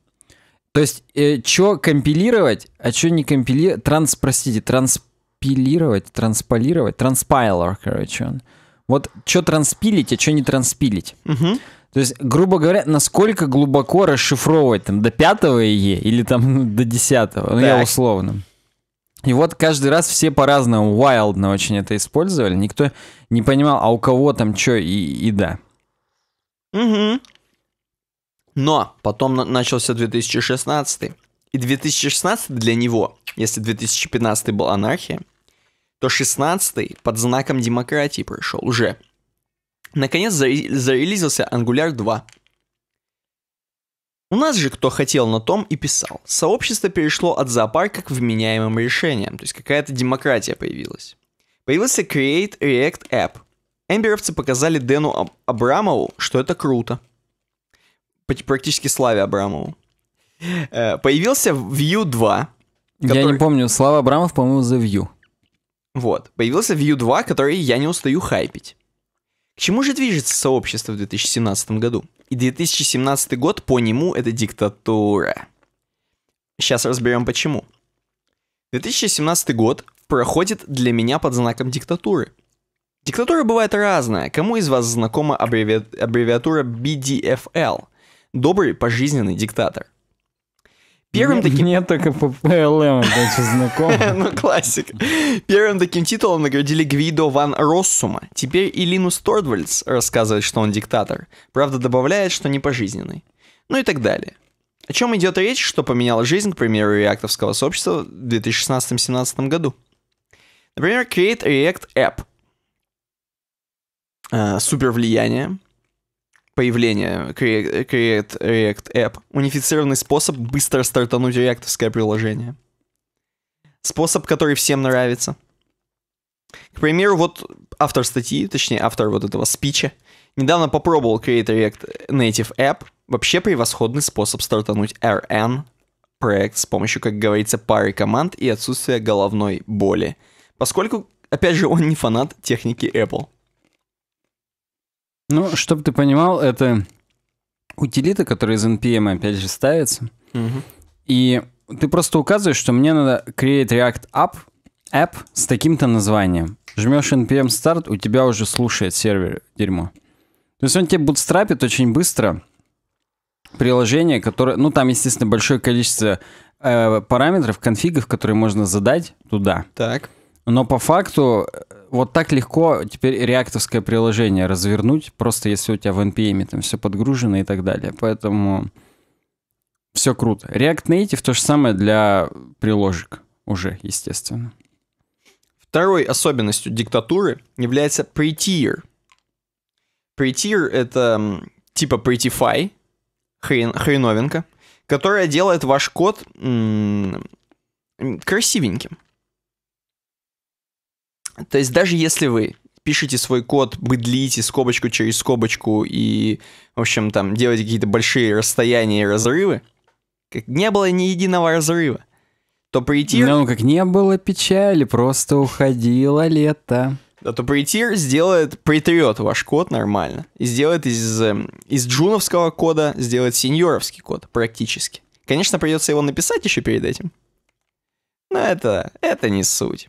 То есть, э, что компилировать, а что не компилировать, транс, простите, транспилировать, трансполировать, транспайлер, короче, он. Вот что транспилить, а что не транспилить. Угу. То есть, грубо говоря, насколько глубоко расшифровывать, там, до пятого е или там ну, до десятого, ну, я условно. И вот каждый раз все по-разному, wildно очень это использовали, никто не понимал, а у кого там что и, и да. Угу. Но потом начался 2016. И 2016 для него, если 2015 был анархия, то 16 под знаком демократии пришел уже. Наконец заре- зарелизился Angular 2. У нас же кто хотел на том и писал. Сообщество перешло от зоопарка к вменяемым решениям, то есть какая-то демократия появилась. Появился Create React App. Эмберовцы показали Дэну Абрамову, что это круто – практически Славе Абрамову. Э, появился View 2. Который... Я не помню, Слава Абрамов, по-моему, за View. Вот. Появился View 2, который я не устаю хайпить. К чему же движется сообщество в 2017 году? И 2017 год по нему это диктатура. Сейчас разберем почему. 2017 год проходит для меня под знаком диктатуры. Диктатура бывает разная. Кому из вас знакома аббреви... аббревиатура BDFL? добрый пожизненный диктатор. Первым мне, таким... Мне только по ПЛМ это знакомо. ну, классик. Первым таким титулом наградили Гвидо ван Россума. Теперь и Линус Тордвальдс рассказывает, что он диктатор. Правда, добавляет, что не пожизненный. Ну и так далее. О чем идет речь, что поменяла жизнь, к примеру, реактовского сообщества в 2016-2017 году? Например, Create React App. Э, а, супер влияние. Появление Create, React App унифицированный способ быстро стартануть реактовское приложение. Способ, который всем нравится. К примеру, вот автор статьи, точнее автор вот этого спича, недавно попробовал Create React Native App, вообще превосходный способ стартануть RN проект с помощью, как говорится, пары команд и отсутствия головной боли. Поскольку, опять же, он не фанат техники Apple. Ну, чтобы ты понимал, это утилита, которая из NPM, опять же, ставится. Угу. И ты просто указываешь, что мне надо create React app, app с таким-то названием. Жмешь NPM Start, у тебя уже слушает сервер дерьмо. То есть он тебе бутстрапит очень быстро приложение, которое... Ну, там, естественно, большое количество э, параметров, конфигов, которые можно задать туда. Так. Но по факту э, вот так легко теперь реактовское приложение развернуть, просто если у тебя в NPM там все подгружено и так далее. Поэтому все круто. React Native то же самое для приложек уже, естественно. Второй особенностью диктатуры является pre-tier. Pre-tier — это типа Prettify, хрен, хреновинка, которая делает ваш код м- красивеньким. То есть даже если вы пишете свой код, быдлите скобочку через скобочку и, в общем, там, делаете какие-то большие расстояния и разрывы, как не было ни единого разрыва, то прийти... Ну, как не было печали, просто уходило лето. Да, то притир сделает, притрет ваш код нормально. И сделает из, эм, из джуновского кода, сделает сеньоровский код практически. Конечно, придется его написать еще перед этим. Но это, это не суть.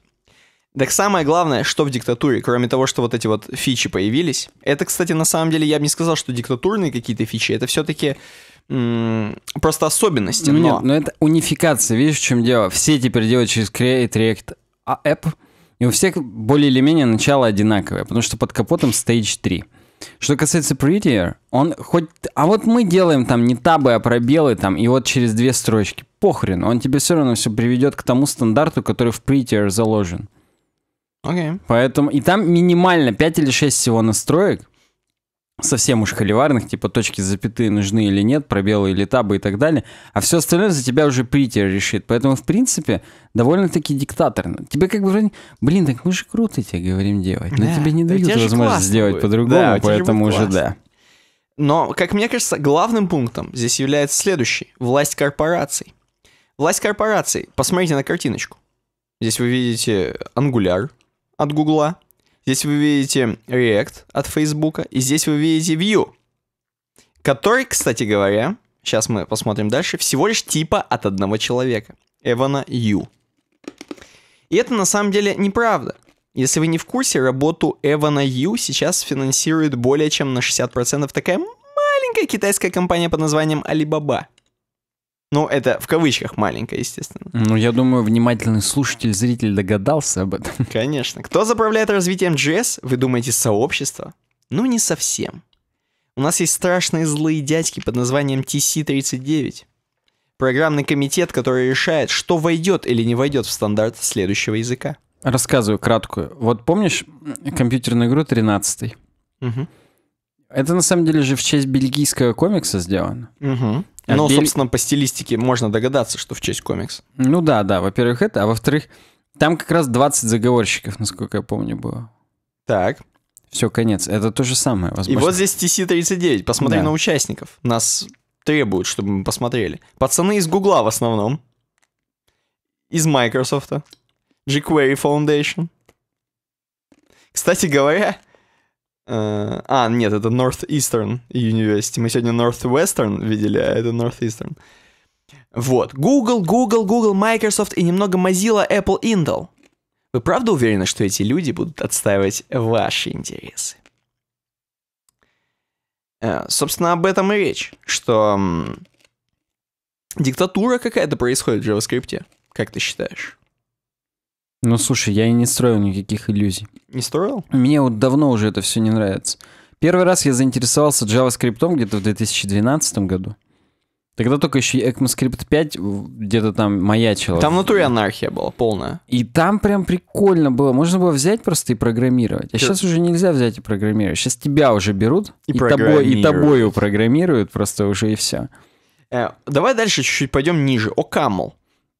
Так самое главное, что в диктатуре, кроме того, что вот эти вот фичи появились, это, кстати, на самом деле, я бы не сказал, что диктатурные какие-то фичи, это все-таки просто особенности. Ну, но... Нет, но ну, это унификация, видишь, в чем дело? Все теперь делают через Create React а, App, и у всех более или менее начало одинаковое, потому что под капотом Stage 3. Что касается Prettier, он хоть... А вот мы делаем там не табы, а пробелы там, и вот через две строчки. Похрен, он тебе все равно все приведет к тому стандарту, который в Prettier заложен. Okay. Поэтому, и там минимально 5 или 6 всего настроек, совсем уж холиварных, типа точки запятые нужны или нет, пробелы или табы и так далее, а все остальное за тебя уже притер решит. Поэтому, в принципе, довольно-таки диктаторно. Тебе как бы вроде, блин, так мы же круто тебе говорим делать, но да, тебе не дают возможность сделать по-другому, да, поэтому уже да. Но, как мне кажется, главным пунктом здесь является следующий. Власть корпораций. Власть корпораций. Посмотрите на картиночку. Здесь вы видите ангуляр, от Гугла, здесь вы видите React от Фейсбука, и здесь вы видите View, который, кстати говоря, сейчас мы посмотрим дальше, всего лишь типа от одного человека, Эвана Ю. И это на самом деле неправда. Если вы не в курсе, работу Эвана Ю сейчас финансирует более чем на 60% такая маленькая китайская компания под названием Alibaba – ну, это в кавычках маленькая, естественно. Ну, я думаю, внимательный слушатель, зритель догадался об этом. Конечно. Кто заправляет развитием JS? Вы думаете, сообщество? Ну, не совсем. У нас есть страшные злые дядьки под названием TC39. Программный комитет, который решает, что войдет или не войдет в стандарт следующего языка. Рассказываю краткую. Вот помнишь компьютерную игру 13 Угу. Это на самом деле же в честь бельгийского комикса сделано. Угу. А ну, Бель... собственно, по стилистике можно догадаться, что в честь комикс. Ну да, да, во-первых, это, а во-вторых, там как раз 20 заговорщиков, насколько я помню, было. Так. Все, конец. Это то же самое, возможно. И вот здесь TC-39. Посмотри да. на участников. Нас требуют, чтобы мы посмотрели. Пацаны из Гугла в основном. Из Microsoft. jQuery Foundation. Кстати говоря, Э, а, нет, это Northeastern University. Мы сегодня Northwestern видели, а это Northeastern. Вот. Google, Google, Google, Microsoft и немного Mozilla, Apple, Intel. Вы правда уверены, что эти люди будут отстаивать ваши интересы? Э, собственно, об этом и речь, что диктатура какая-то происходит в JavaScript. Как ты считаешь? Ну, слушай, я и не строил никаких иллюзий. Не строил? Мне вот давно уже это все не нравится. Первый раз я заинтересовался JavaScript где-то в 2012 году. Тогда только еще ECMAScript 5 где-то там маячила. Там внутри анархия была полная. И там прям прикольно было. Можно было взять просто и программировать. А Ты... сейчас уже нельзя взять и программировать. Сейчас тебя уже берут и, и, тобой, и тобою программируют просто уже и все. Э, давай дальше чуть-чуть пойдем ниже. Окамл.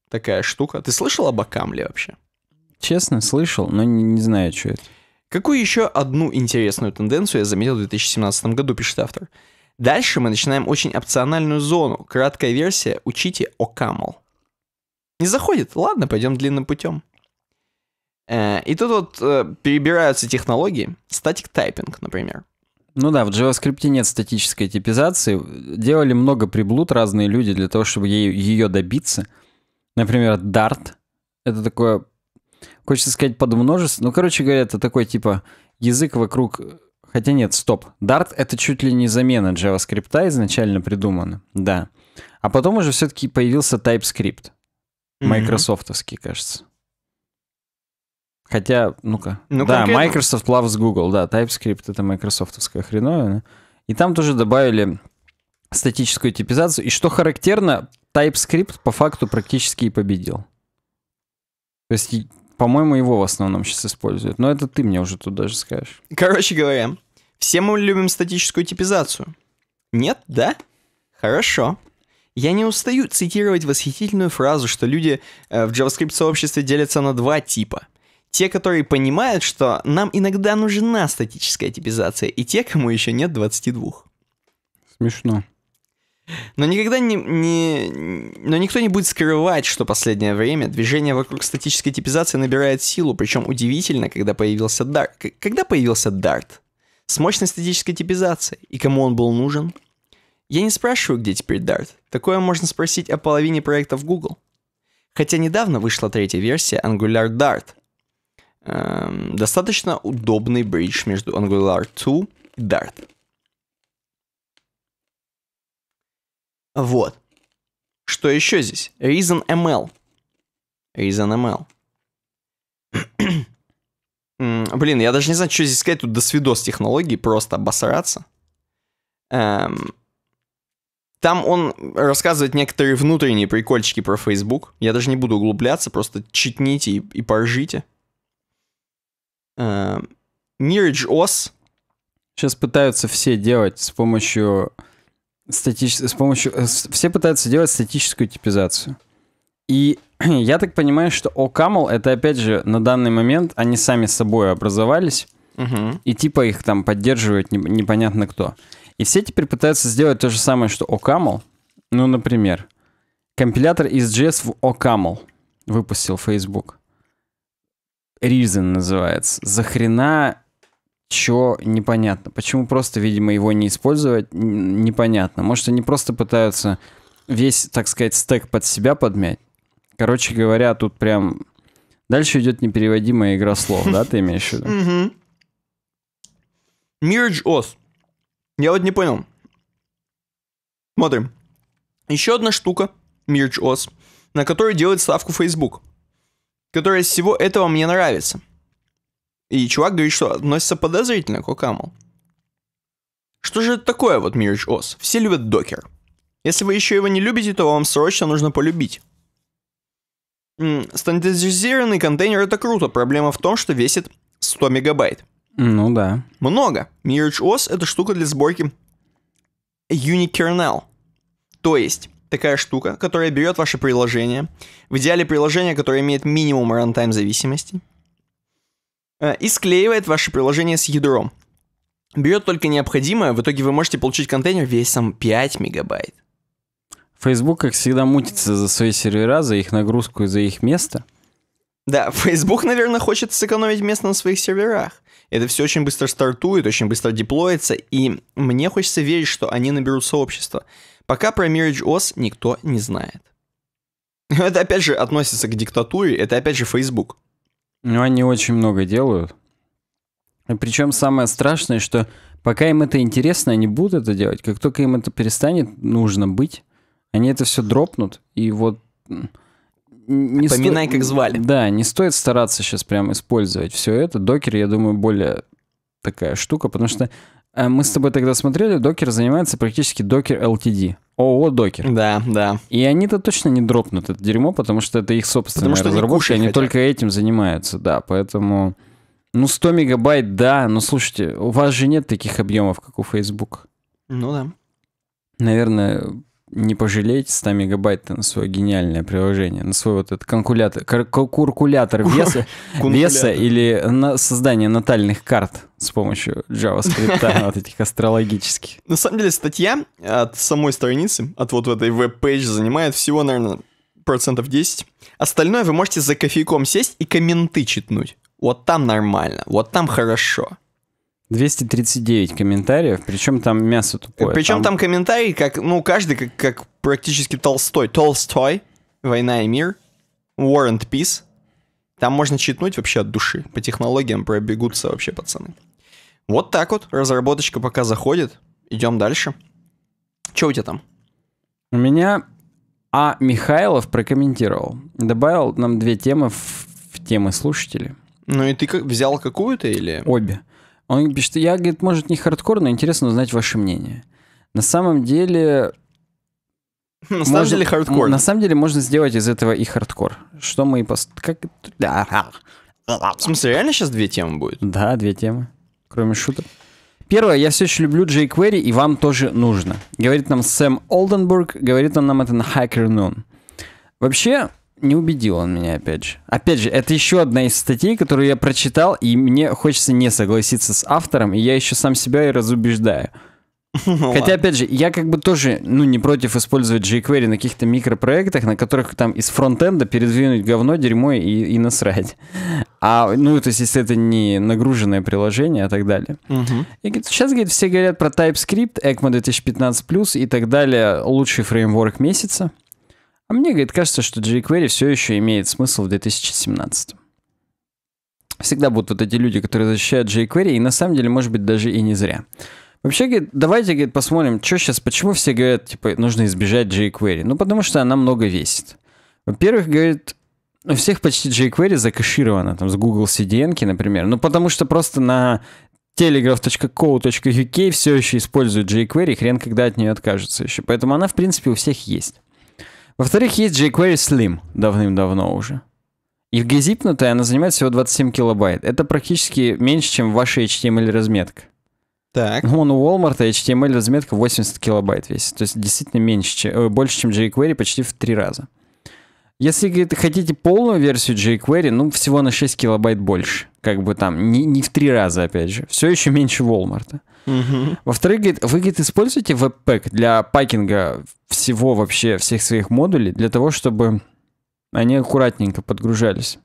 Такая штука. Ты слышал об Окамле вообще? Честно, слышал, но не, не знаю, что это. Какую еще одну интересную тенденцию я заметил в 2017 году, пишет автор. Дальше мы начинаем очень опциональную зону. Краткая версия «Учите окамл». Не заходит? Ладно, пойдем длинным путем. Э, и тут вот э, перебираются технологии. Статик тайпинг, например. Ну да, в JavaScript нет статической типизации. Делали много приблуд разные люди для того, чтобы ее добиться. Например, Dart. Это такое Хочется сказать под множество. Ну, короче говоря, это такой типа язык вокруг... Хотя нет, стоп. Dart — это чуть ли не замена JavaScript а изначально придумана. Да. А потом уже все-таки появился TypeScript. Майкрософтовский, кажется. Хотя, ну-ка. Ну, да, конкретно... Microsoft loves Google, да, TypeScript это майкрософтовская хреновина. И там тоже добавили статическую типизацию. И что характерно, TypeScript по факту практически и победил. То есть по-моему, его в основном сейчас используют. Но это ты мне уже тут даже скажешь. Короче говоря, все мы любим статическую типизацию. Нет? Да? Хорошо. Я не устаю цитировать восхитительную фразу, что люди э, в JavaScript-сообществе делятся на два типа. Те, которые понимают, что нам иногда нужна статическая типизация, и те, кому еще нет 22. Смешно. Но никогда не, не... Но никто не будет скрывать, что последнее время движение вокруг статической типизации набирает силу, причем удивительно, когда появился Дарт. Когда появился Дарт? С мощной статической типизацией. И кому он был нужен? Я не спрашиваю, где теперь Дарт. Такое можно спросить о половине проектов Google. Хотя недавно вышла третья версия Angular Dart. Эм, достаточно удобный бридж между Angular 2 и Dart. Вот. Что еще здесь? Reason ML. Reason ML. Блин, я даже не знаю, что здесь сказать. Тут до свидос технологии, просто обосраться. Эм... Там он рассказывает некоторые внутренние прикольчики про Facebook. Я даже не буду углубляться, просто читните и, и поржите. Эм... Mirage OS. Сейчас пытаются все делать с помощью статич... с помощью... Э, все пытаются делать статическую типизацию. И я так понимаю, что OCaml это опять же на данный момент они сами собой образовались. Угу. И типа их там поддерживает непонятно кто. И все теперь пытаются сделать то же самое, что OCaml. Ну, например, компилятор из JS в OCaml выпустил Facebook. Reason называется. Захрена Чё непонятно. Почему просто, видимо, его не использовать, непонятно. Может, они просто пытаются весь, так сказать, стек под себя подмять. Короче говоря, тут прям... Дальше идет непереводимая игра слов, да, ты имеешь в виду? Мирдж Ос. Я вот не понял. Смотрим. Еще одна штука, Мирдж Ос, на которую делает ставку Facebook, которая из всего этого мне нравится – и чувак говорит, что относится подозрительно к Окаму. Что же это такое вот Mirage OS? Все любят докер. Если вы еще его не любите, то вам срочно нужно полюбить. Стандартизированный контейнер это круто. Проблема в том, что весит 100 мегабайт. Ну да. Много. Mirage OS это штука для сборки unikernel. То есть такая штука, которая берет ваше приложение, в идеале приложение, которое имеет минимум runtime зависимости, Э, и склеивает ваше приложение с ядром. Берет только необходимое, в итоге вы можете получить контейнер весом 5 мегабайт. Facebook, как всегда, мутится за свои сервера, за их нагрузку и за их место. Да, Facebook, наверное, хочет сэкономить место на своих серверах. Это все очень быстро стартует, очень быстро деплоится, и мне хочется верить, что они наберут сообщество. Пока про Mirage OS никто не знает. Это опять же относится к диктатуре, это опять же Facebook. Ну, они очень много делают. И причем самое страшное, что пока им это интересно, они будут это делать. Как только им это перестанет нужно быть, они это все дропнут. И вот не Поминай, сто... как звали. Да, не стоит стараться сейчас прям использовать все это. Докер, я думаю, более такая штука, потому что э, мы с тобой тогда смотрели, докер занимается практически докер LTD. ООО «Докер». Да, да. И они-то точно не дропнут это дерьмо, потому что это их собственная потому что разработка, они, они только этим занимаются, да, поэтому... Ну, 100 мегабайт, да, но слушайте, у вас же нет таких объемов, как у Facebook. Ну да. Наверное, не пожалеете 100 мегабайт на свое гениальное приложение, на свой вот этот калькулятор куркулятор веса, веса или на создание натальных карт с помощью JavaScript, а, вот этих астрологических. На самом деле статья от самой страницы, от вот этой веб-пейдж занимает всего, наверное, процентов 10. Остальное вы можете за кофейком сесть и комменты читнуть. Вот там нормально, вот там хорошо. 239 комментариев, причем там мясо тупое. Причем там, там комментарий, как, ну, каждый как, как практически Толстой. Толстой, «Война и мир», «War and Peace». Там можно читнуть вообще от души. По технологиям пробегутся вообще пацаны. Вот так вот. Разработочка пока заходит. Идем дальше. Че у тебя там? У меня А. Михайлов прокомментировал. Добавил нам две темы в, в темы слушателей. Ну и ты как, взял какую-то или? Обе. Он пишет, я, говорит, может, не хардкор, но интересно узнать ваше мнение. На самом деле... На самом деле хардкор. На самом деле можно сделать из этого и хардкор. Что мы и пост... Как... В смысле, реально сейчас две темы будет? Да, две темы. Кроме шуток. Первое, я все еще люблю jQuery, и вам тоже нужно. Говорит нам Сэм Олденбург, говорит он нам это на Hacker Noon. Вообще, не убедил он меня, опять же. Опять же, это еще одна из статей, которую я прочитал, и мне хочется не согласиться с автором, и я еще сам себя и разубеждаю. Ну, Хотя, ладно. опять же, я как бы тоже, ну, не против использовать jQuery на каких-то микропроектах, на которых там из фронтенда передвинуть говно, дерьмо и, и насрать. А, ну, то есть, если это не нагруженное приложение, а так далее. Угу. И сейчас, говорит, все говорят про TypeScript, ECMA 2015+, и так далее, лучший фреймворк месяца. А мне, говорит, кажется, что jQuery все еще имеет смысл в 2017. Всегда будут вот эти люди, которые защищают jQuery, и на самом деле, может быть, даже и не зря. Вообще, говорит, давайте, говорит, посмотрим, что сейчас, почему все говорят, типа, нужно избежать jQuery. Ну, потому что она много весит. Во-первых, говорит, у всех почти jQuery закэшировано, там, с Google CDN, например. Ну, потому что просто на telegraph.co.uk все еще используют jQuery, хрен когда от нее откажутся еще. Поэтому она, в принципе, у всех есть. Во-вторых, есть jQuery Slim давным-давно уже. И в gzipнутой она занимает всего 27 килобайт. Это практически меньше, чем ваша HTML-разметка. Эм так. Ну, у Walmart HTML-разметка эм 80 килобайт весит. То есть действительно меньше, чем, э, больше, чем jQuery почти в три раза. Если говорит, хотите полную версию jQuery, ну, всего на 6 килобайт больше. Как бы там, не, не в три раза, опять же. Все еще меньше Walmart. Угу. Во-вторых, говорит, вы, говорит, используете Webpack для пакинга всего вообще, всех своих модулей, для того, чтобы они аккуратненько подгружались.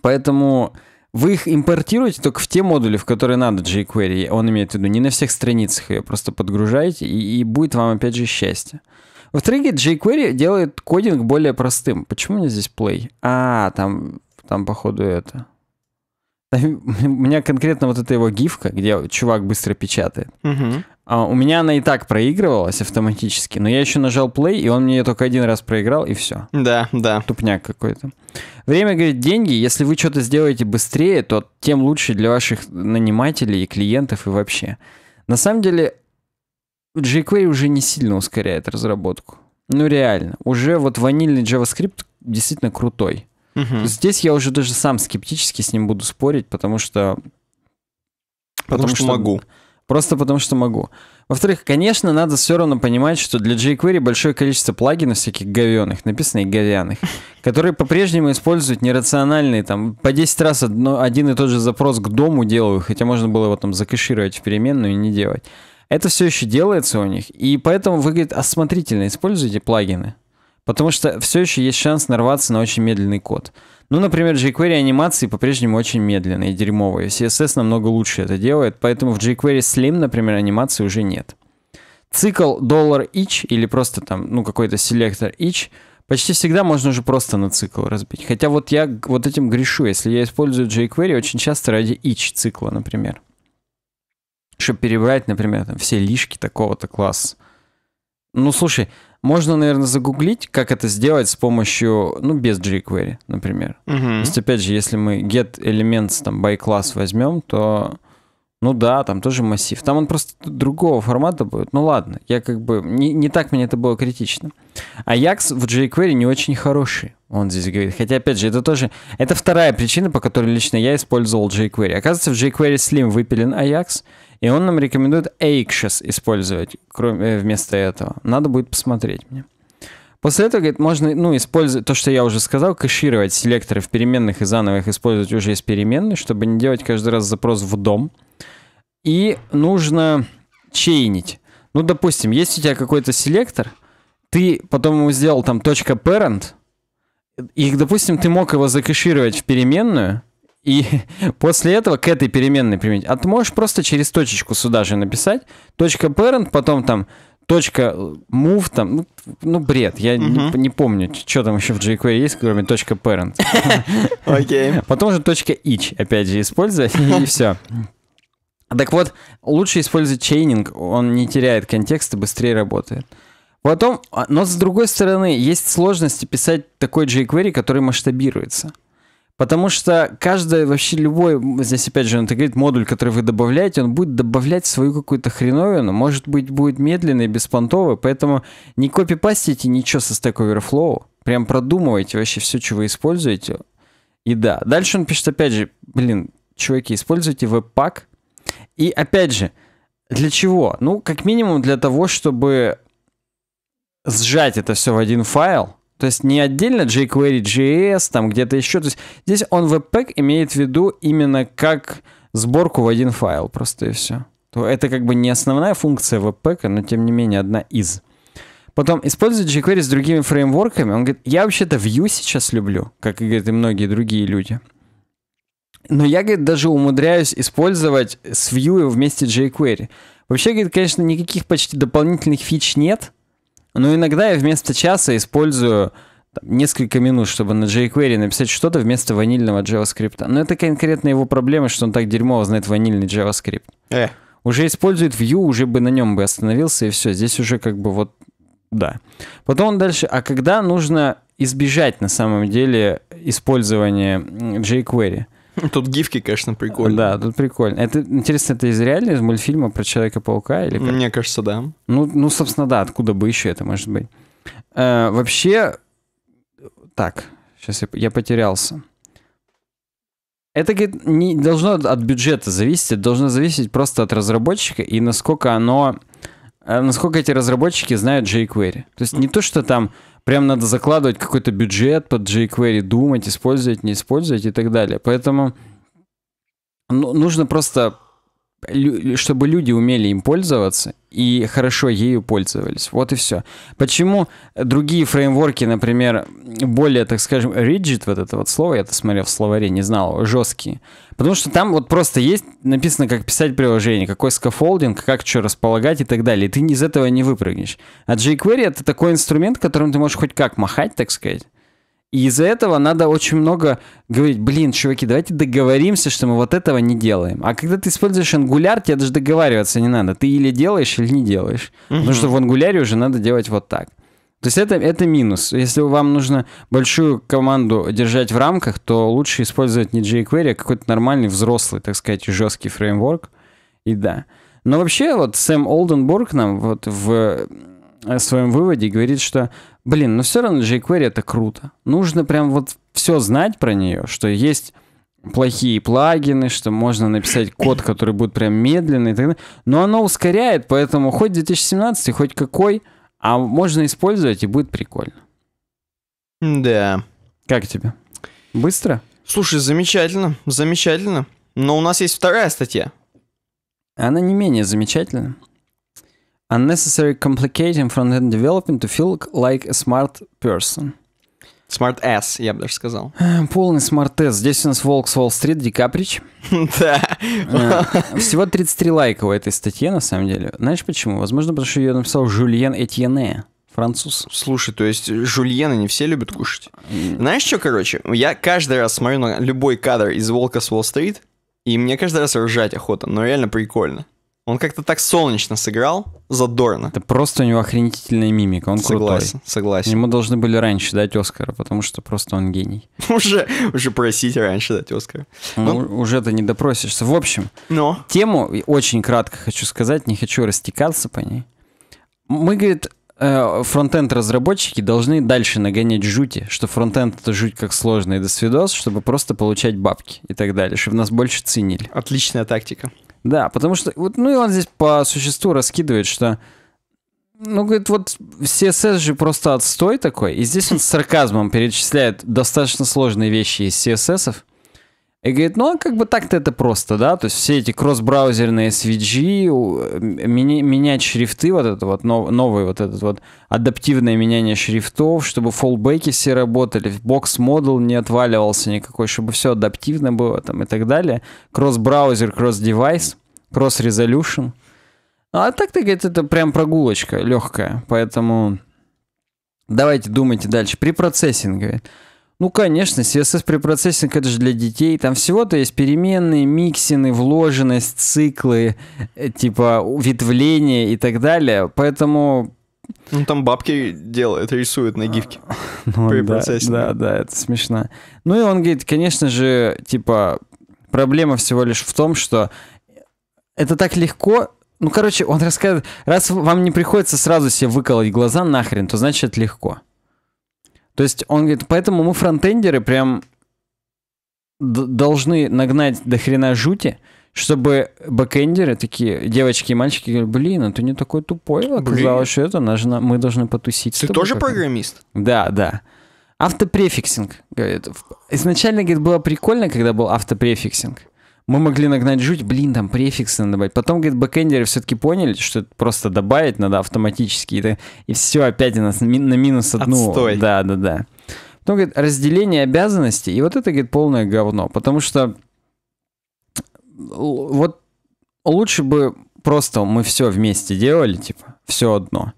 Поэтому вы их импортируете только в те модули, в которые надо jQuery. Он имеет в виду, не на всех страницах ее просто подгружаете, и, и будет вам, опять же, счастье. Во-вторых, jQuery делает кодинг более простым. Почему у меня здесь play? А, там, там походу, это... у меня конкретно вот эта его гифка, где чувак быстро печатает. Угу. А, у меня она и так проигрывалась автоматически, но я еще нажал play, и он мне ее только один раз проиграл, и все. Да, да. Тупняк какой-то. Время, говорит, деньги. Если вы что-то сделаете быстрее, то тем лучше для ваших нанимателей и клиентов и вообще. На самом деле, jQuery уже не сильно ускоряет разработку. Ну реально, уже вот ванильный JavaScript действительно крутой. Угу. Здесь я уже даже сам скептически с ним буду спорить, потому что... Потому, потому что, что могу. Просто потому что могу. Во-вторых, конечно, надо все равно понимать, что для jQuery большое количество плагинов всяких говёных, написанных говяных, которые по-прежнему используют нерациональные, там, по 10 раз одно, один и тот же запрос к дому делаю, хотя можно было его там закэшировать в переменную и не делать. Это все еще делается у них, и поэтому вы, говорит, осмотрительно используйте плагины. Потому что все еще есть шанс нарваться на очень медленный код. Ну, например, jQuery анимации по-прежнему очень медленные и дерьмовые. CSS намного лучше это делает, поэтому в jQuery Slim, например, анимации уже нет. Цикл $each или просто там, ну, какой-то селектор each почти всегда можно уже просто на цикл разбить. Хотя вот я вот этим грешу, если я использую jQuery очень часто ради each цикла, например чтобы перебрать, например, там, все лишки такого-то класса. Ну, слушай, можно, наверное, загуглить, как это сделать с помощью, ну, без jQuery, например. Угу. То есть, опять же, если мы get elements там by class возьмем, то, ну да, там тоже массив. Там он просто другого формата будет. Ну ладно, я как бы, не, не так мне это было критично. Ajax а в jQuery не очень хороший, он здесь говорит. Хотя, опять же, это тоже, это вторая причина, по которой лично я использовал jQuery. Оказывается, в jQuery Slim выпилен Ajax. И он нам рекомендует anxious использовать кроме, э, вместо этого. Надо будет посмотреть мне. После этого, говорит, можно ну, использовать то, что я уже сказал, кэшировать селекторы в переменных и заново их использовать уже из переменной, чтобы не делать каждый раз запрос в дом. И нужно чейнить. Ну, допустим, есть у тебя какой-то селектор, ты потом ему сделал там .parent, и, допустим, ты мог его закэшировать в переменную, и после этого к этой переменной применить. А ты можешь просто через точечку сюда же написать. Точка parent, потом там точка э, move там, ну, ну бред, я Uh-huh. не, не помню, что там еще в jQuery есть, кроме точка parent. Окей. Потом же точка each, опять же, использовать, и все. Так вот, лучше использовать чейнинг, он не теряет контекста, быстрее работает. Потом, а, но с другой стороны, есть сложности писать такой jQuery, который масштабируется. Потому что каждый, вообще любой, здесь опять же, он говорит, модуль, который вы добавляете, он будет добавлять свою какую-то хреновину, может быть, будет медленный, беспонтовый, поэтому не копипастите ничего со Stack Overflow, прям продумывайте вообще все, что вы используете, и да. Дальше он пишет опять же, блин, чуваки, используйте веб-пак, и опять же, для чего? Ну, как минимум для того, чтобы сжать это все в один файл, то есть не отдельно jQuery, JS там где-то еще. То есть здесь он webpack имеет в виду именно как сборку в один файл, просто и все. То это как бы не основная функция webpack, но тем не менее одна из. Потом использует jQuery с другими фреймворками. Он говорит, я вообще-то Vue сейчас люблю, как и говорят и многие другие люди. Но я, говорит, даже умудряюсь использовать с Vue вместе jQuery. Вообще, говорит, конечно, никаких почти дополнительных фич нет, но иногда я вместо часа использую там, несколько минут, чтобы на jQuery написать что-то вместо ванильного JavaScript. Но это конкретно его проблема, что он так дерьмово знает ванильный JavaScript. Э. Уже использует Vue, уже бы на нем бы остановился, и все. Здесь уже как бы вот да. Потом дальше, а когда нужно избежать на самом деле использования jQuery? Тут гифки, конечно, прикольно. Да, тут прикольно. Это, интересно, это из реально из мультфильма про Человека-паука или как? Мне кажется, да. Ну, ну, собственно, да, откуда бы еще это может быть. Э, вообще, так, сейчас я, я потерялся. Это говорит, не должно от бюджета зависеть, это должно зависеть просто от разработчика и насколько оно, э, насколько эти разработчики знают jQuery. То есть не то, что там прям надо закладывать какой-то бюджет под jQuery, думать, использовать, не использовать и так далее. Поэтому ну, нужно просто чтобы люди умели им пользоваться и хорошо ею пользовались. Вот и все. Почему другие фреймворки, например, более, так скажем, rigid, вот это вот слово, я это смотрел в словаре, не знал, жесткие. Потому что там вот просто есть написано, как писать приложение, какой скафолдинг, как что располагать и так далее. И ты из этого не выпрыгнешь. А jQuery — это такой инструмент, которым ты можешь хоть как махать, так сказать, и из-за этого надо очень много говорить, блин, чуваки, давайте договоримся, что мы вот этого не делаем. А когда ты используешь ангуляр, тебе даже договариваться не надо. Ты или делаешь, или не делаешь. Угу. Потому что в ангуляре уже надо делать вот так. То есть это, это минус. Если вам нужно большую команду держать в рамках, то лучше использовать не jQuery, а какой-то нормальный, взрослый, так сказать, жесткий фреймворк. И да. Но вообще вот Сэм Олденбург нам вот в э, своем выводе говорит, что блин, но все равно jQuery это круто. Нужно прям вот все знать про нее, что есть плохие плагины, что можно написать код, который будет прям медленный и так далее. Но оно ускоряет, поэтому хоть 2017, хоть какой, а можно использовать и будет прикольно. Да. Как тебе? Быстро? Слушай, замечательно, замечательно. Но у нас есть вторая статья. Она не менее замечательна. Unnecessary complicating front-end development to feel like a smart person. Smart ass, я бы даже сказал. Полный smart ass. Здесь у нас Волк с уолл Дикаприч. Да. Э, всего 33 лайка у этой статьи, на самом деле. Знаешь почему? Возможно, потому что ее написал Жюльен Этьене француз. Слушай, то есть жульены не все любят кушать. Знаешь, что, короче, я каждый раз смотрю на любой кадр из «Волка с Уолл-стрит», и мне каждый раз ржать охота, но реально прикольно. Он как-то так солнечно сыграл, задорно. Это просто у него охренительная мимика, он согласен, крутой. Согласен, Ему должны были раньше дать Оскара, потому что просто он гений. Уже, уже просить раньше дать Оскара. Ну, ну, уже ты не допросишься. В общем, но... тему очень кратко хочу сказать, не хочу растекаться по ней. Мы, говорит, э, фронтенд разработчики должны дальше нагонять жути, что фронтенд это жуть как сложный досвидос, чтобы просто получать бабки и так далее, чтобы нас больше ценили. Отличная тактика. Да, потому что, вот, ну и он здесь по существу раскидывает, что ну, говорит, вот CSS же просто отстой такой. И здесь он с сарказмом перечисляет достаточно сложные вещи из CSS. И говорит, ну, а как бы так-то это просто, да, то есть все эти кросс-браузерные свиджи, э, менять шрифты, вот это вот, новый вот этот вот, адаптивное меняние шрифтов, чтобы фоллбеки все работали, бокс-модул не отваливался никакой, чтобы все адаптивно было там и так далее. Кросс-браузер, кросс-девайс, кросс-резолюшн. Ну, а так-то, говорит, это прям прогулочка легкая, поэтому давайте думайте дальше. При процессинге, говорит, ну, конечно, CSS препроцессинг это же для детей. Там всего-то есть переменные, миксины, вложенность, циклы, э, типа ветвления и так далее. Поэтому ну, там бабки делают, рисуют на гифке. Ну, да, да, да, это смешно. Ну, и он говорит, конечно же, типа, проблема всего лишь в том, что это так легко... Ну, короче, он рассказывает, раз вам не приходится сразу себе выколоть глаза нахрен, то значит легко. То есть он говорит, поэтому мы фронтендеры прям должны нагнать до хрена жути, чтобы бэкендеры такие девочки и мальчики, говорят, блин, а ты не такой тупой, оказалось, что это нужно, мы должны потусить. Ты тоже программист? Да, да. Автопрефиксинг, говорит. Изначально, говорит, было прикольно, когда был автопрефиксинг мы могли нагнать жуть, блин, там префиксы надо добавить. Потом, говорит, бэкэндеры все-таки поняли, что это просто добавить надо автоматически. И, это, и все, опять у нас на минус одну. Отстой. Да, да, да. Потом, говорит, разделение обязанностей. И вот это, говорит, полное говно. Потому что вот лучше бы просто мы все вместе делали, типа, все одно.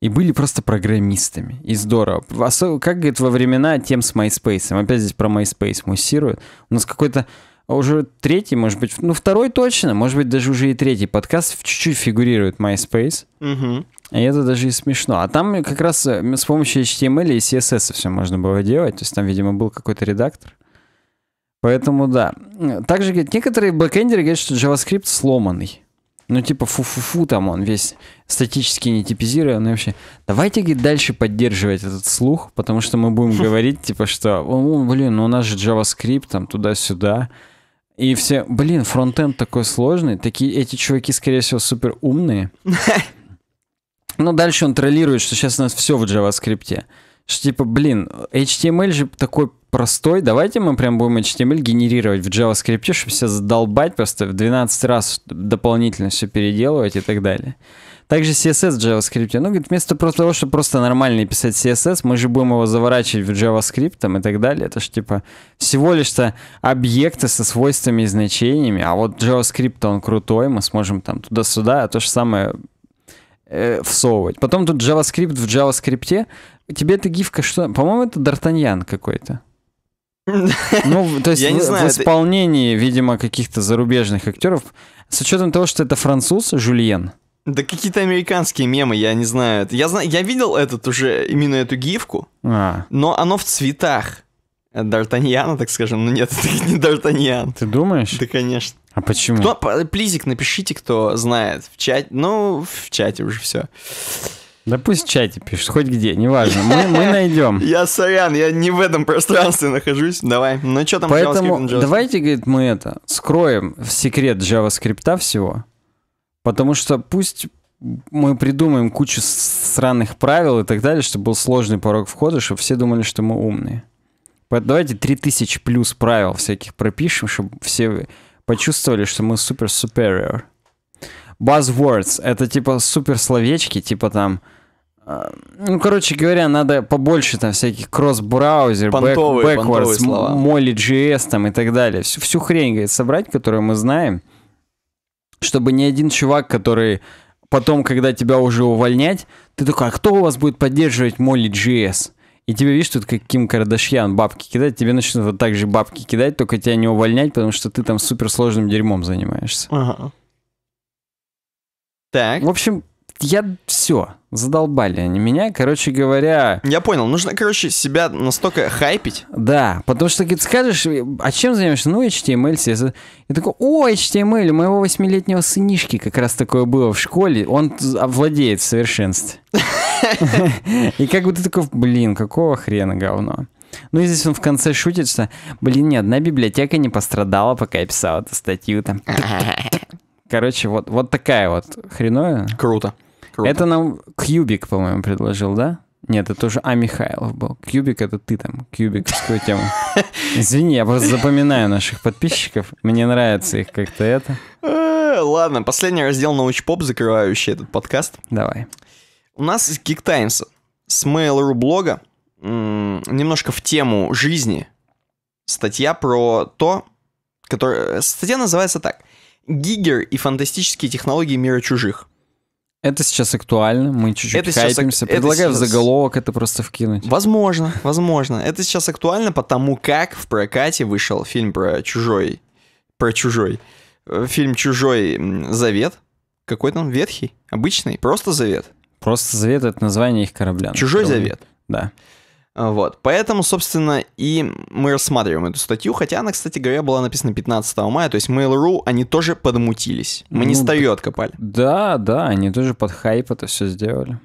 И были просто программистами. И здорово. Особенно, как, говорит, во времена тем с MySpace. Опять здесь про MySpace муссируют. У нас какой-то а уже третий, может быть, ну второй точно, может быть, даже уже и третий подкаст чуть-чуть фигурирует MySpace. Угу. И это даже и смешно. А там как раз э, с помощью HTML и CSS все можно было делать. То есть там, видимо, был какой-то редактор. Поэтому да. Также говорит, некоторые бэкэндеры говорят, что JavaScript сломанный. Ну, типа, фу-фу-фу, там он весь статически не типизирован ну, и вообще. Давайте, говорит, дальше поддерживать этот слух, потому что мы будем говорить, типа, что, блин, ну у нас же JavaScript, там, туда-сюда. И все, блин, фронтенд такой сложный, такие эти чуваки, скорее всего, супер умные. Но ну, дальше он троллирует, что сейчас у нас все в JavaScript. Что типа, блин, HTML же такой простой, давайте мы прям будем HTML генерировать в JavaScript, чтобы все задолбать просто в 12 раз дополнительно все переделывать и так далее. Также CSS в JavaScript. Ну, говорит, вместо того, чтобы просто нормально писать CSS, мы же будем его заворачивать в JavaScript там, и так далее. Это же типа всего лишь-то объекты со свойствами и значениями. А вот JavaScript, он крутой, мы сможем там туда-сюда, а то же самое э, всовывать. Потом тут JavaScript в JavaScript. Тебе эта гифка что? По-моему, это Д'Артаньян какой-то. Ну, то есть Я в, знаю, в исполнении, это... видимо, каких-то зарубежных актеров. С учетом того, что это француз Жульен, да какие-то американские мемы, я не знаю. Я, знаю, я видел этот уже, именно эту гифку, а. но оно в цветах. Д'Артаньяна, так скажем. Ну нет, это не Д'Артаньян. Ты думаешь? Да, конечно. А почему? Кто, плизик, напишите, кто знает. В чате, ну, в чате уже все. Да пусть в чате пишут, хоть где, неважно, мы, мы найдем. Я сорян, я не в этом пространстве нахожусь. Давай, ну что там Поэтому JavaScript, JavaScript? давайте, говорит, мы это, скроем в секрет JavaScript всего Потому что пусть мы придумаем кучу сраных правил и так далее, чтобы был сложный порог входа, чтобы все думали, что мы умные. Поэтому давайте 3000 плюс правил всяких пропишем, чтобы все почувствовали, что мы супер superior. Buzzwords — это типа супер словечки, типа там... А, ну, короче говоря, надо побольше там всяких кросс-браузер, бэк, backwards, moly.js там и так далее. Всю, всю хрень, говорит, собрать, которую мы знаем, чтобы ни один чувак, который потом, когда тебя уже увольнять, ты такой, а кто у вас будет поддерживать Молли GS? И тебе, видишь, тут как Ким Кардашьян бабки кидать, тебе начнут вот так же бабки кидать, только тебя не увольнять, потому что ты там суперсложным дерьмом занимаешься. Ага. Так. В общем, я все. Задолбали они меня, короче говоря... Я понял, нужно, короче, себя настолько хайпить. Да, потому что ты скажешь, а чем занимаешься? Ну, HTML, CSS. Я такой, о, HTML, у моего восьмилетнего сынишки как раз такое было в школе, он владеет в совершенстве. И как бы ты такой, блин, какого хрена говно. Ну и здесь он в конце шутит, что, блин, ни одна библиотека не пострадала, пока я писал эту статью там. Короче, вот, вот такая вот хреновая. Круто. Круто. Это нам Кьюбик, по-моему, предложил, да? Нет, это тоже А. Михайлов был. Кьюбик — это ты там, кьюбиковскую тему. Извини, я просто запоминаю наших подписчиков. Мне нравится их как-то это. Э, ладно, последний раздел научпоп, закрывающий этот подкаст. Давай. У нас из Гиктаймса, с Mail.ru блога, немножко в тему жизни, статья про то, которая... Статья называется так. «Гигер и фантастические технологии мира чужих». Это сейчас актуально, мы чуть-чуть хайпимся. Сейчас, Предлагаю сейчас... в заголовок это просто вкинуть. Возможно, возможно. Это сейчас актуально, потому как в прокате вышел фильм про «Чужой». Про «Чужой». Э, фильм «Чужой завет». Какой там? Ветхий? Обычный? Просто «Завет». Просто «Завет» — это название их корабля. «Чужой завет». Да. А, вот, поэтому, собственно, и мы рассматриваем эту статью, хотя она, кстати говоря, была написана 15 мая, то есть Mail.ru, они тоже подмутились, мы ну, не стою откопали. Да, да, они тоже под хайп это все сделали.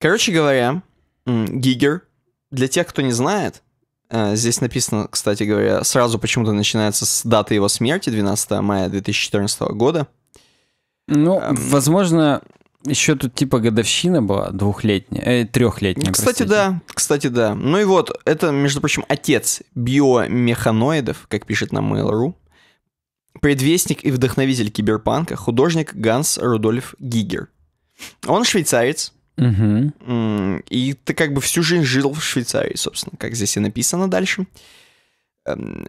Короче говоря, Гигер, для тех, кто не знает, э, здесь написано, кстати говоря, сразу почему-то начинается с даты его смерти, 12 мая 2014 года. Ну, эм. возможно, еще тут типа годовщина была двухлетняя, э, трехлетняя. Ну, кстати, простите. да, кстати, да. Ну и вот, это, между прочим, отец биомеханоидов, как пишет на Mail.ru, предвестник и вдохновитель киберпанка, художник Ганс Рудольф Гигер. Он швейцарец, угу. и ты как бы всю жизнь жил в Швейцарии, собственно, как здесь и написано дальше. Эм,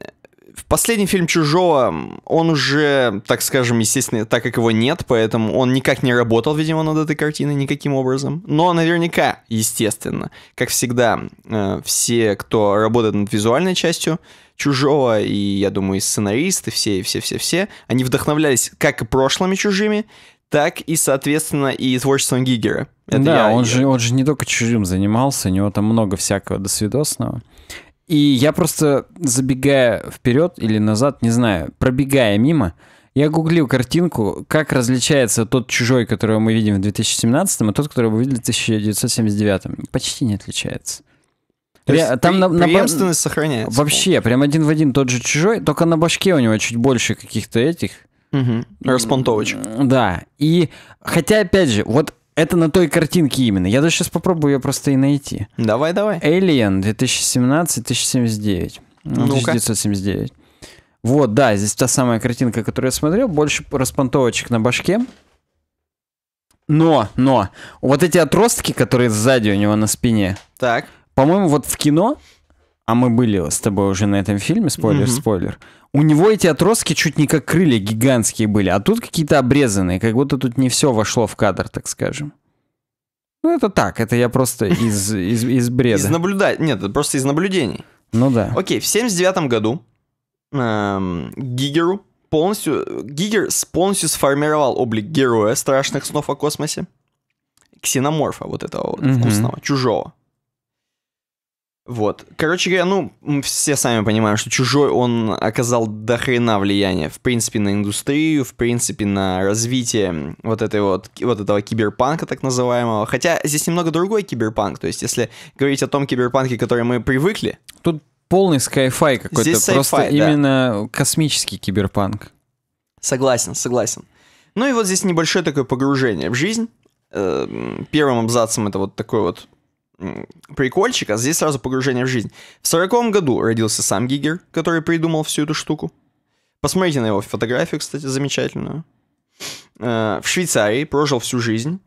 в Последний фильм «Чужого», он уже, так скажем, естественно, так как его нет, поэтому он никак не работал, видимо, над этой картиной никаким образом. Но наверняка, естественно, как всегда, э, все, кто работает над визуальной частью «Чужого», и, я думаю, и сценаристы, все, и все-все-все, они вдохновлялись как и прошлыми «Чужими», так и, соответственно, и творчеством Гигера. Это да, я, он, я... Же, он же не только чужим занимался, у него там много всякого досвидосного. И я просто, забегая вперед или назад, не знаю, пробегая мимо, я гуглил картинку, как различается тот чужой, которого мы видим в 2017, и тот, который мы видели в 1979. Почти не отличается. То Ре- там при, на, на, сохраняется. Вообще, прям один в один тот же чужой, только на башке у него чуть больше каких-то этих. Угу. Распонтовочек. Да. И хотя, опять же, вот это на той картинке именно. Я даже сейчас попробую ее просто и найти. Давай, давай. Alien 2017-1079. Ну 1979. Вот, да, здесь та самая картинка, которую я смотрел. Больше распонтовочек на башке. Но, но, вот эти отростки, которые сзади у него на спине. Так. По-моему, вот в кино а мы были с тобой уже на этом фильме, спойлер, угу. спойлер. У него эти отростки чуть не как крылья гигантские были, а тут какие-то обрезанные, как будто тут не все вошло в кадр, так скажем. Ну, это так, это я просто из, из, из бреда. Из наблюдать, нет, это просто из наблюдений. Ну да. Окей, в 79 году эм, Гигеру полностью... Гигер полностью сформировал облик героя страшных снов о космосе. Ксеноморфа вот этого вот, угу. вкусного, чужого. Вот. Короче говоря, ну, все сами понимаем, что «Чужой», он оказал до хрена влияние, в принципе, на индустрию, в принципе, на развитие вот, этой вот, вот этого киберпанка так называемого. Хотя здесь немного другой киберпанк, то есть если говорить о том киберпанке, к которому мы привыкли... Тут полный скайфай какой-то, здесь просто да. именно космический киберпанк. Согласен, согласен. Ну и вот здесь небольшое такое погружение в жизнь. Э, первым абзацем это вот такой вот прикольчик, а здесь сразу погружение в жизнь. В сороковом году родился сам Гигер, который придумал всю эту штуку. Посмотрите на его фотографию, кстати, замечательную. Э, в Швейцарии прожил всю жизнь.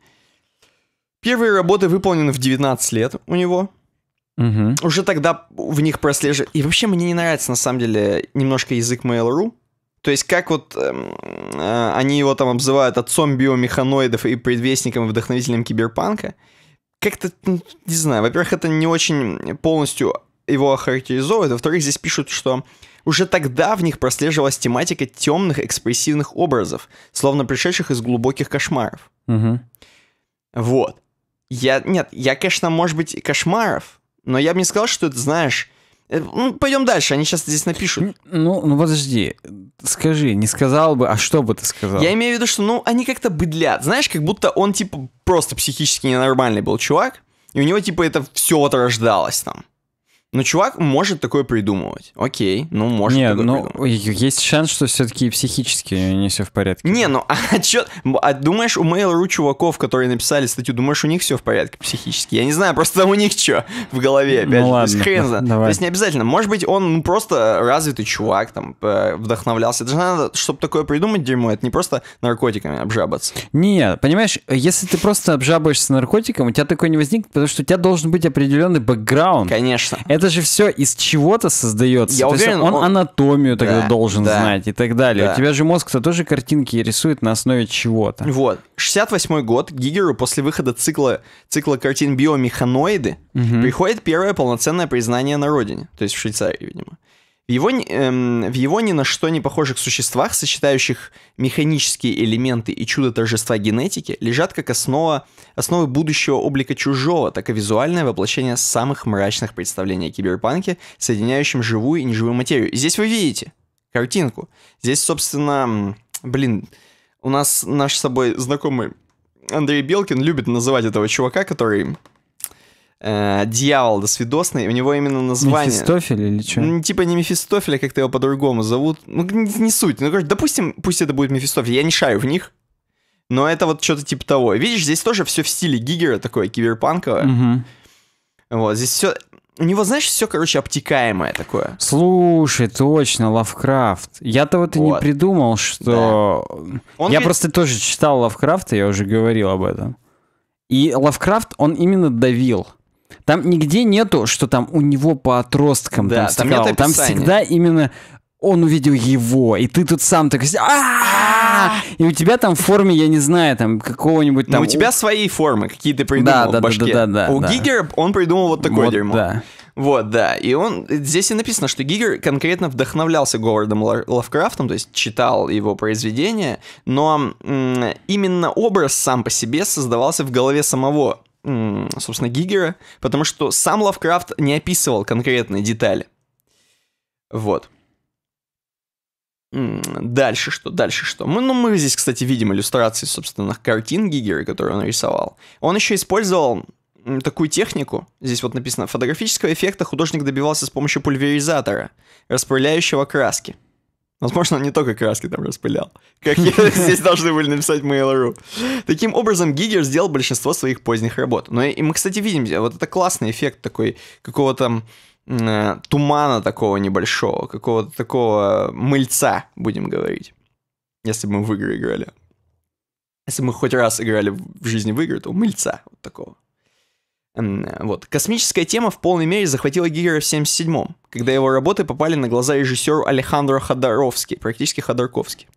Первые работы выполнены в 19 лет у него. Угу. Уже тогда в них прослежи И вообще мне не нравится, на самом деле, немножко язык Mail.ru. То есть как вот эм, э, они его там обзывают отцом биомеханоидов и предвестником вдохновителем киберпанка – как-то, не знаю, во-первых, это не очень полностью его охарактеризовывает, во-вторых, здесь пишут, что уже тогда в них прослеживалась тематика темных экспрессивных образов, словно пришедших из глубоких кошмаров. Угу. Вот. Я, нет, я, конечно, может быть, и кошмаров, но я бы не сказал, что это, знаешь, Э, ну, пойдем дальше, они сейчас здесь напишут. Ну, ну подожди, скажи, не сказал бы, а что бы ты сказал? Я имею в виду, что, ну, они как-то быдлят. Знаешь, как будто он, типа, просто психически ненормальный был чувак, и у него, типа, это все вот рождалось там. Ну, чувак может такое придумывать. Окей, ну, может Нет, такое ну, придумывать. Есть шанс, что все-таки психически не все в порядке. Не, ну, а чё... А думаешь, у Mail.ru чуваков, которые написали статью, думаешь, у них все в порядке психически? Я не знаю, просто там у них что в голове, опять ну, же. Ладно, хрен ну, Давай. То есть не обязательно. Может быть, он ну, просто развитый чувак, там, вдохновлялся. Это же надо, чтобы такое придумать дерьмо, это не просто наркотиками обжабаться. Нет, понимаешь, если ты просто обжабаешься наркотиком, у тебя такое не возникнет, потому что у тебя должен быть определенный бэкграунд. Конечно. Это это же все из чего-то создается. Я То уверен, он, он анатомию тогда да, должен да, знать и так далее. Да. У тебя же мозг-то тоже картинки рисует на основе чего-то. Вот. 68 год Гигеру после выхода цикла, цикла картин «Биомеханоиды» угу. приходит первое полноценное признание на родине. То есть в Швейцарии, видимо. В его, эм, в его ни на что не похожих существах, сочетающих механические элементы и чудо торжества генетики, лежат как основа, основы будущего облика чужого, так и визуальное воплощение самых мрачных представлений о киберпанке, соединяющим живую и неживую материю. И здесь вы видите картинку. Здесь, собственно, блин, у нас наш с собой знакомый Андрей Белкин любит называть этого чувака, который э, дьявол досвидосный, у него именно название... Мефистофель или что? Типа не Мефистофеля, как-то его по-другому зовут. Ну, не, не суть. Ну, короче, допустим, пусть это будет Мефистофель, я не шаю в них, но это вот что-то типа того. Видишь, здесь тоже все в стиле Гигера такое, киберпанковое. Угу. Вот, здесь все... У него, знаешь, все, короче, обтекаемое такое. Слушай, точно, Лавкрафт. Я-то вот, вот. и не придумал, что... Да. Он я ведь... просто тоже читал Лавкрафта, я уже говорил об этом. И Лавкрафт, он именно давил. Там нигде нету, что там у него по отросткам да, там, там, там всегда именно он увидел его, и ты тут сам такой, и у тебя там в форме, я не знаю, там какого-нибудь там... Но ну, у тебя свои формы, какие ты придумал да, да, в башке. Да, да, да, у да. Гигера он придумал вот такое вот, дерьмо. Да. Вот, да. И он здесь и написано, что Гигер конкретно вдохновлялся Говардом Лавкрафтом, то есть читал его произведения, но именно образ сам по себе создавался в голове самого собственно, Гигера, потому что сам Лавкрафт не описывал конкретные детали. Вот. Дальше что? Дальше что? Мы, ну, мы здесь, кстати, видим иллюстрации собственно, картин Гигера, которые он рисовал. Он еще использовал такую технику, здесь вот написано, фотографического эффекта художник добивался с помощью пульверизатора, распыляющего краски. Возможно, он не только краски там распылял, как здесь должны были написать Mail.ru. Таким образом, Гигер сделал большинство своих поздних работ. Но и мы, кстати, видим, э, вот это классный эффект такой, какого-то э, тумана такого небольшого, какого-то такого э, мыльца, будем говорить. Если бы мы в игры играли. Если мы хоть раз играли в жизни в игры, то мыльца вот такого. Вот. Космическая тема в полной мере захватила Гигера в 77-м, когда его работы попали на глаза режиссеру Алехандро Ходоровски, практически Ходорковски.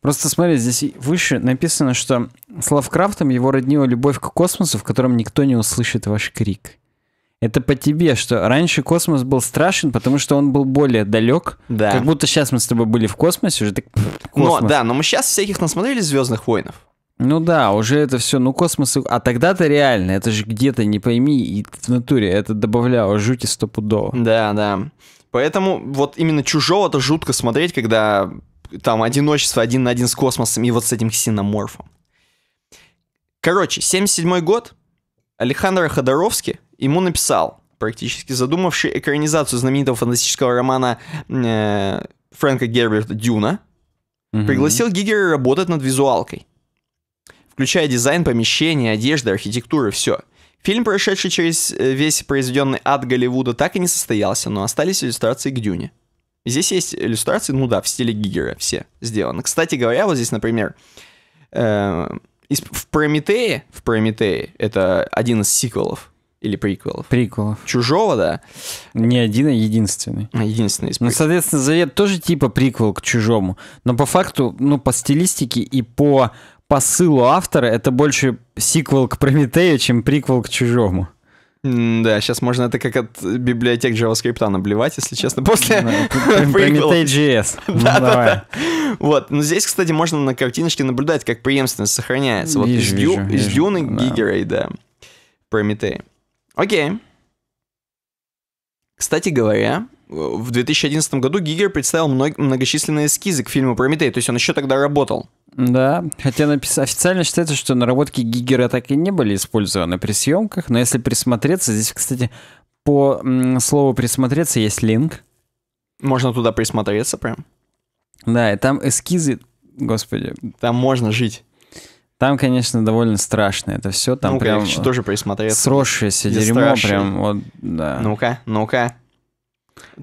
Просто смотри, здесь выше написано, что с Лавкрафтом его роднила любовь к космосу, в котором никто не услышит ваш крик. Это по тебе, что раньше космос был страшен, потому что он был более далек. Да. Как будто сейчас мы с тобой были в космосе, уже так... Космос. Но, да, но мы сейчас всяких насмотрели «Звездных войнов». Ну да, уже это все, ну космос... А тогда-то реально, это же где-то, не пойми, и в натуре это добавляло жути стопудово. Да, да. Поэтому вот именно «Чужого»-то жутко смотреть, когда там одиночество один на один с космосом и вот с этим ксиноморфом. Короче, 77 год, Александр Ходоровский ему написал, практически задумавший экранизацию знаменитого фантастического романа э, Фрэнка Герберта «Дюна», угу. пригласил Гигера работать над визуалкой включая дизайн помещения, одежды, архитектуры, все. Фильм, прошедший через э, весь произведенный ад Голливуда, так и не состоялся, но остались иллюстрации к Дюне. Здесь есть иллюстрации, ну да, в стиле Гигера все сделаны. Кстати говоря, вот здесь, например, э, из, в Прометее, в Прометее, это один из сиквелов или приквелов. Приквелов. Чужого, да. Не один, а единственный. А единственный из ну, приквелов. Ну, соответственно, Завет тоже типа приквел к Чужому, но по факту, ну, по стилистике и по посылу автора это больше сиквел к Прометею, чем приквел к Чужому. Да, сейчас можно это как от библиотек JavaScript наблевать, если честно, после Prometei.js. Ну, Да-да-да. Вот, но ну, здесь, кстати, можно на картиночке наблюдать, как преемственность сохраняется. Вот из Дюны Гигерей, да, Прометей. Окей. Кстати говоря, в 2011 году Гигер представил многочисленные эскизы к фильму «Прометей», то есть он еще тогда работал. Да, хотя напис... официально считается, что наработки Гигера так и не были использованы при съемках, но если присмотреться, здесь, кстати, по слову присмотреться есть линк. Можно туда присмотреться прям. Да, и там эскизы, господи. Там можно жить. Там, конечно, довольно страшно это все. Там ну прям я хочу тоже присмотреться. Сросшееся дерьмо страшно. прям вот, да. Ну-ка, ну-ка.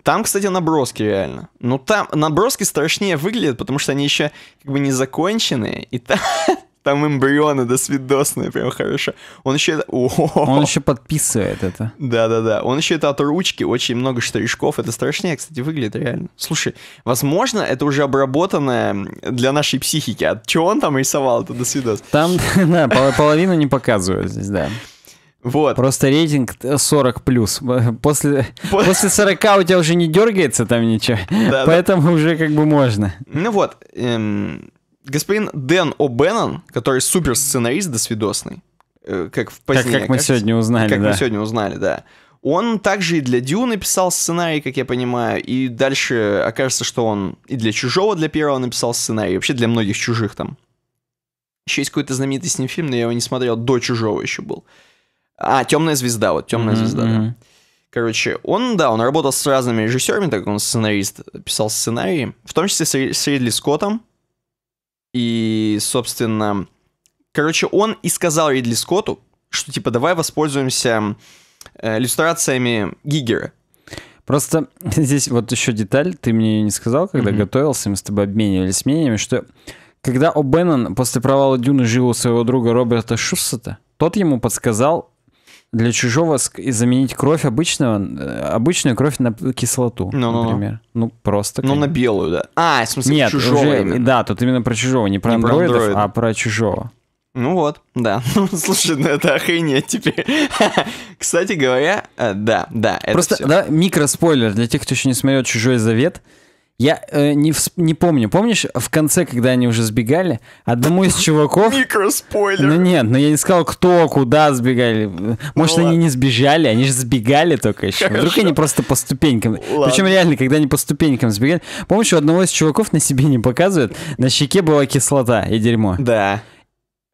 Там, кстати, наброски реально. Ну там наброски страшнее выглядят, потому что они еще как бы не законченные, и там, там эмбрионы досвидосные, прям хорошо. Он еще это... Он еще подписывает это. Да-да-да. Он еще это от ручки, очень много штришков. Это страшнее, кстати, выглядит реально. Слушай, возможно, это уже обработанное для нашей психики. А что он там рисовал, это досвидос? Там, да, половину не показывают здесь, да. Вот. Просто рейтинг 40 плюс. После, после 40 у тебя уже не дергается там ничего. Да, поэтому да. уже как бы можно. Ну вот. Эм, господин Дэн О'Беннон, который супер сценарист досвидосный, э, как в позднее, как, как мы кажется, сегодня узнали, как да. мы сегодня узнали, да. Он также и для Дю написал сценарий, как я понимаю, и дальше окажется, что он и для Чужого, для первого написал сценарий, и вообще для многих Чужих там. Еще есть какой-то знаменитый с ним фильм, но я его не смотрел, до Чужого еще был. А, Темная звезда, вот Темная mm-hmm. звезда, да. Короче, он, да, он работал с разными режиссерами, так как он сценарист, писал сценарии, в том числе с Ридли Скоттом. И, собственно, короче, он и сказал Ридли Скотту, что типа давай воспользуемся э, иллюстрациями Гигера. Просто здесь вот еще деталь, ты мне ее не сказал, когда mm-hmm. готовился, мы с тобой обменивались мнениями, что когда О'Беннон после провала Дюны жил у своего друга Роберта Шуссета, тот ему подсказал для чужого заменить кровь обычного, э, обычную кровь на кислоту, no, ну, no, ну, ну. например. Ну, просто. Ну, на белую, да. А, в смысле, Нет, чужого уже, именно. Да, тут именно про чужого, не про не андроидов, про андроид. а про чужого. Ну вот, да. Слушай, ну это охренеть теперь. Кстати говоря, э, да, да. Это Просто все. да, микроспойлер для тех, кто еще не смотрел «Чужой завет». Я э, не, всп- не помню. Помнишь, в конце, когда они уже сбегали, одному из чуваков... Микроспойлер. Ну нет, но ну я не сказал, кто, куда сбегали. Может, ну они не сбежали, они же сбегали только еще. Вдруг они просто по ступенькам. Ладно. Причем реально, когда они по ступенькам сбегали. Помнишь, у одного из чуваков на себе не показывают, на щеке была кислота и дерьмо. Да.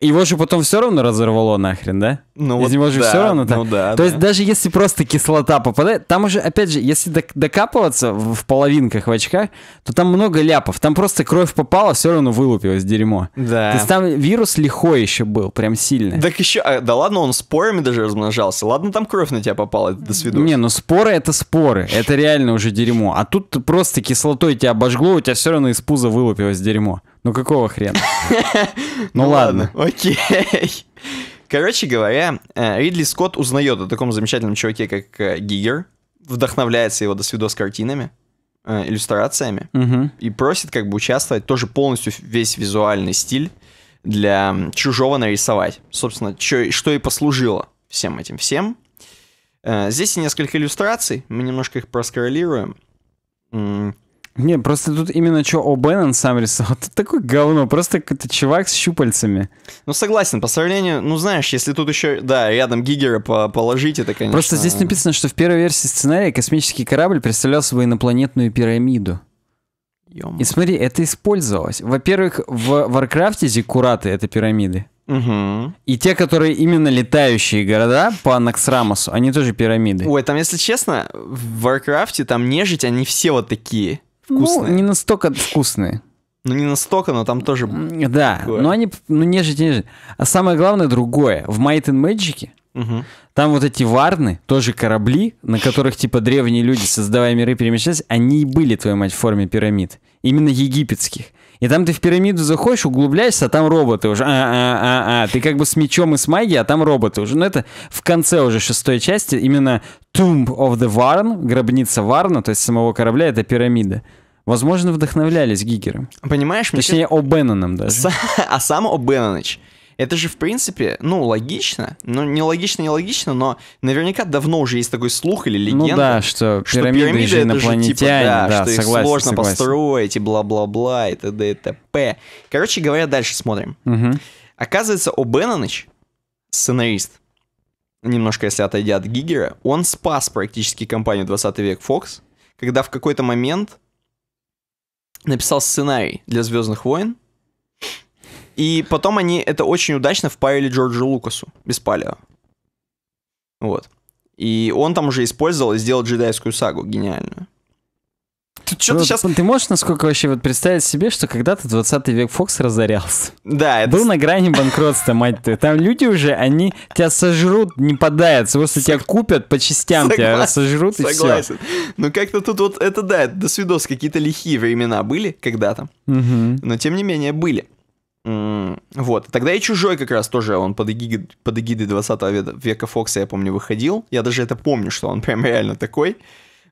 Его же потом все равно разорвало нахрен, да? Ну, Из вот него же да, все равно там. Ну, да, То да. есть даже если просто кислота попадает, там уже, опять же, если докапываться в, половинках, в очках, то там много ляпов. Там просто кровь попала, все равно вылупилось дерьмо. Да. То есть там вирус лихой еще был, прям сильно. Так еще, а, да ладно, он спорами даже размножался. Ладно, там кровь на тебя попала, это до свидос. Не, ну споры это споры, это реально уже дерьмо. А тут просто кислотой тебя обожгло, у тебя все равно из пуза вылупилось дерьмо. Ну какого хрена? Ну, ну ладно. Окей. Короче говоря, э, Ридли Скотт узнает о таком замечательном чуваке, как э, Гигер, вдохновляется его до свидос картинами, э, иллюстрациями, и просит как бы участвовать, тоже полностью весь визуальный стиль для чужого нарисовать. Собственно, что и послужило всем этим всем. Здесь несколько иллюстраций, мы немножко их проскроллируем. Не, просто тут именно что О'Беннон сам рисовал. Это такое говно, просто какой-то чувак с щупальцами. Ну, согласен, по сравнению, ну, знаешь, если тут еще, да, рядом Гигера по положить, это, конечно... Просто здесь написано, что в первой версии сценария космический корабль представлял собой инопланетную пирамиду. Ё И смотри, это использовалось. Во-первых, в Варкрафте зиккураты — это пирамиды. Угу. И те, которые именно летающие города по Анаксрамосу, они тоже пирамиды. Ой, там, если честно, в Варкрафте там нежить, они все вот такие вкусные. Ну, не настолько вкусные. Ну, не настолько, но там тоже... Да, такое. но они... Ну, нежить, нежить. А самое главное другое. В Might and Magic угу. там вот эти варны, тоже корабли, на которых, типа, древние люди, создавая миры, перемещались, они и были, твою мать, в форме пирамид. Именно египетских. И там ты в пирамиду заходишь, углубляешься, а там роботы уже. А, а, а, а. Ты как бы с мечом и с магией, а там роботы уже. Но ну, это в конце уже шестой части именно Tomb of the Varn, гробница Варна, то есть самого корабля, это пирамида. Возможно, вдохновлялись Гигером. Понимаешь, Точнее, мне... Точнее, О'Бенноном даже. А сам О'Бенноныч. Это же, в принципе, ну, логично. Ну, не логично, не логично, но наверняка давно уже есть такой слух или ну легенда. Ну да, что пирамиды, что пирамиды это же типа, да, да что согласен, их сложно согласен. построить и бла-бла-бла, и т.д. и т.п. Короче говоря, дальше смотрим. Угу. Оказывается, О'Бенноныч, сценарист, немножко если отойдя от Гигера, он спас практически компанию 20 век Fox, когда в какой-то момент написал сценарий для Звездных войн, и потом они это очень удачно впаяли Джорджу Лукасу, без палео. Вот. И он там уже использовал и сделал джедайскую сагу гениальную. Ты что-то ну, сейчас... Ты можешь насколько вообще вот представить себе, что когда-то 20 век Фокс разорялся? Да, это... Был на грани банкротства, мать ты. Там люди уже, они тебя сожрут, не подавятся, просто тебя купят по частям, тебя сожрут и все. Ну как-то тут вот это да, до свидос какие-то лихие времена были когда-то, но тем не менее были. Вот. Тогда и «Чужой» как раз тоже, он под, эгид, под эгидой 20 века Фокса, я помню, выходил. Я даже это помню, что он прям реально такой.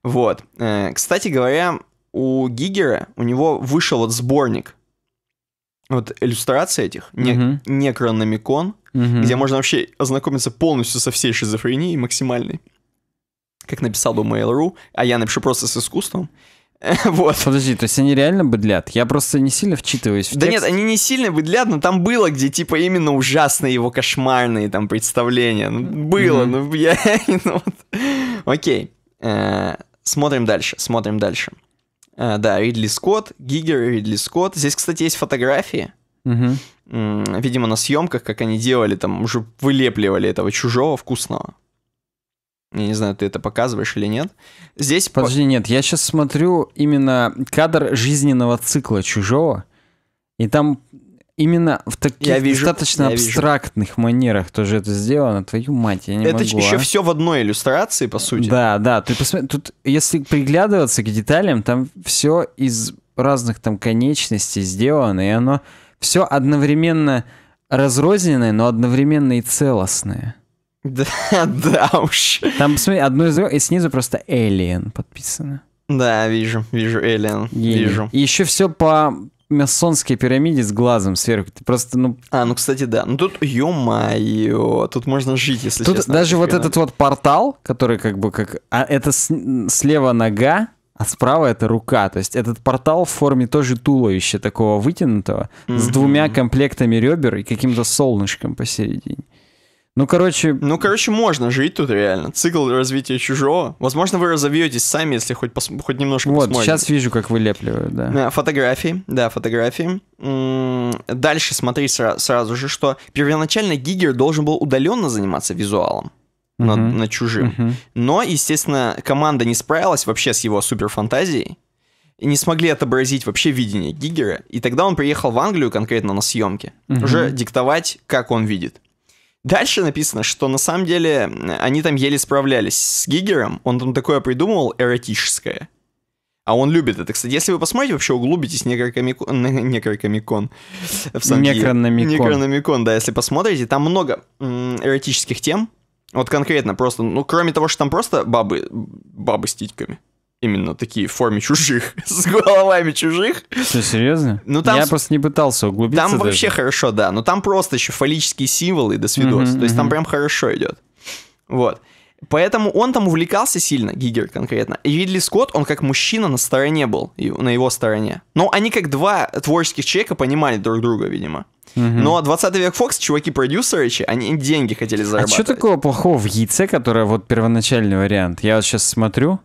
Вот. Э, кстати говоря, у Гигера, у него вышел вот сборник вот иллюстрации этих, не, uh-huh. некрономикон, uh-huh. где можно вообще ознакомиться полностью со всей шизофренией максимальной, как написал бы Mail.ru, а я напишу просто с искусством. Uh, Вот. Подожди, то есть они реально быдлят? Я просто не сильно вчитываюсь в Да нет, они не сильно быдлят, но там было, где типа именно ужасные его кошмарные там представления. Ну, было, ну я... ну, вот. Окей. Э, смотрим дальше, смотрим дальше. Э, да, Ридли Скотт, Гигер, Ридли Скотт. Здесь, кстати, есть фотографии. Видимо, на съемках, как они делали, там уже вылепливали этого чужого вкусного. Я не знаю, ты это показываешь или нет. Здесь... Подожди, нет, я сейчас смотрю именно кадр жизненного цикла чужого, и там именно в таких я вижу, достаточно я абстрактных вижу. манерах тоже это сделано. Твою мать, я не это могу. Это еще а? все в одной иллюстрации, по сути. Да, да. Ты посмотри, тут, если приглядываться к деталям, там все из разных там конечностей сделано, и оно все одновременно разрозненное, но одновременно и целостное. Да, да уж. Там, смотри, одно из... И снизу просто Alien подписано. Да, вижу, вижу Alien, вижу. И еще все по масонской пирамиде с глазом сверху. Ты просто, ну... А, ну, кстати, да. Ну, тут, ё-моё, тут можно жить, если тут честно. даже вот этот вот портал, который как бы как... А это с... слева нога, а справа это рука. То есть этот портал в форме тоже туловища такого вытянутого, mm-hmm. с двумя комплектами ребер и каким-то солнышком посередине. Ну, короче... Ну, короче, можно жить тут реально. Цикл развития чужого. Возможно, вы разовьетесь сами, если хоть, пос... хоть немножко Вот, посмотрите. сейчас вижу, как вылепливают, да. Э, фотографии, да, фотографии. Дальше смотри сра- сразу же, что первоначально Гигер должен был удаленно заниматься визуалом. На, угу. на чужим. Угу. Но, естественно, команда не справилась вообще с его суперфантазией. И не смогли отобразить вообще видение Гигера. И тогда он приехал в Англию конкретно на съемки. Угу. Уже диктовать, как он видит. Дальше написано, что на самом деле они там еле справлялись с Гигером, он там такое придумывал эротическое. А он любит это. Кстати, если вы посмотрите, вообще углубитесь некрокомикон... Некрокомикон. Некрономикон. Некрономикон, да, если посмотрите, там много эротических тем. Вот конкретно просто, ну, кроме того, что там просто бабы, бабы с титьками именно такие в форме чужих, с головами чужих. Что, серьезно? Ну, там... Я просто не пытался углубиться. Там даже. вообще хорошо, да, но там просто еще фаллические символы до свидос. Uh-huh, То есть uh-huh. там прям хорошо идет. Вот. Поэтому он там увлекался сильно, Гигер конкретно. И Ридли Скотт, он как мужчина на стороне был, на его стороне. Но они как два творческих человека понимали друг друга, видимо. Угу. Но 20 век Фокс, чуваки-продюсеры, они деньги хотели а зарабатывать. А что такого плохого в яйце, которое вот первоначальный вариант? Я вот сейчас смотрю,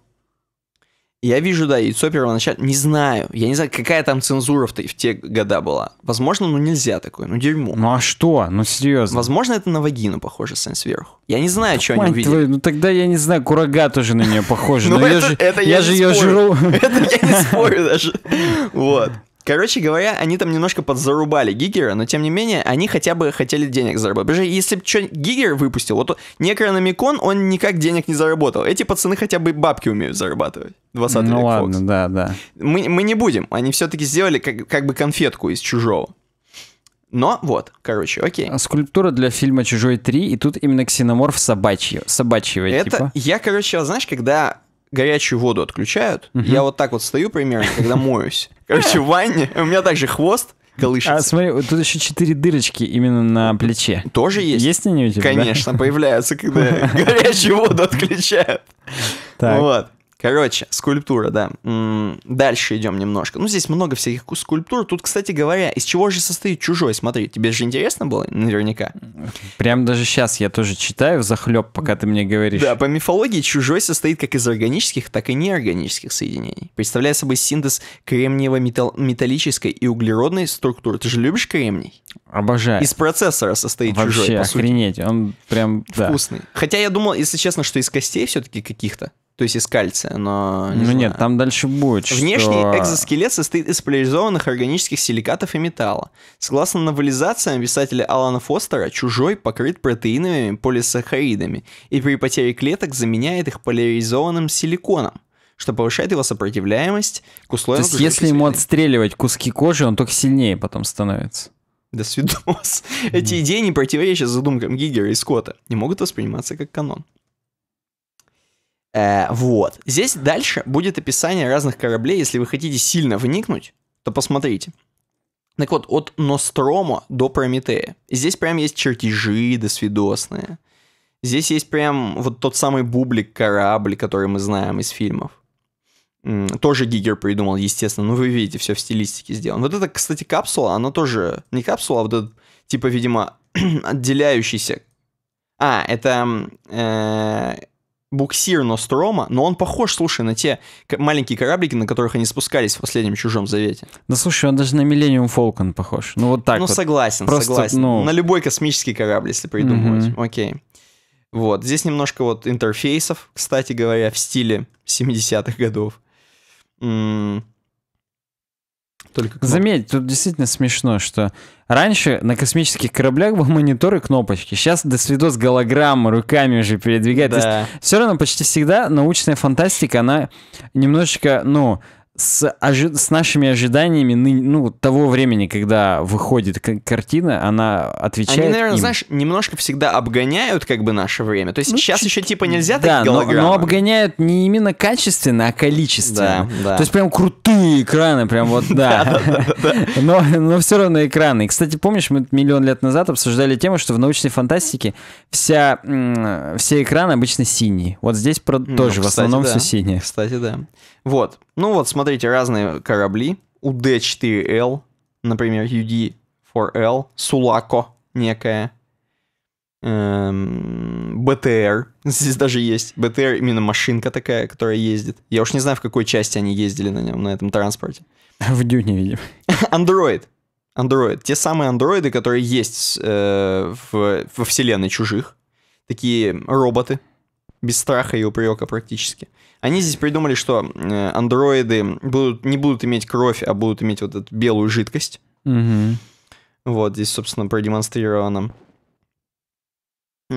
я вижу, да, яйцо первоначально. Не знаю. Я не знаю, какая там цензура в, в те года была. Возможно, ну нельзя такое. Ну дерьмо. Ну а что? Ну серьезно. Возможно, это на вагину похоже Сэн сверху. Я не знаю, что они увидели. Твою, ну тогда я не знаю, курага тоже на нее похоже. Ну это я же ее жру. Это я не спорю даже. Вот. Короче говоря, они там немножко подзарубали Гигера, но тем не менее, они хотя бы хотели денег заработать. Потому что если бы что Гигер выпустил, вот Некрономикон, он никак денег не заработал. Эти пацаны хотя бы бабки умеют зарабатывать. 20 ну ладно, Fox. да, да. Мы, мы не будем. Они все-таки сделали как, как бы конфетку из чужого. Но вот, короче, окей. А скульптура для фильма «Чужой 3», и тут именно ксеноморф собачьего, собачьего Это типа. Я, короче, знаешь, когда горячую воду отключают. Угу. Я вот так вот стою примерно, когда моюсь. Короче, в ванне, у меня также хвост колышется. А смотри, тут еще четыре дырочки именно на плече. Тоже есть? Есть они у тебя? Конечно, появляются, когда горячую воду отключают. Так, Вот. Короче, скульптура, да. Дальше идем немножко. Ну, здесь много всяких скульптур. Тут, кстати говоря, из чего же состоит чужой? Смотри, тебе же интересно было наверняка? Прям даже сейчас я тоже читаю захлеб, пока ты мне говоришь. Да, по мифологии чужой состоит как из органических, так и неорганических соединений. Представляя собой синтез кремниево-металлической и углеродной структуры. Ты же любишь кремний? Обожаю. Из процессора состоит Вообще, чужой, по сути. охренеть, он прям, да. Вкусный. Хотя я думал, если честно, что из костей все-таки каких-то то есть из кальция, но... Не ну знаю. нет, там дальше будет, Внешний что... экзоскелет состоит из поляризованных органических силикатов и металла. Согласно новелизациям писателя Алана Фостера, чужой покрыт протеиновыми полисахаридами и при потере клеток заменяет их поляризованным силиконом что повышает его сопротивляемость к условиям... То есть если ему отстреливать куски кожи, он только сильнее потом становится. До свидос. Эти идеи не противоречат задумкам Гигера и Скотта и могут восприниматься как канон. Э, вот. Здесь дальше будет описание разных кораблей. Если вы хотите сильно вникнуть, то посмотрите. Так вот, от Нострома до Прометея. Здесь прям есть чертежи досвидосные. Здесь есть прям вот тот самый бублик корабль, который мы знаем из фильмов. Тоже Гигер придумал, естественно. Ну, вы видите, все в стилистике сделано. Вот это, кстати, капсула, она тоже... Не капсула, а вот этот, типа, видимо, отделяющийся... А, это... Э, буксир Нострома, но он похож, слушай, на те маленькие кораблики, на которых они спускались в последнем «Чужом завете». Да слушай, он даже на «Миллениум Фолкон» похож. Ну вот так Ну вот. согласен, Просто, согласен. Ну... На любой космический корабль, если придумывать. Угу. Окей. Вот, здесь немножко вот интерфейсов, кстати говоря, в стиле 70-х годов. М только Заметь, тут действительно смешно, что раньше на космических кораблях был монитор и кнопочки. Сейчас до свидос голограмма руками уже передвигает. Да. Все равно почти всегда научная фантастика, она немножечко, ну, с, ожи- с нашими ожиданиями ну, того времени, когда выходит картина, она отвечает. Они, наверное, им. знаешь, немножко всегда обгоняют, как бы наше время. То есть ну, сейчас чуть... еще типа нельзя да, такие голограммы. Но, но обгоняют не именно качественно, а количественно. Да, да. То есть прям крутые экраны, прям вот да. Но, но все равно экраны. кстати, помнишь, мы миллион лет назад обсуждали тему, что в научной фантастике вся, все экраны обычно синие. Вот здесь ну, тоже в основном все синие. Кстати, да. Вот. Ну вот, смотрите, разные корабли. УД-4Л, например, UD-4L, Сулако некая, эм, БТР. Здесь даже есть БТР, именно машинка такая, которая ездит. Я уж не знаю, в какой части они ездили на нем, на этом транспорте. В Дюне, видимо. Андроид, Андроид. Те самые андроиды, которые есть э, в, во вселенной чужих. Такие роботы, без страха и упрека практически. Они здесь придумали, что э, андроиды будут, не будут иметь кровь, а будут иметь вот эту белую жидкость. Угу. Вот здесь, собственно, продемонстрировано.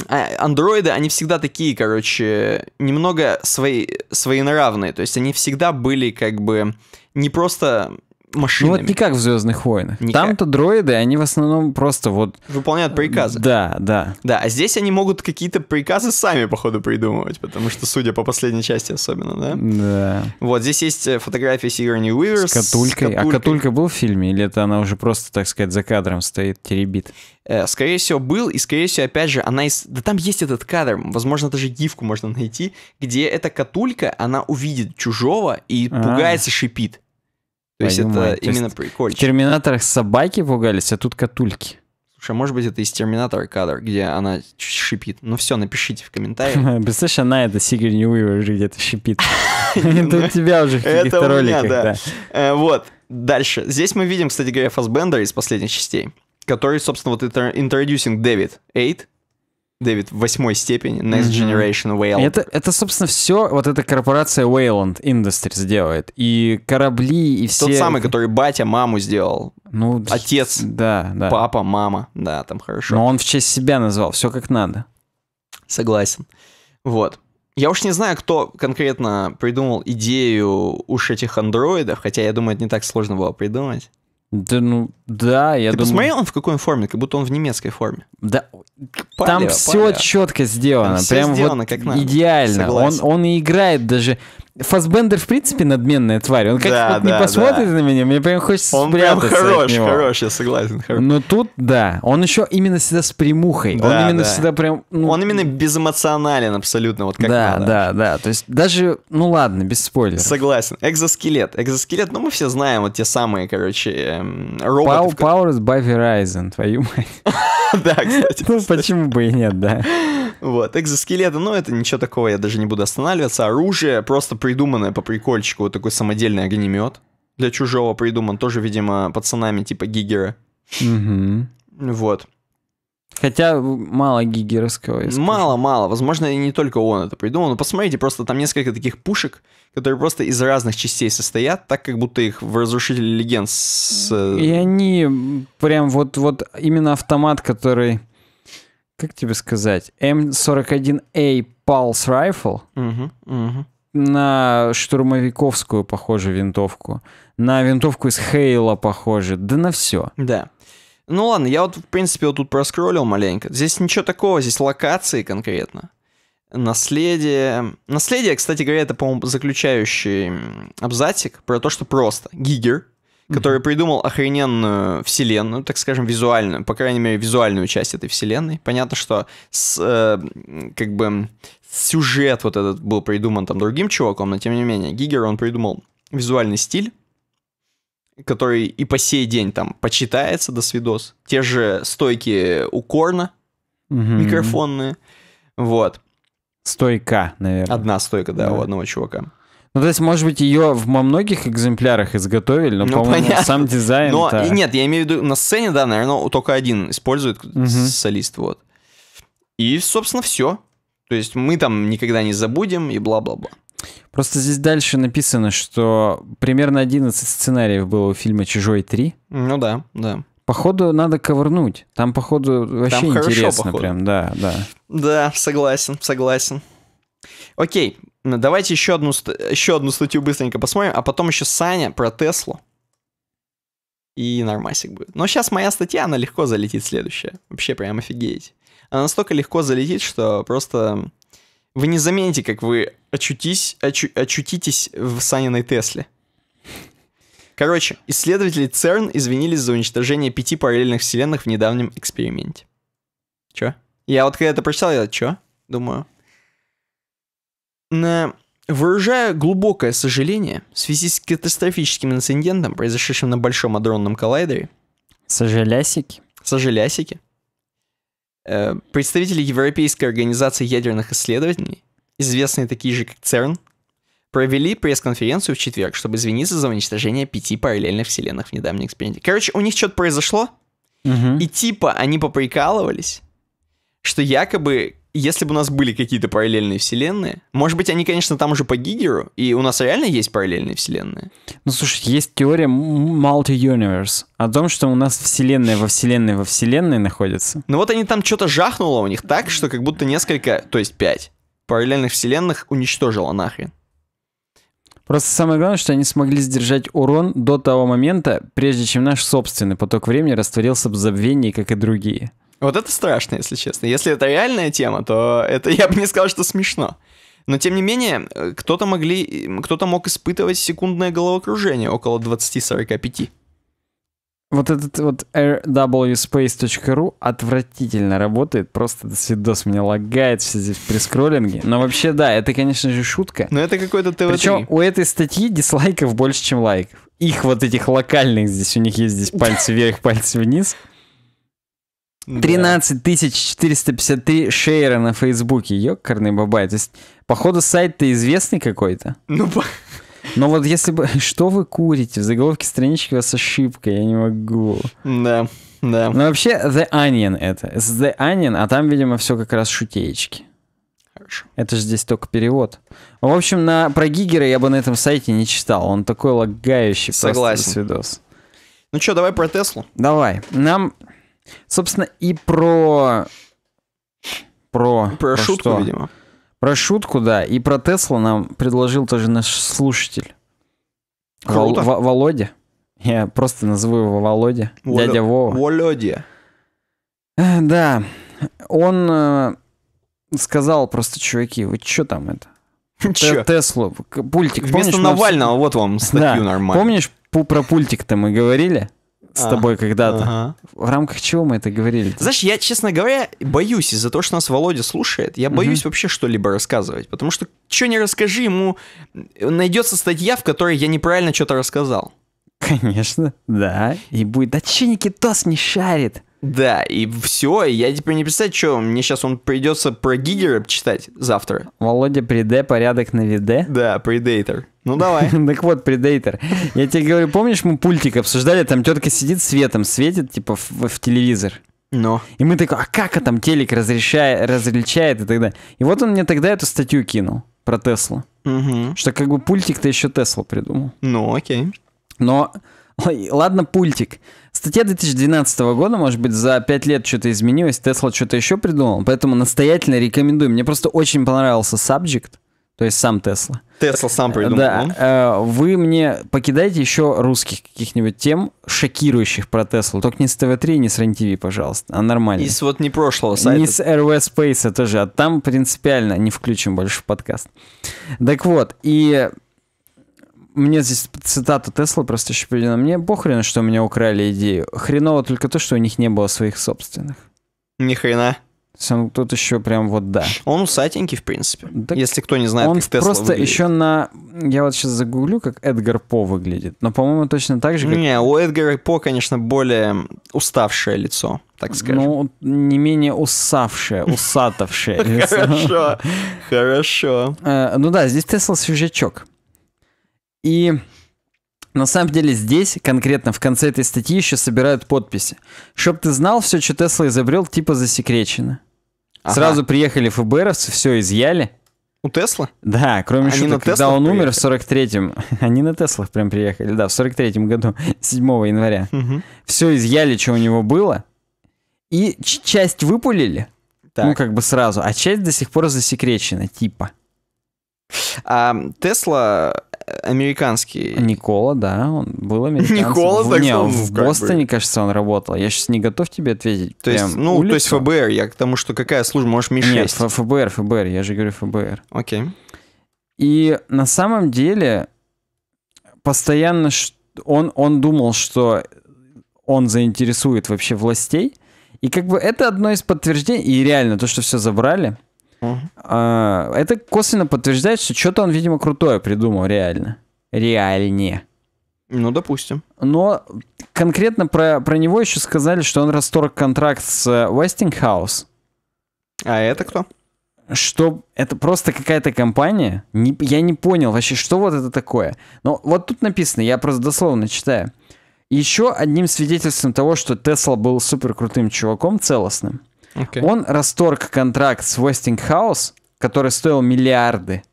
А, андроиды, они всегда такие, короче, немного свои, своенравные. То есть они всегда были как бы не просто машинами. Ну вот не как в Звездных войнах. Никак. Там-то дроиды, они в основном просто вот... Выполняют приказы. Да, да. Да, а здесь они могут какие-то приказы сами, походу, придумывать, потому что, судя по последней части особенно, да? Да. Вот, здесь есть э, фотография Сигурни Уивер с С катулькой. А катулька был в фильме? Или это она уже просто, так сказать, за кадром стоит, теребит? Э, скорее всего, был, и, скорее всего, опять же, она из... Да там есть этот кадр, возможно, даже гифку можно найти, где эта катулька, она увидит чужого и А-а-а. пугается, шипит. То есть Пойду это именно прикольно. В Терминаторах собаки пугались, а тут катульки. Слушай, а может быть это из Терминатора кадр, где она шипит. Ну все, напишите в комментариях. Представляешь, она это Сигурни Уивер где-то шипит. Это у тебя уже в каких-то роликах. Э, вот, дальше. Здесь мы видим, кстати говоря, Фасбендера из последних частей, который, собственно, вот Introducing David 8, Дэвид, в восьмой степени, Next Generation Whale. Это, это, собственно, все вот эта корпорация Wayland Industries делает. И корабли, и все... Тот самый, который батя маму сделал. Ну, Отец, да, да. папа, мама. Да, там хорошо. Но он в честь себя назвал, все как надо. Согласен. Вот. Я уж не знаю, кто конкретно придумал идею уж этих андроидов, хотя я думаю, это не так сложно было придумать. Да ну, да, я Ты думаю... посмотрел, он в какой форме? Как будто он в немецкой форме. Да, палево, там все палево. четко сделано. Там все прям сделано вот как надо. идеально. Он, он и играет даже... Фасбендер, в принципе, надменная тварь. Он как да, да, не посмотрит да. на меня, мне прям хочется он спрятаться прям хорош, от него. хорош, я согласен. Хорош. Но ну, тут, да, он еще именно всегда с примухой. Да, он именно да. всегда прям... Ну... Он именно безэмоционален абсолютно, вот как да, надо. Да, да, да. То есть даже, ну ладно, без спойлеров. Согласен. Экзоскелет. Экзоскелет, ну мы все знаем, вот те самые, короче, эм, роботы, Пау Пауэрс Бай Verizon, твою мать. Да, кстати. Ну, почему бы и нет, да. Вот, экзоскелеты, ну, это ничего такого, я даже не буду останавливаться. Оружие просто придуманное по прикольчику, вот такой самодельный огнемет для чужого придуман, тоже, видимо, пацанами типа Гигера. Вот. Хотя мало Гиги Мало, мало. Возможно, и не только он это придумал. Но посмотрите, просто там несколько таких пушек, которые просто из разных частей состоят, так как будто их в Разрушителе Легенд с... Э, и они прям вот, вот именно автомат, который... Как тебе сказать? М41А Pulse Rifle. Угу, угу на штурмовиковскую похоже винтовку, на винтовку из Хейла похоже, да на все. Да. Ну ладно, я вот, в принципе, вот тут проскроллил маленько. Здесь ничего такого, здесь локации конкретно. Наследие. Наследие, кстати говоря, это, по-моему, заключающий абзацик про то, что просто Гигер, который mm-hmm. придумал охрененную вселенную, так скажем, визуальную, по крайней мере, визуальную часть этой вселенной. Понятно, что с, э, как бы сюжет вот этот был придуман там другим чуваком, но тем не менее, Гигер, он придумал визуальный стиль, который и по сей день там почитается до свидос. Те же стойки у Корна угу. микрофонные. Вот. Стойка, наверное. Одна стойка, да, да, у одного чувака. Ну, то есть, может быть, ее в многих экземплярах изготовили, но, ну, по-моему, понятно. сам дизайн... Но, и нет, я имею в виду, на сцене, да, наверное, только один использует угу. солист, вот. И, собственно, все. То есть мы там никогда не забудем и бла-бла-бла. Просто здесь дальше написано, что примерно 11 сценариев было у фильма «Чужой 3». Ну да, да. Походу, надо ковырнуть. Там, походу, вообще Там хорошо, интересно походу. прям, да, да. Да, согласен, согласен. Окей, давайте еще одну, еще одну статью быстренько посмотрим, а потом еще Саня про Теслу. И нормасик будет. Но сейчас моя статья, она легко залетит следующая. Вообще прям офигеть. Она настолько легко залетит, что просто вы не заметите, как вы очутись, очу, очутитесь в Саниной Тесле. Короче, исследователи ЦЕРН извинились за уничтожение пяти параллельных вселенных в недавнем эксперименте. Чё? Я вот когда это прочитал, я чё? Думаю. На... Выражая глубокое сожаление в связи с катастрофическим инцидентом, произошедшим на Большом Адронном коллайдере... Сожалясики? Сожалясики. Э, представители Европейской организации ядерных исследований известные такие же, как ЦЕРН, провели пресс-конференцию в четверг, чтобы извиниться за уничтожение пяти параллельных вселенных в недавнем эксперименте. Короче, у них что-то произошло, угу. и типа они поприкалывались, что якобы если бы у нас были какие-то параллельные вселенные, может быть, они, конечно, там уже по Гигеру, и у нас реально есть параллельные вселенные. Ну, слушай, есть теория multi-universe о том, что у нас вселенная во вселенной во вселенной находится. Ну вот они там что-то жахнуло у них так, что как будто несколько, то есть пять параллельных вселенных уничтожила нахрен. Просто самое главное, что они смогли сдержать урон до того момента, прежде чем наш собственный поток времени растворился в забвении, как и другие. Вот это страшно, если честно. Если это реальная тема, то это я бы не сказал, что смешно. Но тем не менее, э, кто-то могли, кто-то мог испытывать секундное головокружение около 20-45. Вот этот вот rwspace.ru отвратительно работает, просто до свидос мне лагает все здесь при скроллинге. Но вообще, да, это, конечно же, шутка. Но это какой-то ТВ3. Причем у этой статьи дизлайков больше, чем лайков. Их вот этих локальных здесь, у них есть здесь пальцы вверх, пальцы вниз. 13 453 шейера на Фейсбуке. Ёкарный бабай. То есть, походу, сайт-то известный какой-то. Ну, по... Но вот если бы... Что вы курите? В заголовке странички у вас ошибка, я не могу. Да, да. Но ну, вообще The Onion это. The Onion, а там, видимо, все как раз шутеечки. Хорошо. Это же здесь только перевод. В общем, на, про Гигера я бы на этом сайте не читал. Он такой лагающий Согласен. просто видос. Ну что, давай про Теслу. Давай. Нам, собственно, и про... Про, про, про шутку, что? видимо. Про шутку, да. И про Тесла нам предложил тоже наш слушатель. Круто. Вол- Володя. Я просто назову его Володя. Волё... Дядя Вова. Володя. Э, да. Он э, сказал просто, чуваки, вы чё там это? Чё? Теслу. Пультик. Вместо Навального, вот вам статью нормально. Помнишь, про пультик-то мы говорили? с а, тобой когда-то. Ага. В рамках чего мы это говорили? -то? Знаешь, я, честно говоря, боюсь из-за того, что нас Володя слушает, я боюсь угу. вообще что-либо рассказывать, потому что что не расскажи ему, найдется статья, в которой я неправильно что-то рассказал. Конечно, да. И будет, да че Никитос не шарит? Да, и все, я теперь не представляю, что мне сейчас он придется про Гигера читать завтра. Володя, приде порядок на виде. Да, предейтер. Ну давай. так вот, предейтер. Я тебе говорю, помнишь, мы пультик обсуждали, там тетка сидит светом, светит, типа, в, в телевизор. Но. И мы такой, а как это там телек разрешает, различает и так далее. И вот он мне тогда эту статью кинул про Теслу. Угу. Что как бы пультик-то еще Тесла придумал. Ну, окей. Но Ой, ладно, пультик. Статья 2012 года, может быть, за 5 лет что-то изменилось, Тесла что-то еще придумал, поэтому настоятельно рекомендую. Мне просто очень понравился subject, то есть сам Тесла. Тесла сам придумал. Да. Э, вы мне покидайте еще русских каких-нибудь тем, шокирующих про Теслу. Только не с ТВ-3 не с рен пожалуйста, а нормально. И с вот не прошлого сайта. Не с РВ Space тоже, а там принципиально не включим больше в подкаст. Так вот, и мне здесь цитата Тесла просто еще приведена. Мне похрен, что у меня украли идею. Хреново только то, что у них не было своих собственных. Ни хрена. Сам тут еще прям вот да. Он усатенький, в принципе. Так если кто не знает, он как Тесла просто выглядит. еще на... Я вот сейчас загуглю, как Эдгар По выглядит. Но, по-моему, точно так же, как... Не, у Эдгара По, конечно, более уставшее лицо, так ну, скажем. Ну, не менее усавшее, усатовшее лицо. Хорошо, хорошо. Э, ну да, здесь Тесла свежачок. И на самом деле здесь, конкретно в конце этой статьи, еще собирают подписи. Чтоб ты знал, все, что Тесла изобрел, типа засекречено. Ага. Сразу приехали ФБРовцы, все изъяли. У Тесла? Да, кроме они шуток, когда он приехали? умер в 43-м, они на Теслах прям приехали, да, в 43-м году, 7 января. Угу. Все изъяли, что у него было, и часть выпулили, ну, так. ну как бы сразу, а часть до сих пор засекречена, типа. А, Тесла американский. Никола, да, он был американцем. Никола, в, так не, он, в Бостоне, бы. кажется, он работал. Я сейчас не готов тебе ответить. То есть, ну, улицу. то есть ФБР, я к тому, что какая служба, можешь мешать. Нет, ФБР, ФБР, я же говорю ФБР. Окей. И на самом деле постоянно он, он думал, что он заинтересует вообще властей. И как бы это одно из подтверждений, и реально то, что все забрали, Uh-huh. Это косвенно подтверждает, что что-то он, видимо, крутое придумал, реально. Реальнее. Ну, допустим. Но конкретно про, про него еще сказали, что он расторг контракт с э, Westinghouse. А это кто? Что это просто какая-то компания? Не, я не понял вообще, что вот это такое. Но вот тут написано, я просто дословно читаю. Еще одним свидетельством того, что Тесла был супер крутым чуваком целостным – Okay. Он расторг контракт с Westinghouse, который стоил миллиарды,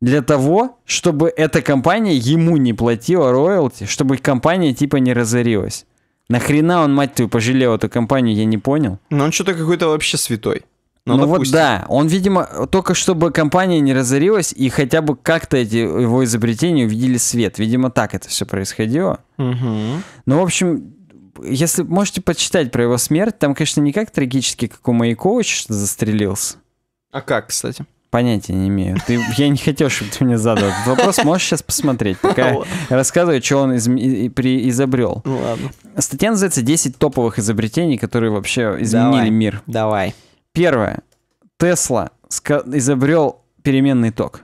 для того, чтобы эта компания ему не платила роялти, чтобы компания типа не разорилась. Нахрена он, мать твою, пожалел эту компанию, я не понял. Но он что-то какой-то вообще святой. ну, ну вот да, он, видимо, только чтобы компания не разорилась и хотя бы как-то эти его изобретения увидели свет. Видимо, так это все происходило. Угу. Ну, в общем, если можете почитать про его смерть, там, конечно, не как трагически, как у Маяковича, что застрелился. А как, кстати? Понятия не имею. Ты, я не хотел, чтобы ты мне задал этот вопрос. Можешь сейчас посмотреть, пока я рассказываю, что он из, и, при, изобрел. Ну, ладно. Статья называется «10 топовых изобретений, которые вообще изменили давай, мир». Давай. Первое. Тесла изобрел переменный ток.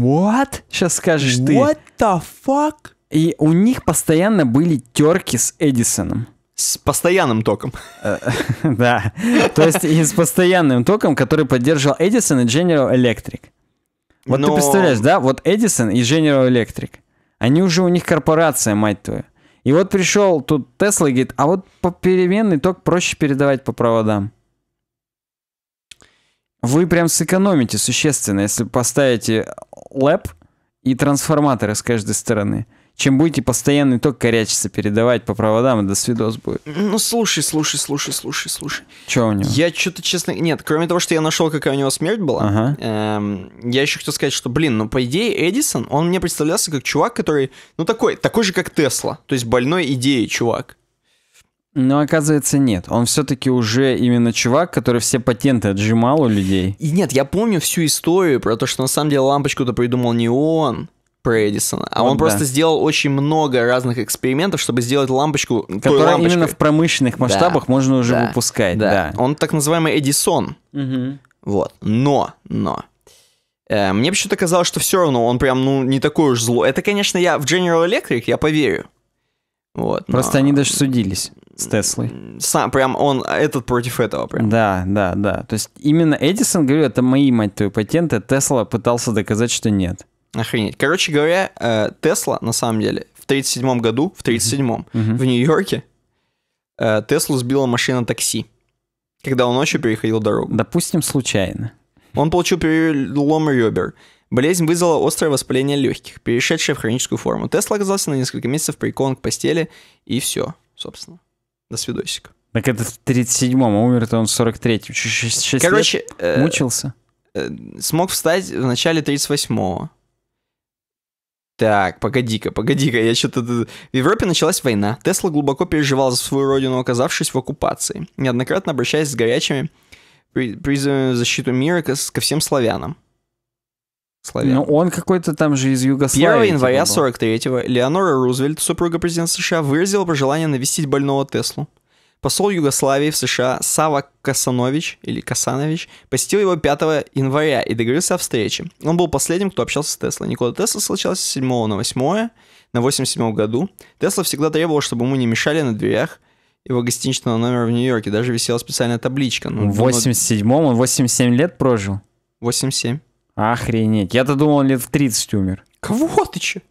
What? Сейчас скажешь ты. What the fuck? И у них постоянно были терки с Эдисоном. С постоянным током. Э, да. То есть и с постоянным током, который поддерживал Эдисон и General Electric. Вот ты представляешь, да? Вот Эдисон и General Electric. Они уже у них корпорация, мать твою. И вот пришел тут Тесла и говорит, а вот переменный ток проще передавать по проводам. Вы прям сэкономите существенно, если поставите лэп и трансформаторы с каждой стороны чем будете постоянный ток корячиться, передавать по проводам, и до свидос будет. Ну, слушай, слушай, слушай, слушай, слушай. Че у него? Я что-то, честно... Нет, кроме того, что я нашел, какая у него смерть была, ага. эм, я еще хотел сказать, что, блин, ну, по идее, Эдисон, он мне представлялся как чувак, который, ну, такой, такой же, как Тесла, то есть больной идеей чувак. Но оказывается нет, он все-таки уже именно чувак, который все патенты отжимал у людей. И нет, я помню всю историю про то, что на самом деле лампочку-то придумал не он, про Эдисона, а вот он да. просто сделал очень много разных экспериментов, чтобы сделать лампочку, которая именно в промышленных масштабах да, можно уже да, выпускать. Да. да, он так называемый Эдисон. Угу. Вот, но, но. Э, мне почему-то казалось, что все равно он прям, ну, не такой уж злой. Это, конечно, я в General Electric, я поверю. Вот, Просто но... они даже судились с Теслой. Сам, прям он этот против этого прям. Да, да, да. То есть именно Эдисон, говорю, это мои, мать твою, патенты. Тесла пытался доказать, что нет. Охренеть. Короче говоря, э, Тесла, на самом деле, в 37 году, в 37-м, угу. в Нью-Йорке, э, Теслу сбила машина такси, когда он ночью переходил дорогу. Допустим, случайно. Он получил перелом ребер. Болезнь вызвала острое воспаление легких, перешедшее в хроническую форму. Тесла оказался на несколько месяцев прикован к постели, и все, собственно. До свидосика. Так это в 37-м, а умер-то он в 43-м. Короче, лет э, мучился. э, смог встать в начале 38-го. Так, погоди-ка, погоди-ка, я что-то... В Европе началась война. Тесла глубоко переживал за свою родину, оказавшись в оккупации, неоднократно обращаясь с горячими призывами в защиту мира ко, ко всем славянам. Славян. Ну, он какой-то там же из Югославии. 1 типа, января 43-го Леонора Рузвельт, супруга президента США, выразила пожелание навестить больного Теслу. Посол Югославии в США Сава Касанович, или Касанович, посетил его 5 января и договорился о встрече. Он был последним, кто общался с Теслой. Никола Тесла случался с 7 на 8 на 87 году. Тесла всегда требовал, чтобы ему не мешали на дверях его гостиничного номера в Нью-Йорке. Даже висела специальная табличка. Ну, в 87-м он 87 лет прожил? 87. Охренеть. Я-то думал, он лет в 30 умер. Кого ты че?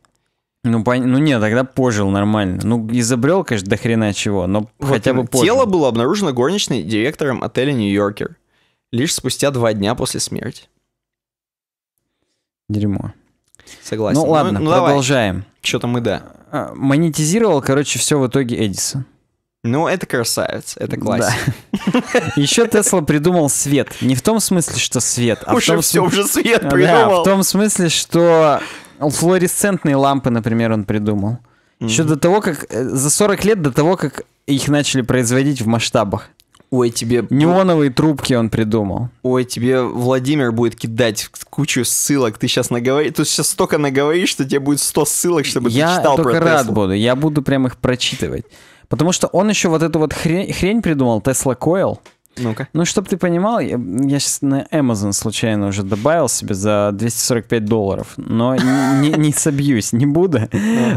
Ну, пон... ну не, тогда пожил нормально. Ну, изобрел, конечно, до хрена чего, но вот хотя бы пожил. Тело было обнаружено горничной директором отеля «Нью-Йоркер» лишь спустя два дня после смерти. Дерьмо. Согласен. Ну, ну ладно, ну, продолжаем. Что-то мы, да. А, монетизировал, короче, все в итоге Эдисон. Ну, это красавец, это классик. Да. Еще Тесла придумал свет. Не в том смысле, что свет, а в том смысле... уже свет придумал. в том смысле, что Флуоресцентные лампы, например, он придумал. Mm-hmm. Еще до того, как... Э, за 40 лет до того, как их начали производить в масштабах. Ой, тебе... Неоновые трубки он придумал. Ой, тебе Владимир будет кидать кучу ссылок. Ты сейчас наговоришь... Тут сейчас столько наговоришь, что тебе будет 100 ссылок, чтобы я ты читал про Я только рад Tesla. буду. Я буду прям их прочитывать. Потому что он еще вот эту вот хрень, хрень придумал, Tesla Coil. Ну-ка. Ну, чтобы ты понимал, я, я сейчас на Amazon случайно уже добавил себе за 245 долларов, но не, не собьюсь, не буду.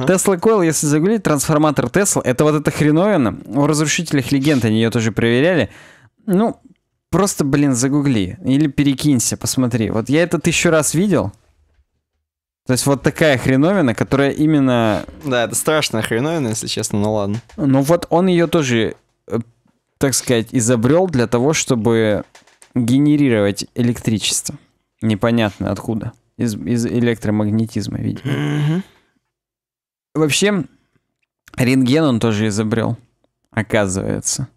Тесла Койл, если загуглить, трансформатор Тесла, это вот эта хреновина. В «Разрушителях легенд» они ее тоже проверяли. Ну, просто, блин, загугли. Или перекинься, посмотри. Вот я это тысячу раз видел. То есть вот такая хреновина, которая именно... Да, это страшная хреновина, если честно, но ну ладно. Ну вот он ее тоже э, так сказать, изобрел для того, чтобы генерировать электричество. Непонятно откуда. Из, из электромагнетизма, видимо. Mm-hmm. Вообще, рентген он тоже изобрел, оказывается.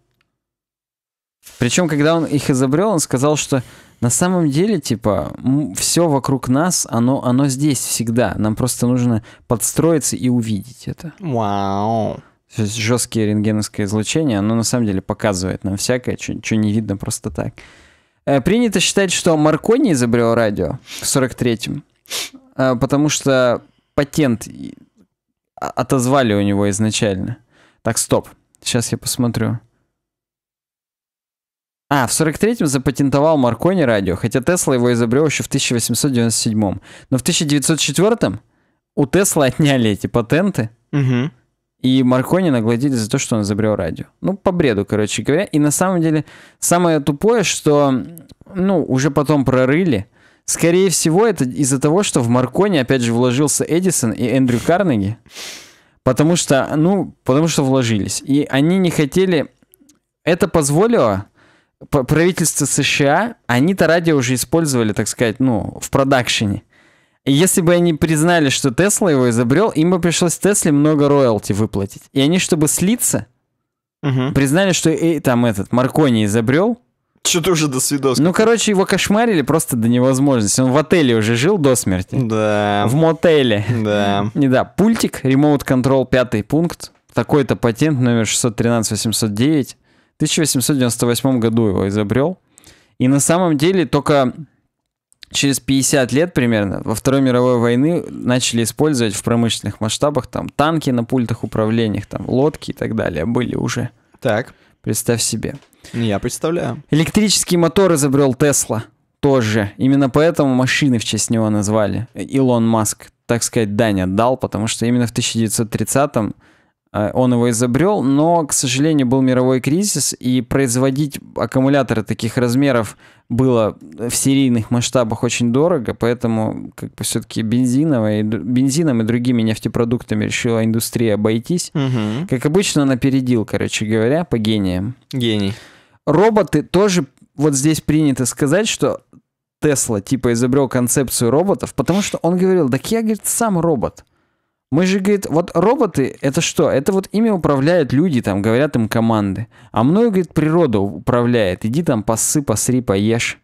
Причем, когда он их изобрел, он сказал, что на самом деле, типа, все вокруг нас, оно, оно здесь всегда. Нам просто нужно подстроиться и увидеть это. Вау. Wow. То есть жесткие рентгеновское излучение, оно на самом деле показывает нам всякое, что не видно просто так. Э, принято считать, что Маркони изобрел радио в 43-м, э, потому что патент а, отозвали у него изначально. Так, стоп. Сейчас я посмотрю. А, в 43-м запатентовал Маркони радио, хотя Тесла его изобрел еще в 1897-м. Но в 1904-м у Тесла отняли эти патенты. Угу. И Маркони нагладили за то, что он изобрел радио. Ну, по бреду, короче говоря. И на самом деле, самое тупое, что, ну, уже потом прорыли. Скорее всего, это из-за того, что в Маркони, опять же, вложился Эдисон и Эндрю Карнеги. Потому что, ну, потому что вложились. И они не хотели... Это позволило правительство США, они-то радио уже использовали, так сказать, ну, в продакшене. Если бы они признали, что Тесла его изобрел, им бы пришлось Тесле много роялти выплатить. И они, чтобы слиться, угу. признали, что э, там этот Маркони изобрел. Что-то уже до свидос. Ну, короче, его кошмарили просто до невозможности. Он в отеле уже жил до смерти. Да. В мотеле. Да. Не да. Пультик, ремоут контрол, пятый пункт. Такой-то патент номер 613-809. В 1898 году его изобрел. И на самом деле только через 50 лет примерно во Второй мировой войны начали использовать в промышленных масштабах там танки на пультах управления, там лодки и так далее были уже. Так. Представь себе. Ну, я представляю. Электрический мотор изобрел Тесла тоже. Именно поэтому машины в честь него назвали. Илон Маск, так сказать, дань отдал, потому что именно в 1930-м Э, он его изобрел, но, к сожалению, был мировой кризис, и производить аккумуляторы таких размеров было в серийных масштабах очень дорого, поэтому как бы все-таки бензиновой, бензином и другими нефтепродуктами решила индустрия обойтись. Угу. Как обычно, он опередил, короче говоря, по гениям. Гений. Роботы тоже, вот здесь принято сказать, что Тесла типа изобрел концепцию роботов, потому что он говорил, так я, говорит, сам робот. Мы же, говорит, вот роботы, это что? Это вот ими управляют люди, там, говорят им команды. А мною, говорит, природа управляет. Иди там посы посри, поешь.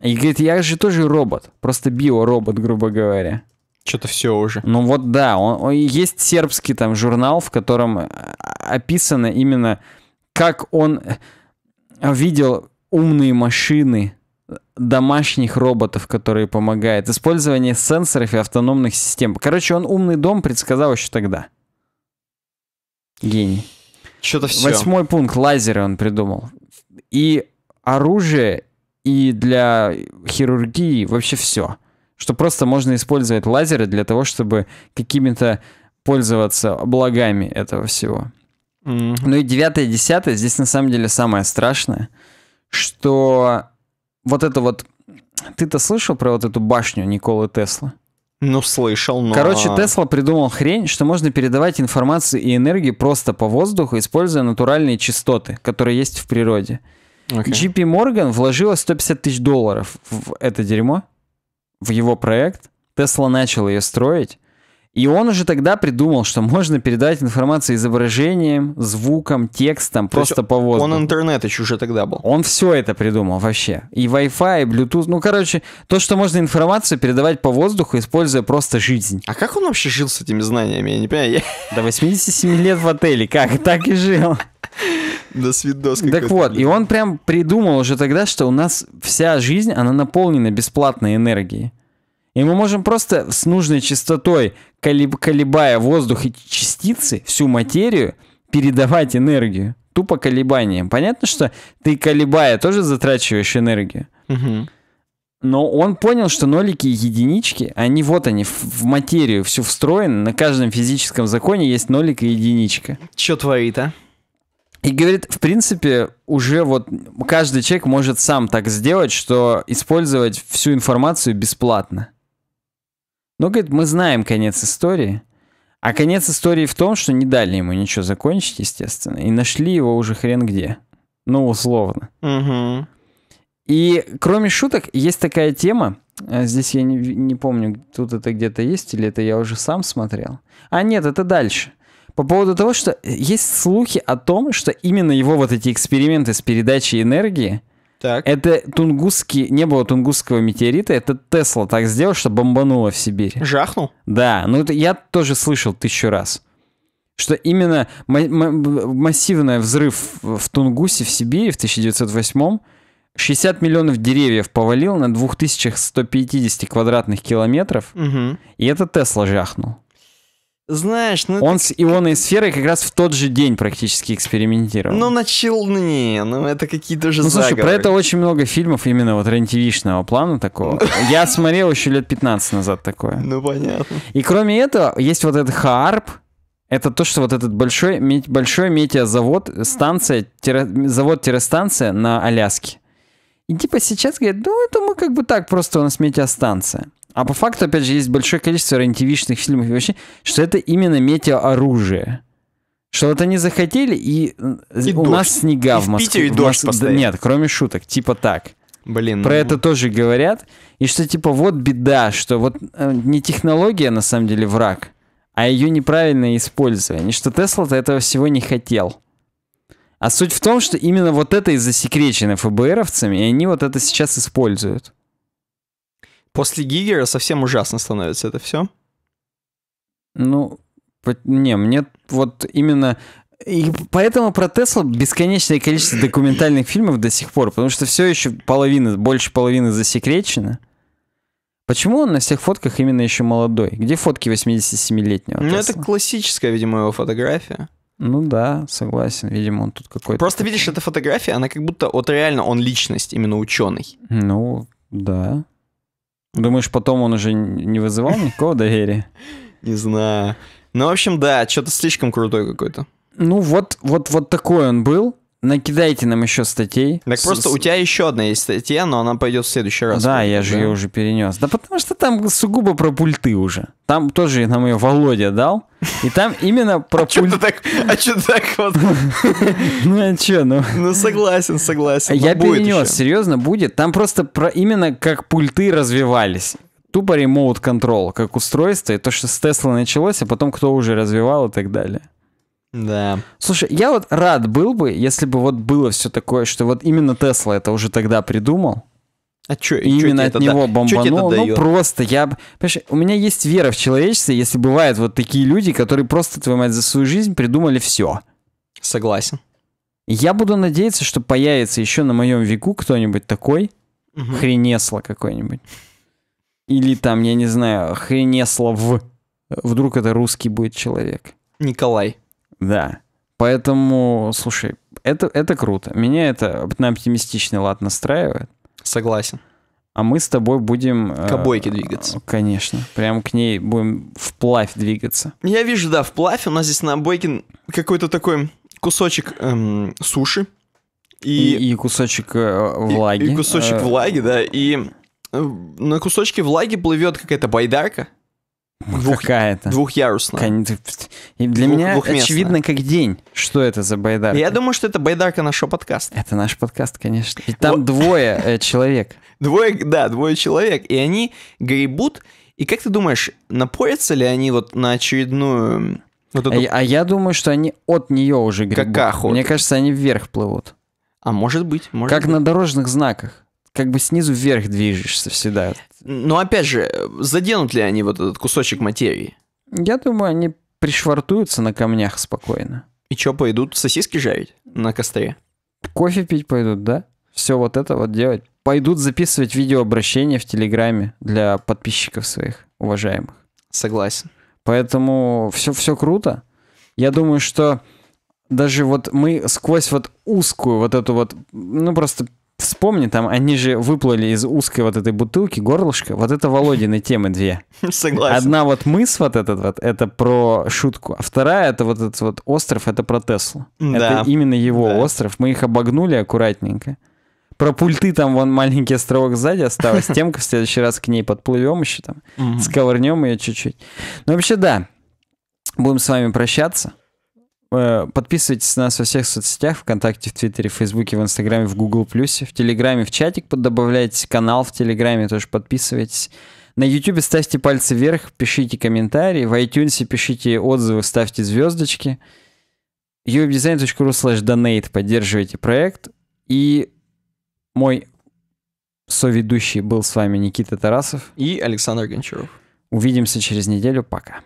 И говорит, я же тоже робот, просто биоробот, грубо говоря. Что-то все уже. Ну вот да, он, он, есть сербский там журнал, в котором э, описано именно, как он э, видел умные машины, домашних роботов, которые помогают, использование сенсоров и автономных систем. Короче, он умный дом предсказал еще тогда. Гений. Что-то все. Восьмой пункт. Лазеры он придумал. И оружие, и для хирургии вообще все. Что просто можно использовать лазеры для того, чтобы какими-то пользоваться благами этого всего. Mm-hmm. Ну и девятое, десятое, здесь на самом деле самое страшное, что вот это вот... Ты-то слышал про вот эту башню Николы Тесла? Ну, слышал, но... Короче, Тесла придумал хрень, что можно передавать информацию и энергию просто по воздуху, используя натуральные частоты, которые есть в природе. Okay. JP Morgan вложила 150 тысяч долларов в это дерьмо, в его проект. Тесла начал ее строить. И он уже тогда придумал, что можно передать информацию изображением, звуком, текстом, То просто по воздуху. Он интернет еще уже тогда был. Он все это придумал вообще. И Wi-Fi, и Bluetooth. Ну, короче, то, что можно информацию передавать по воздуху, используя просто жизнь. А как он вообще жил с этими знаниями? Я не понимаю. Я... До 87 лет в отеле. Как? Так и жил. До свидос. Так вот, и он прям придумал уже тогда, что у нас вся жизнь, она наполнена бесплатной энергией. И мы можем просто с нужной частотой, колеб колебая воздух и частицы, всю материю, передавать энергию. Тупо колебанием. Понятно, что ты колебая тоже затрачиваешь энергию. Угу. Но он понял, что нолики и единички, они вот они, в материю всю встроены, на каждом физическом законе есть нолик и единичка. Че творит а? И говорит, в принципе, уже вот каждый человек может сам так сделать, что использовать всю информацию бесплатно. Но, говорит, мы знаем конец истории. А конец истории в том, что не дали ему ничего закончить, естественно. И нашли его уже хрен где. Ну, условно. Угу. И кроме шуток, есть такая тема. А, здесь я не, не помню, тут это где-то есть, или это я уже сам смотрел. А нет, это дальше. По поводу того, что э, есть слухи о том, что именно его вот эти эксперименты с передачей энергии так. Это тунгусский... Не было тунгусского метеорита, это Тесла так сделал, что бомбануло в Сибирь. Жахнул? Да, ну это я тоже слышал тысячу раз. Что именно массивный взрыв в Тунгусе, в Сибири в 1908 м 60 миллионов деревьев повалил на 2150 квадратных километров, угу. и это Тесла жахнул. Знаешь, ну... Он это... с ионной сферой как раз в тот же день практически экспериментировал. Ну, начал... Ну, не, ну это какие-то уже Ну, слушай, про это очень много фильмов именно вот рен плана такого. Ну Я смотрел еще лет 15 назад такое. Ну, понятно. И кроме этого, есть вот этот Хаарп, это то, что вот этот большой, большой метеозавод, станция, завод-станция на Аляске. И типа сейчас говорят, ну это мы как бы так, просто у нас метеостанция. А по факту, опять же, есть большое количество рентивичных фильмов и вообще, что это именно метеооружие. Что вот они захотели, и, э, и у дождь. нас снега и в Москве. В Питере в постоянно. Нет, кроме шуток, типа так. Блин. Про ну... это тоже говорят. И что типа вот беда, что вот э, не технология на самом деле враг, а ее неправильное использование. И что Тесла-то этого всего не хотел. А суть в том, что именно вот это и засекречено ФБРовцами, и они вот это сейчас используют. После Гигера совсем ужасно становится это все. Ну, не, мне вот именно... И поэтому про Тесла бесконечное количество документальных фильмов до сих пор, потому что все еще половина, больше половины засекречено. Почему он на всех фотках именно еще молодой? Где фотки 87-летнего? Ну, это классическая, видимо, его фотография. Ну да, согласен, видимо, он тут какой-то... Просто видишь, эта фотография, она как будто, вот реально он личность, именно ученый. Ну, да. Думаешь, потом он уже не вызывал никакого доверия? Не знаю. Ну, в общем, да, что-то слишком крутой какой-то. Ну, вот, вот, вот такой он был. Накидайте нам еще статей. Так с, просто с... у тебя еще одна есть статья, но она пойдет в следующий раз. Да, я же да? ее уже перенес. Да потому что там сугубо про пульты уже. Там тоже нам ее Володя дал. И там именно а про пульты. А что так вот? Ну а что, ну... Ну согласен, согласен. Я ну, перенес, серьезно, будет. Там просто про именно как пульты развивались тупо ремоут контрол как устройство, и то, что с Тесла началось, а потом кто уже развивал и так далее. Да. Слушай, я вот рад был бы, если бы вот было все такое, что вот именно Тесла это уже тогда придумал. А чё, и именно чё от это него да? бомбануло. Ну, просто я... Понимаешь, у меня есть вера в человечество, если бывают вот такие люди, которые просто, твою мать, за свою жизнь придумали все. Согласен. Я буду надеяться, что появится еще на моем веку кто-нибудь такой, угу. хренесло какой-нибудь. Или там, я не знаю, хренесло в... Вдруг это русский будет человек. Николай. Да. Поэтому, слушай, это, это круто. Меня это на оптимистичный лад настраивает. Согласен. А мы с тобой будем... Э, к обойке двигаться. Конечно. Прям к ней будем вплавь двигаться. Я вижу, да, вплавь. У нас здесь на обойке какой-то такой кусочек эм, суши. И, и, и кусочек э, влаги. И, и кусочек э, влаги, да. И э, на кусочке влаги плывет какая-то байдарка. Двух, Какая-то. Двухъярусная. Кон- И для Двух- меня двухместная. очевидно как день, что это за байдарка. Я думаю, что это байдарка нашего подкаста. Это наш подкаст, конечно. И там Вот. двое э, человек. Двое, да, двое человек, и они гребут. И как ты думаешь, напорятся ли они вот на очередную... Вот А, эту- я- а я думаю, что они от нее уже гребут. Какаху. Мне кажется, они вверх плывут. А может быть, может как быть. на дорожных знаках. Как бы снизу вверх движешься всегда. Но ну, опять же, заденут ли они вот этот кусочек материи? Я думаю, они пришвартуются на камнях спокойно. И что, пойдут сосиски жарить на костре? Кофе пить пойдут, да? Все вот это вот делать. Пойдут записывать видеообращения в Телеграме для подписчиков своих уважаемых. Согласен. Поэтому все, все круто. Я думаю, что даже вот мы сквозь вот узкую вот эту вот, ну просто Вспомни, там они же выплыли из узкой вот этой бутылки, горлышко. Вот это Володины темы две. Согласен. Одна вот мыс вот этот вот, это про шутку. А вторая, это вот этот вот остров, это про Теслу. Да. Это именно его да. остров. Мы их обогнули аккуратненько. Про пульты там вон маленький островок сзади осталось. Темка в следующий раз к ней подплывем еще там. Сковырнем ее чуть-чуть. Ну вообще да, будем с вами прощаться. Э, подписывайтесь на нас во всех соцсетях, ВКонтакте, в Твиттере, в Фейсбуке, в Инстаграме, в Гугл Плюсе, в Телеграме, в чатик добавляйте канал в Телеграме тоже подписывайтесь. На Ютубе ставьте пальцы вверх, пишите комментарии, в iTunes пишите отзывы, ставьте звездочки. uwebdesign.ru slash donate поддерживайте проект. И мой соведущий был с вами Никита Тарасов. И Александр Гончаров. Увидимся через неделю. Пока.